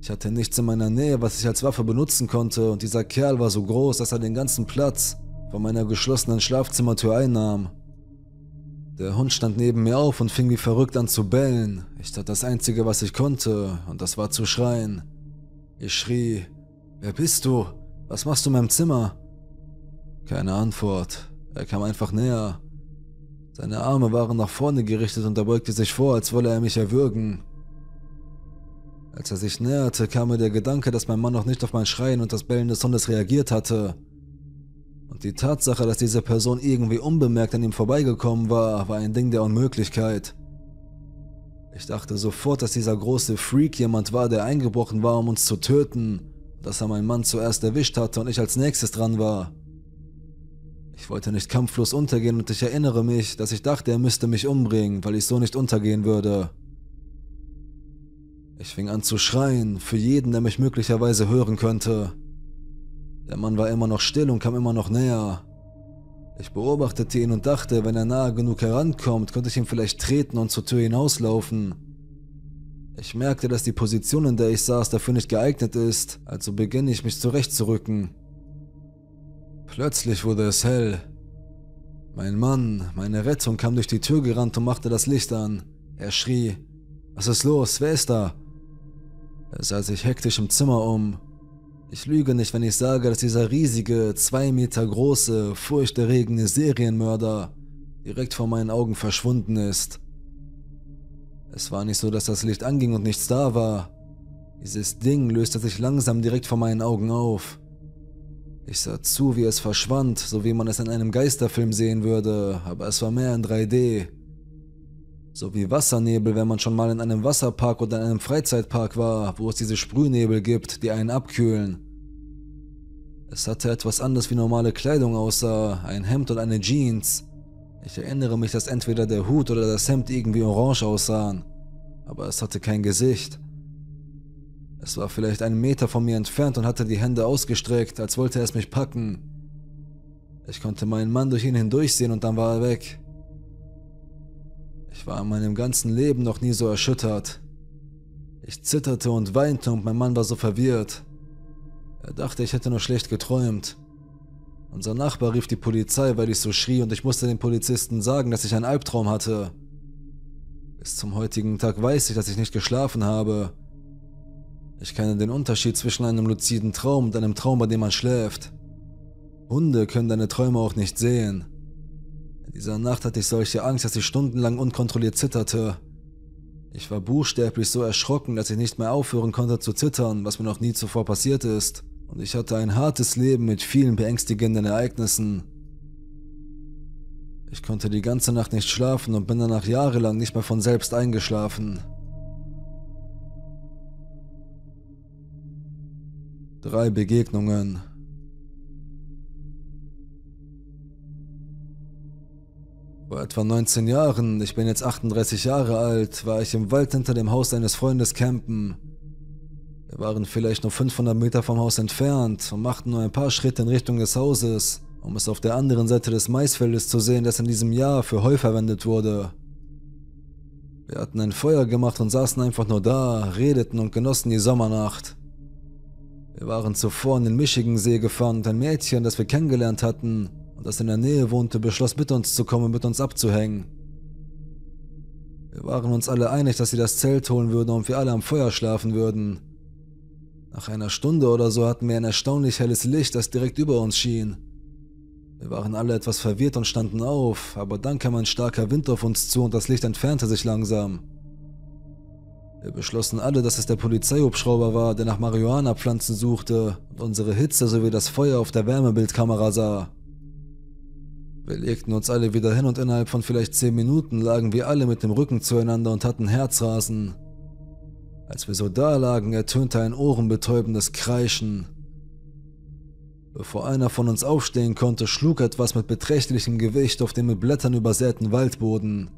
Ich hatte nichts in meiner Nähe, was ich als Waffe benutzen konnte, und dieser Kerl war so groß, dass er den ganzen Platz von meiner geschlossenen Schlafzimmertür einnahm. Der Hund stand neben mir auf und fing wie verrückt an zu bellen. Ich tat das Einzige, was ich konnte, und das war zu schreien. Ich schrie, Wer bist du? Was machst du in meinem Zimmer? Keine Antwort. Er kam einfach näher. Seine Arme waren nach vorne gerichtet und er beugte sich vor, als wolle er mich erwürgen. Als er sich näherte, kam mir der Gedanke, dass mein Mann noch nicht auf mein Schreien und das Bellen des Hundes reagiert hatte. Und die Tatsache, dass diese Person irgendwie unbemerkt an ihm vorbeigekommen war, war ein Ding der Unmöglichkeit. Ich dachte sofort, dass dieser große Freak jemand war, der eingebrochen war, um uns zu töten, dass er meinen Mann zuerst erwischt hatte und ich als nächstes dran war. Ich wollte nicht kampflos untergehen und ich erinnere mich, dass ich dachte, er müsste mich umbringen, weil ich so nicht untergehen würde. Ich fing an zu schreien, für jeden, der mich möglicherweise hören könnte. Der Mann war immer noch still und kam immer noch näher. Ich beobachtete ihn und dachte, wenn er nahe genug herankommt, könnte ich ihn vielleicht treten und zur Tür hinauslaufen. Ich merkte, dass die Position, in der ich saß, dafür nicht geeignet ist, also beginne ich mich zurechtzurücken. Plötzlich wurde es hell. Mein Mann, meine Rettung, kam durch die Tür gerannt und machte das Licht an. Er schrie, was ist los? Wer ist da? Er sah sich hektisch im Zimmer um. Ich lüge nicht, wenn ich sage, dass dieser riesige, zwei Meter große, furchterregende Serienmörder direkt vor meinen Augen verschwunden ist. Es war nicht so, dass das Licht anging und nichts da war. Dieses Ding löste sich langsam direkt vor meinen Augen auf. Ich sah zu, wie es verschwand, so wie man es in einem Geisterfilm sehen würde, aber es war mehr in 3D. So wie Wassernebel, wenn man schon mal in einem Wasserpark oder in einem Freizeitpark war, wo es diese Sprühnebel gibt, die einen abkühlen. Es hatte etwas anders wie normale Kleidung aussah, ein Hemd und eine Jeans. Ich erinnere mich, dass entweder der Hut oder das Hemd irgendwie orange aussahen, aber es hatte kein Gesicht. Es war vielleicht einen Meter von mir entfernt und hatte die Hände ausgestreckt, als wollte es mich packen. Ich konnte meinen Mann durch ihn hindurchsehen und dann war er weg. Ich war in meinem ganzen Leben noch nie so erschüttert. Ich zitterte und weinte und mein Mann war so verwirrt. Er dachte, ich hätte nur schlecht geträumt. Unser Nachbar rief die Polizei, weil ich so schrie und ich musste den Polizisten sagen, dass ich einen Albtraum hatte. Bis zum heutigen Tag weiß ich, dass ich nicht geschlafen habe. Ich kenne den Unterschied zwischen einem luziden Traum und einem Traum, bei dem man schläft. Hunde können deine Träume auch nicht sehen. In dieser Nacht hatte ich solche Angst, dass ich stundenlang unkontrolliert zitterte. Ich war buchstäblich so erschrocken, dass ich nicht mehr aufhören konnte zu zittern, was mir noch nie zuvor passiert ist. Und ich hatte ein hartes Leben mit vielen beängstigenden Ereignissen. Ich konnte die ganze Nacht nicht schlafen und bin danach jahrelang nicht mehr von selbst eingeschlafen. Drei Begegnungen. Vor etwa 19 Jahren, ich bin jetzt 38 Jahre alt, war ich im Wald hinter dem Haus eines Freundes campen. Wir waren vielleicht nur 500 Meter vom Haus entfernt und machten nur ein paar Schritte in Richtung des Hauses, um es auf der anderen Seite des Maisfeldes zu sehen, das in diesem Jahr für Heu verwendet wurde. Wir hatten ein Feuer gemacht und saßen einfach nur da, redeten und genossen die Sommernacht. Wir waren zuvor in den Michigansee gefahren und ein Mädchen, das wir kennengelernt hatten, und das in der Nähe wohnte, beschloss mit uns zu kommen und mit uns abzuhängen. Wir waren uns alle einig, dass sie das Zelt holen würden und wir alle am Feuer schlafen würden. Nach einer Stunde oder so hatten wir ein erstaunlich helles Licht, das direkt über uns schien. Wir waren alle etwas verwirrt und standen auf, aber dann kam ein starker Wind auf uns zu und das Licht entfernte sich langsam. Wir beschlossen alle, dass es der Polizeihubschrauber war, der nach Marihuana-Pflanzen suchte und unsere Hitze sowie das Feuer auf der Wärmebildkamera sah. Wir legten uns alle wieder hin und innerhalb von vielleicht 10 Minuten lagen wir alle mit dem Rücken zueinander und hatten Herzrasen. Als wir so da lagen, ertönte ein ohrenbetäubendes Kreischen. Bevor einer von uns aufstehen konnte, schlug etwas mit beträchtlichem Gewicht auf den mit Blättern übersäten Waldboden.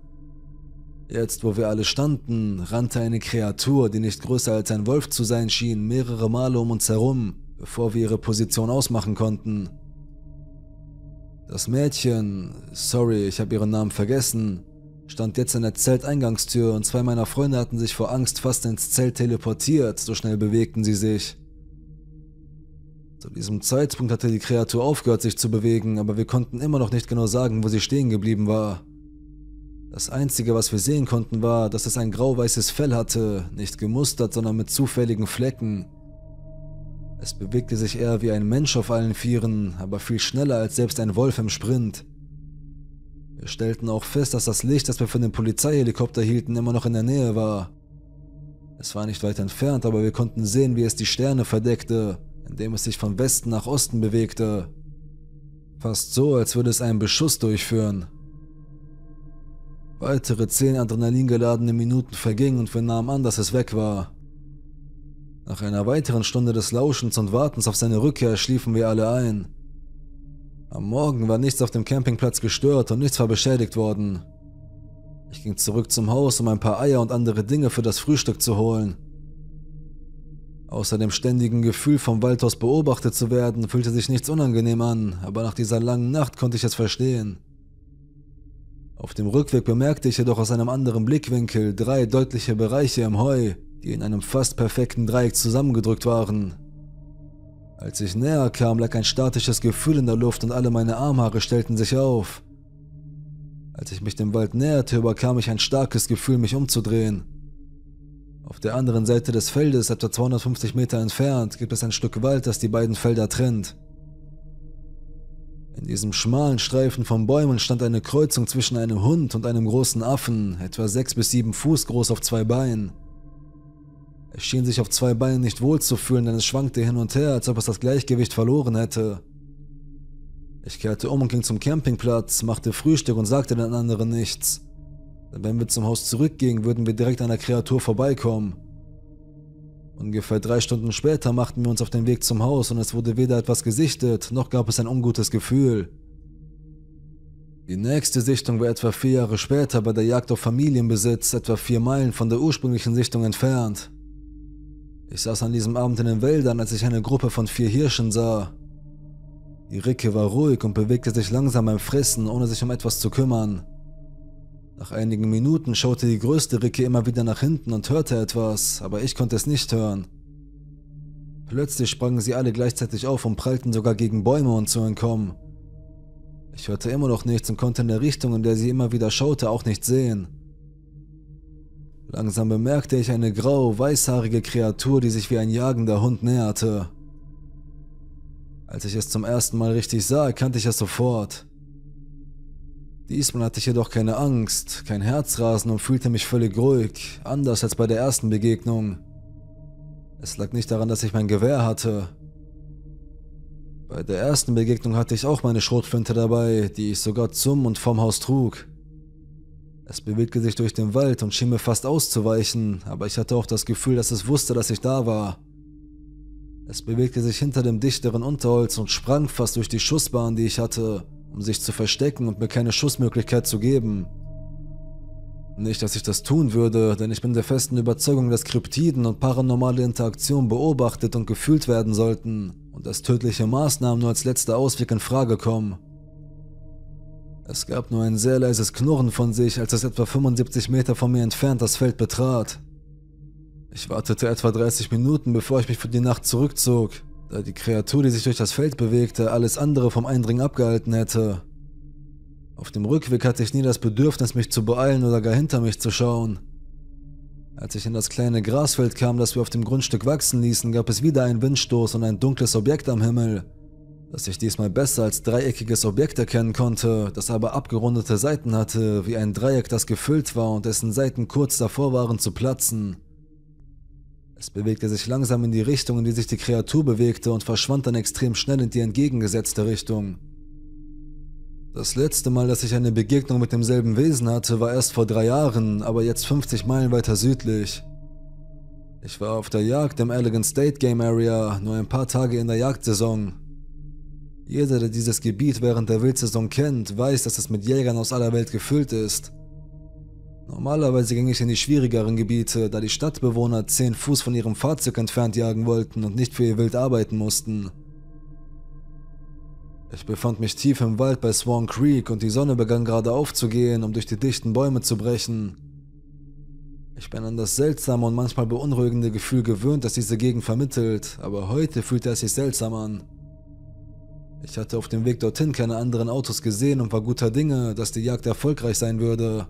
Jetzt, wo wir alle standen, rannte eine Kreatur, die nicht größer als ein Wolf zu sein schien, mehrere Male um uns herum, bevor wir ihre Position ausmachen konnten. Das Mädchen, sorry, ich habe ihren Namen vergessen, stand jetzt an der Zelteingangstür und zwei meiner Freunde hatten sich vor Angst fast ins Zelt teleportiert, so schnell bewegten sie sich. Zu diesem Zeitpunkt hatte die Kreatur aufgehört, sich zu bewegen, aber wir konnten immer noch nicht genau sagen, wo sie stehen geblieben war. Das Einzige, was wir sehen konnten, war, dass es ein grau-weißes Fell hatte, nicht gemustert, sondern mit zufälligen Flecken. Es bewegte sich eher wie ein Mensch auf allen Vieren, aber viel schneller als selbst ein Wolf im Sprint. Wir stellten auch fest, dass das Licht, das wir von dem Polizeihelikopter hielten, immer noch in der Nähe war. Es war nicht weit entfernt, aber wir konnten sehen, wie es die Sterne verdeckte, indem es sich von Westen nach Osten bewegte. Fast so, als würde es einen Beschuss durchführen. Weitere zehn adrenalingeladene Minuten vergingen und wir nahmen an, dass es weg war. Nach einer weiteren Stunde des Lauschens und Wartens auf seine Rückkehr schliefen wir alle ein. Am Morgen war nichts auf dem Campingplatz gestört und nichts war beschädigt worden. Ich ging zurück zum Haus, um ein paar Eier und andere Dinge für das Frühstück zu holen. Außer dem ständigen Gefühl, vom Wald aus beobachtet zu werden, fühlte sich nichts unangenehm an, aber nach dieser langen Nacht konnte ich es verstehen. Auf dem Rückweg bemerkte ich jedoch aus einem anderen Blickwinkel drei deutliche Bereiche im Heu, die in einem fast perfekten Dreieck zusammengedrückt waren. Als ich näher kam, lag ein statisches Gefühl in der Luft und alle meine Armhaare stellten sich auf. Als ich mich dem Wald näherte, überkam ich ein starkes Gefühl, mich umzudrehen. Auf der anderen Seite des Feldes, etwa 250 Meter entfernt, gibt es ein Stück Wald, das die beiden Felder trennt. In diesem schmalen Streifen von Bäumen stand eine Kreuzung zwischen einem Hund und einem großen Affen, etwa sechs bis sieben Fuß groß auf zwei Beinen. Es schien sich auf zwei Beinen nicht wohlzufühlen, denn es schwankte hin und her, als ob es das Gleichgewicht verloren hätte. Ich kehrte um und ging zum Campingplatz, machte Frühstück und sagte den anderen nichts. Denn wenn wir zum Haus zurückgingen, würden wir direkt an der Kreatur vorbeikommen. Ungefähr drei Stunden später machten wir uns auf den Weg zum Haus und es wurde weder etwas gesichtet, noch gab es ein ungutes Gefühl. Die nächste Sichtung war etwa vier Jahre später bei der Jagd auf Familienbesitz, etwa vier Meilen von der ursprünglichen Sichtung entfernt. Ich saß an diesem Abend in den Wäldern, als ich eine Gruppe von vier Hirschen sah. Die Ricke war ruhig und bewegte sich langsam beim Fressen, ohne sich um etwas zu kümmern. Nach einigen Minuten schaute die größte Ricke immer wieder nach hinten und hörte etwas, aber ich konnte es nicht hören. Plötzlich sprangen sie alle gleichzeitig auf und prallten sogar gegen Bäume, um zu entkommen. Ich hörte immer noch nichts und konnte in der Richtung, in der sie immer wieder schaute, auch nichts sehen. Langsam bemerkte ich eine grau-weißhaarige Kreatur, die sich wie ein jagender Hund näherte. Als ich es zum ersten Mal richtig sah, erkannte ich es sofort. Diesmal hatte ich jedoch keine Angst, kein Herzrasen und fühlte mich völlig ruhig, anders als bei der ersten Begegnung. Es lag nicht daran, dass ich mein Gewehr hatte. Bei der ersten Begegnung hatte ich auch meine Schrotflinte dabei, die ich sogar zum und vom Haus trug. Es bewegte sich durch den Wald und schien mir fast auszuweichen, aber ich hatte auch das Gefühl, dass es wusste, dass ich da war. Es bewegte sich hinter dem dichteren Unterholz und sprang fast durch die Schussbahn, die ich hatte, um sich zu verstecken und mir keine Schussmöglichkeit zu geben. Nicht, dass ich das tun würde, denn ich bin der festen Überzeugung, dass Kryptiden und paranormale Interaktionen beobachtet und gefühlt werden sollten und dass tödliche Maßnahmen nur als letzter Ausweg in Frage kommen. Es gab nur ein sehr leises Knurren von sich, als es etwa 75 Meter von mir entfernt das Feld betrat. Ich wartete etwa 30 Minuten, bevor ich mich für die Nacht zurückzog, da die Kreatur, die sich durch das Feld bewegte, alles andere vom Eindringen abgehalten hätte. Auf dem Rückweg hatte ich nie das Bedürfnis, mich zu beeilen oder gar hinter mich zu schauen. Als ich in das kleine Grasfeld kam, das wir auf dem Grundstück wachsen ließen, gab es wieder einen Windstoß und ein dunkles Objekt am Himmel, dass ich diesmal besser als dreieckiges Objekt erkennen konnte, das aber abgerundete Seiten hatte, wie ein Dreieck, das gefüllt war und dessen Seiten kurz davor waren zu platzen. Es bewegte sich langsam in die Richtung, in die sich die Kreatur bewegte und verschwand dann extrem schnell in die entgegengesetzte Richtung. Das letzte Mal, dass ich eine Begegnung mit demselben Wesen hatte, war erst vor drei Jahren, aber jetzt 50 Meilen weiter südlich. Ich war auf der Jagd im Elegant State Game Area, nur ein paar Tage in der Jagdsaison. Jeder, der dieses Gebiet während der Wildsaison kennt, weiß, dass es mit Jägern aus aller Welt gefüllt ist. Normalerweise ging ich in die schwierigeren Gebiete, da die Stadtbewohner 10 Fuß von ihrem Fahrzeug entfernt jagen wollten und nicht für ihr Wild arbeiten mussten. Ich befand mich tief im Wald bei Swan Creek und die Sonne begann gerade aufzugehen, um durch die dichten Bäume zu brechen. Ich bin an das seltsame und manchmal beunruhigende Gefühl gewöhnt, das diese Gegend vermittelt, aber heute fühlte es sich seltsam an. Ich hatte auf dem Weg dorthin keine anderen Autos gesehen und war guter Dinge, dass die Jagd erfolgreich sein würde.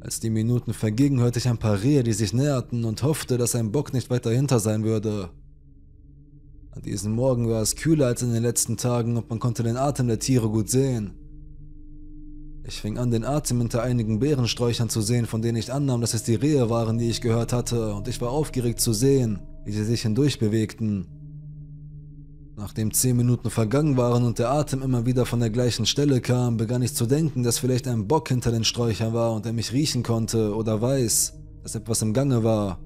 Als die Minuten vergingen, hörte ich ein paar Rehe, die sich näherten und hoffte, dass ein Bock nicht weit dahinter sein würde. An diesem Morgen war es kühler als in den letzten Tagen und man konnte den Atem der Tiere gut sehen. Ich fing an, den Atem hinter einigen Beerensträuchern zu sehen, von denen ich annahm, dass es die Rehe waren, die ich gehört hatte, und ich war aufgeregt zu sehen, wie sie sich hindurch bewegten. Nachdem zehn Minuten vergangen waren und der Atem immer wieder von der gleichen Stelle kam, begann ich zu denken, dass vielleicht ein Bock hinter den Sträuchern war und er mich riechen konnte oder weiß, dass etwas im Gange war.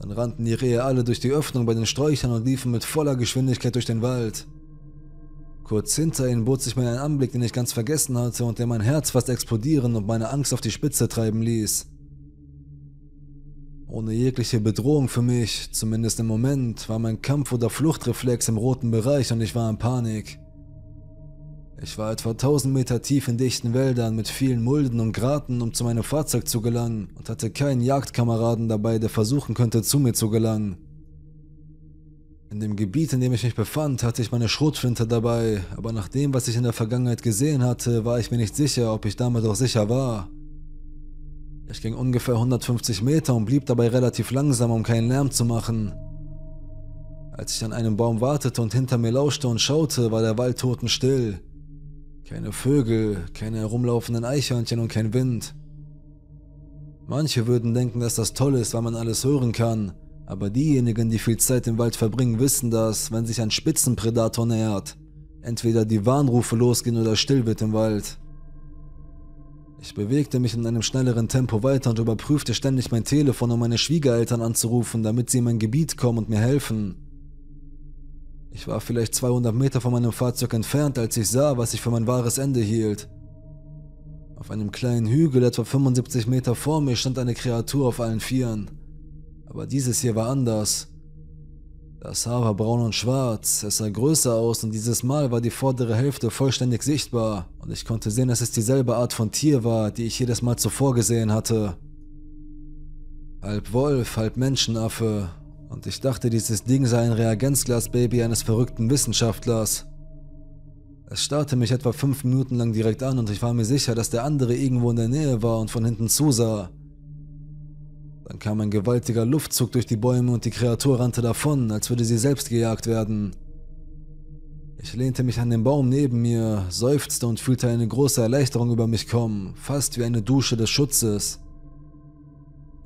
Dann rannten die Rehe alle durch die Öffnung bei den Sträuchern und liefen mit voller Geschwindigkeit durch den Wald. Kurz hinter ihnen bot sich mir ein Anblick, den ich ganz vergessen hatte und der mein Herz fast explodieren und meine Angst auf die Spitze treiben ließ ohne jegliche Bedrohung für mich, zumindest im Moment, war mein Kampf- oder Fluchtreflex im roten Bereich und ich war in Panik. Ich war etwa 1000 Meter tief in dichten Wäldern mit vielen Mulden und Graten, um zu meinem Fahrzeug zu gelangen und hatte keinen Jagdkameraden dabei, der versuchen könnte, zu mir zu gelangen. In dem Gebiet, in dem ich mich befand, hatte ich meine Schrotflinte dabei, aber nach dem, was ich in der Vergangenheit gesehen hatte, war ich mir nicht sicher, ob ich damit auch sicher war. Ich ging ungefähr 150 Meter und blieb dabei relativ langsam, um keinen Lärm zu machen. Als ich an einem Baum wartete und hinter mir lauschte und schaute, war der Wald totenstill. Keine Vögel, keine herumlaufenden Eichhörnchen und kein Wind. Manche würden denken, dass das toll ist, weil man alles hören kann, aber diejenigen, die viel Zeit im Wald verbringen, wissen dass, wenn sich ein Spitzenpredator nähert. Entweder die Warnrufe losgehen oder still wird im Wald. Ich bewegte mich in einem schnelleren Tempo weiter und überprüfte ständig mein Telefon, um meine Schwiegereltern anzurufen, damit sie in mein Gebiet kommen und mir helfen. Ich war vielleicht 200 Meter von meinem Fahrzeug entfernt, als ich sah, was ich für mein wahres Ende hielt. Auf einem kleinen Hügel etwa 75 Meter vor mir stand eine Kreatur auf allen Vieren. Aber dieses hier war anders. Das Haar war braun und schwarz, es sah größer aus und dieses Mal war die vordere Hälfte vollständig sichtbar und ich konnte sehen, dass es dieselbe Art von Tier war, die ich jedes Mal zuvor gesehen hatte. Halb Wolf, halb Menschenaffe und ich dachte, dieses Ding sei ein Reagenzglasbaby eines verrückten Wissenschaftlers. Es starrte mich etwa fünf Minuten lang direkt an und ich war mir sicher, dass der andere irgendwo in der Nähe war und von hinten zusah. Dann kam ein gewaltiger Luftzug durch die Bäume und die Kreatur rannte davon, als würde sie selbst gejagt werden. Ich lehnte mich an den Baum neben mir, seufzte und fühlte eine große Erleichterung über mich kommen, fast wie eine Dusche des Schutzes.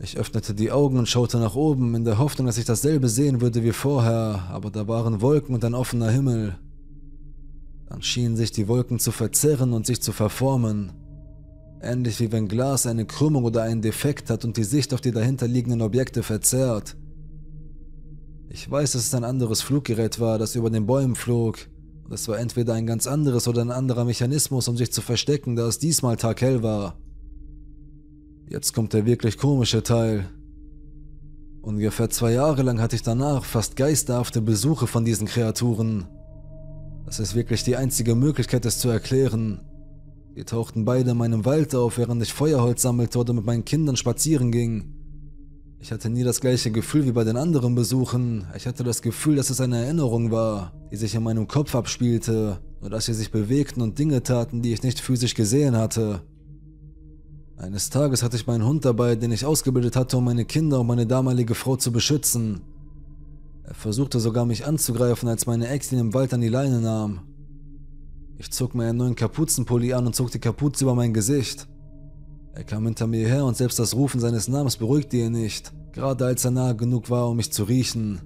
Ich öffnete die Augen und schaute nach oben, in der Hoffnung, dass ich dasselbe sehen würde wie vorher, aber da waren Wolken und ein offener Himmel. Dann schienen sich die Wolken zu verzerren und sich zu verformen. Ähnlich wie wenn Glas eine Krümmung oder einen Defekt hat und die Sicht auf die dahinterliegenden Objekte verzerrt. Ich weiß, dass es ein anderes Fluggerät war, das über den Bäumen flog. Und es war entweder ein ganz anderes oder ein anderer Mechanismus, um sich zu verstecken, da es diesmal taghell war. Jetzt kommt der wirklich komische Teil. Ungefähr zwei Jahre lang hatte ich danach fast geisterhafte Besuche von diesen Kreaturen. Das ist wirklich die einzige Möglichkeit, es zu erklären. Wir tauchten beide in meinem Wald auf, während ich Feuerholz sammelte oder mit meinen Kindern spazieren ging. Ich hatte nie das gleiche Gefühl wie bei den anderen Besuchen. Ich hatte das Gefühl, dass es eine Erinnerung war, die sich in meinem Kopf abspielte, nur dass sie sich bewegten und Dinge taten, die ich nicht physisch gesehen hatte. Eines Tages hatte ich meinen Hund dabei, den ich ausgebildet hatte, um meine Kinder und meine damalige Frau zu beschützen. Er versuchte sogar mich anzugreifen, als meine Ex ihn im Wald an die Leine nahm. Ich zog mir einen neuen Kapuzenpulli an und zog die Kapuze über mein Gesicht. Er kam hinter mir her und selbst das Rufen seines Namens beruhigte ihn nicht, gerade als er nahe genug war, um mich zu riechen.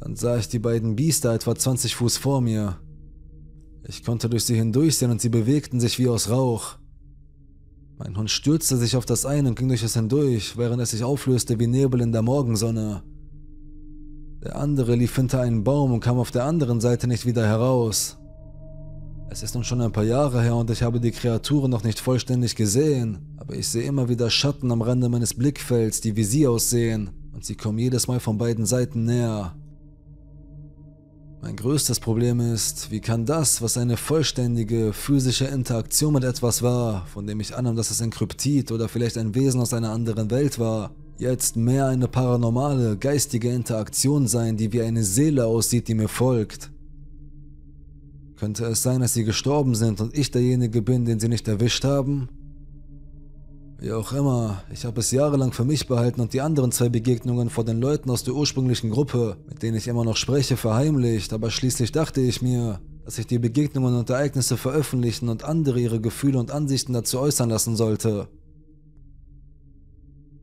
Dann sah ich die beiden Biester etwa 20 Fuß vor mir. Ich konnte durch sie hindurchsehen und sie bewegten sich wie aus Rauch. Mein Hund stürzte sich auf das eine und ging durch es hindurch, während es sich auflöste wie Nebel in der Morgensonne. Der andere lief hinter einen Baum und kam auf der anderen Seite nicht wieder heraus. Es ist nun schon ein paar Jahre her und ich habe die Kreaturen noch nicht vollständig gesehen, aber ich sehe immer wieder Schatten am Rande meines Blickfelds, die wie sie aussehen, und sie kommen jedes Mal von beiden Seiten näher. Mein größtes Problem ist, wie kann das, was eine vollständige physische Interaktion mit etwas war, von dem ich annahm, dass es ein Kryptid oder vielleicht ein Wesen aus einer anderen Welt war, jetzt mehr eine paranormale, geistige Interaktion sein, die wie eine Seele aussieht, die mir folgt. Könnte es sein, dass sie gestorben sind und ich derjenige bin, den sie nicht erwischt haben? Wie auch immer, ich habe es jahrelang für mich behalten und die anderen zwei Begegnungen vor den Leuten aus der ursprünglichen Gruppe, mit denen ich immer noch spreche, verheimlicht, aber schließlich dachte ich mir, dass ich die Begegnungen und Ereignisse veröffentlichen und andere ihre Gefühle und Ansichten dazu äußern lassen sollte.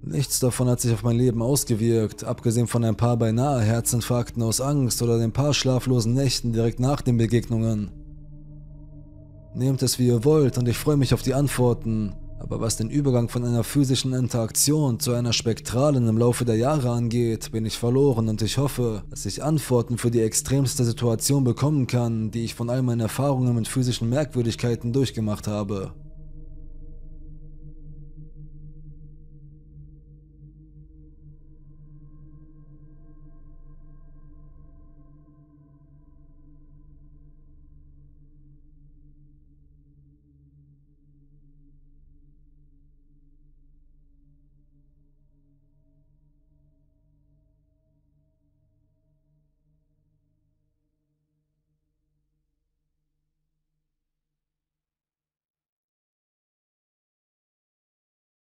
Nichts davon hat sich auf mein Leben ausgewirkt, abgesehen von ein paar beinahe Herzinfarkten aus Angst oder den paar schlaflosen Nächten direkt nach den Begegnungen. Nehmt es wie ihr wollt und ich freue mich auf die Antworten, aber was den Übergang von einer physischen Interaktion zu einer spektralen im Laufe der Jahre angeht, bin ich verloren und ich hoffe, dass ich Antworten für die extremste Situation bekommen kann, die ich von all meinen Erfahrungen mit physischen Merkwürdigkeiten durchgemacht habe.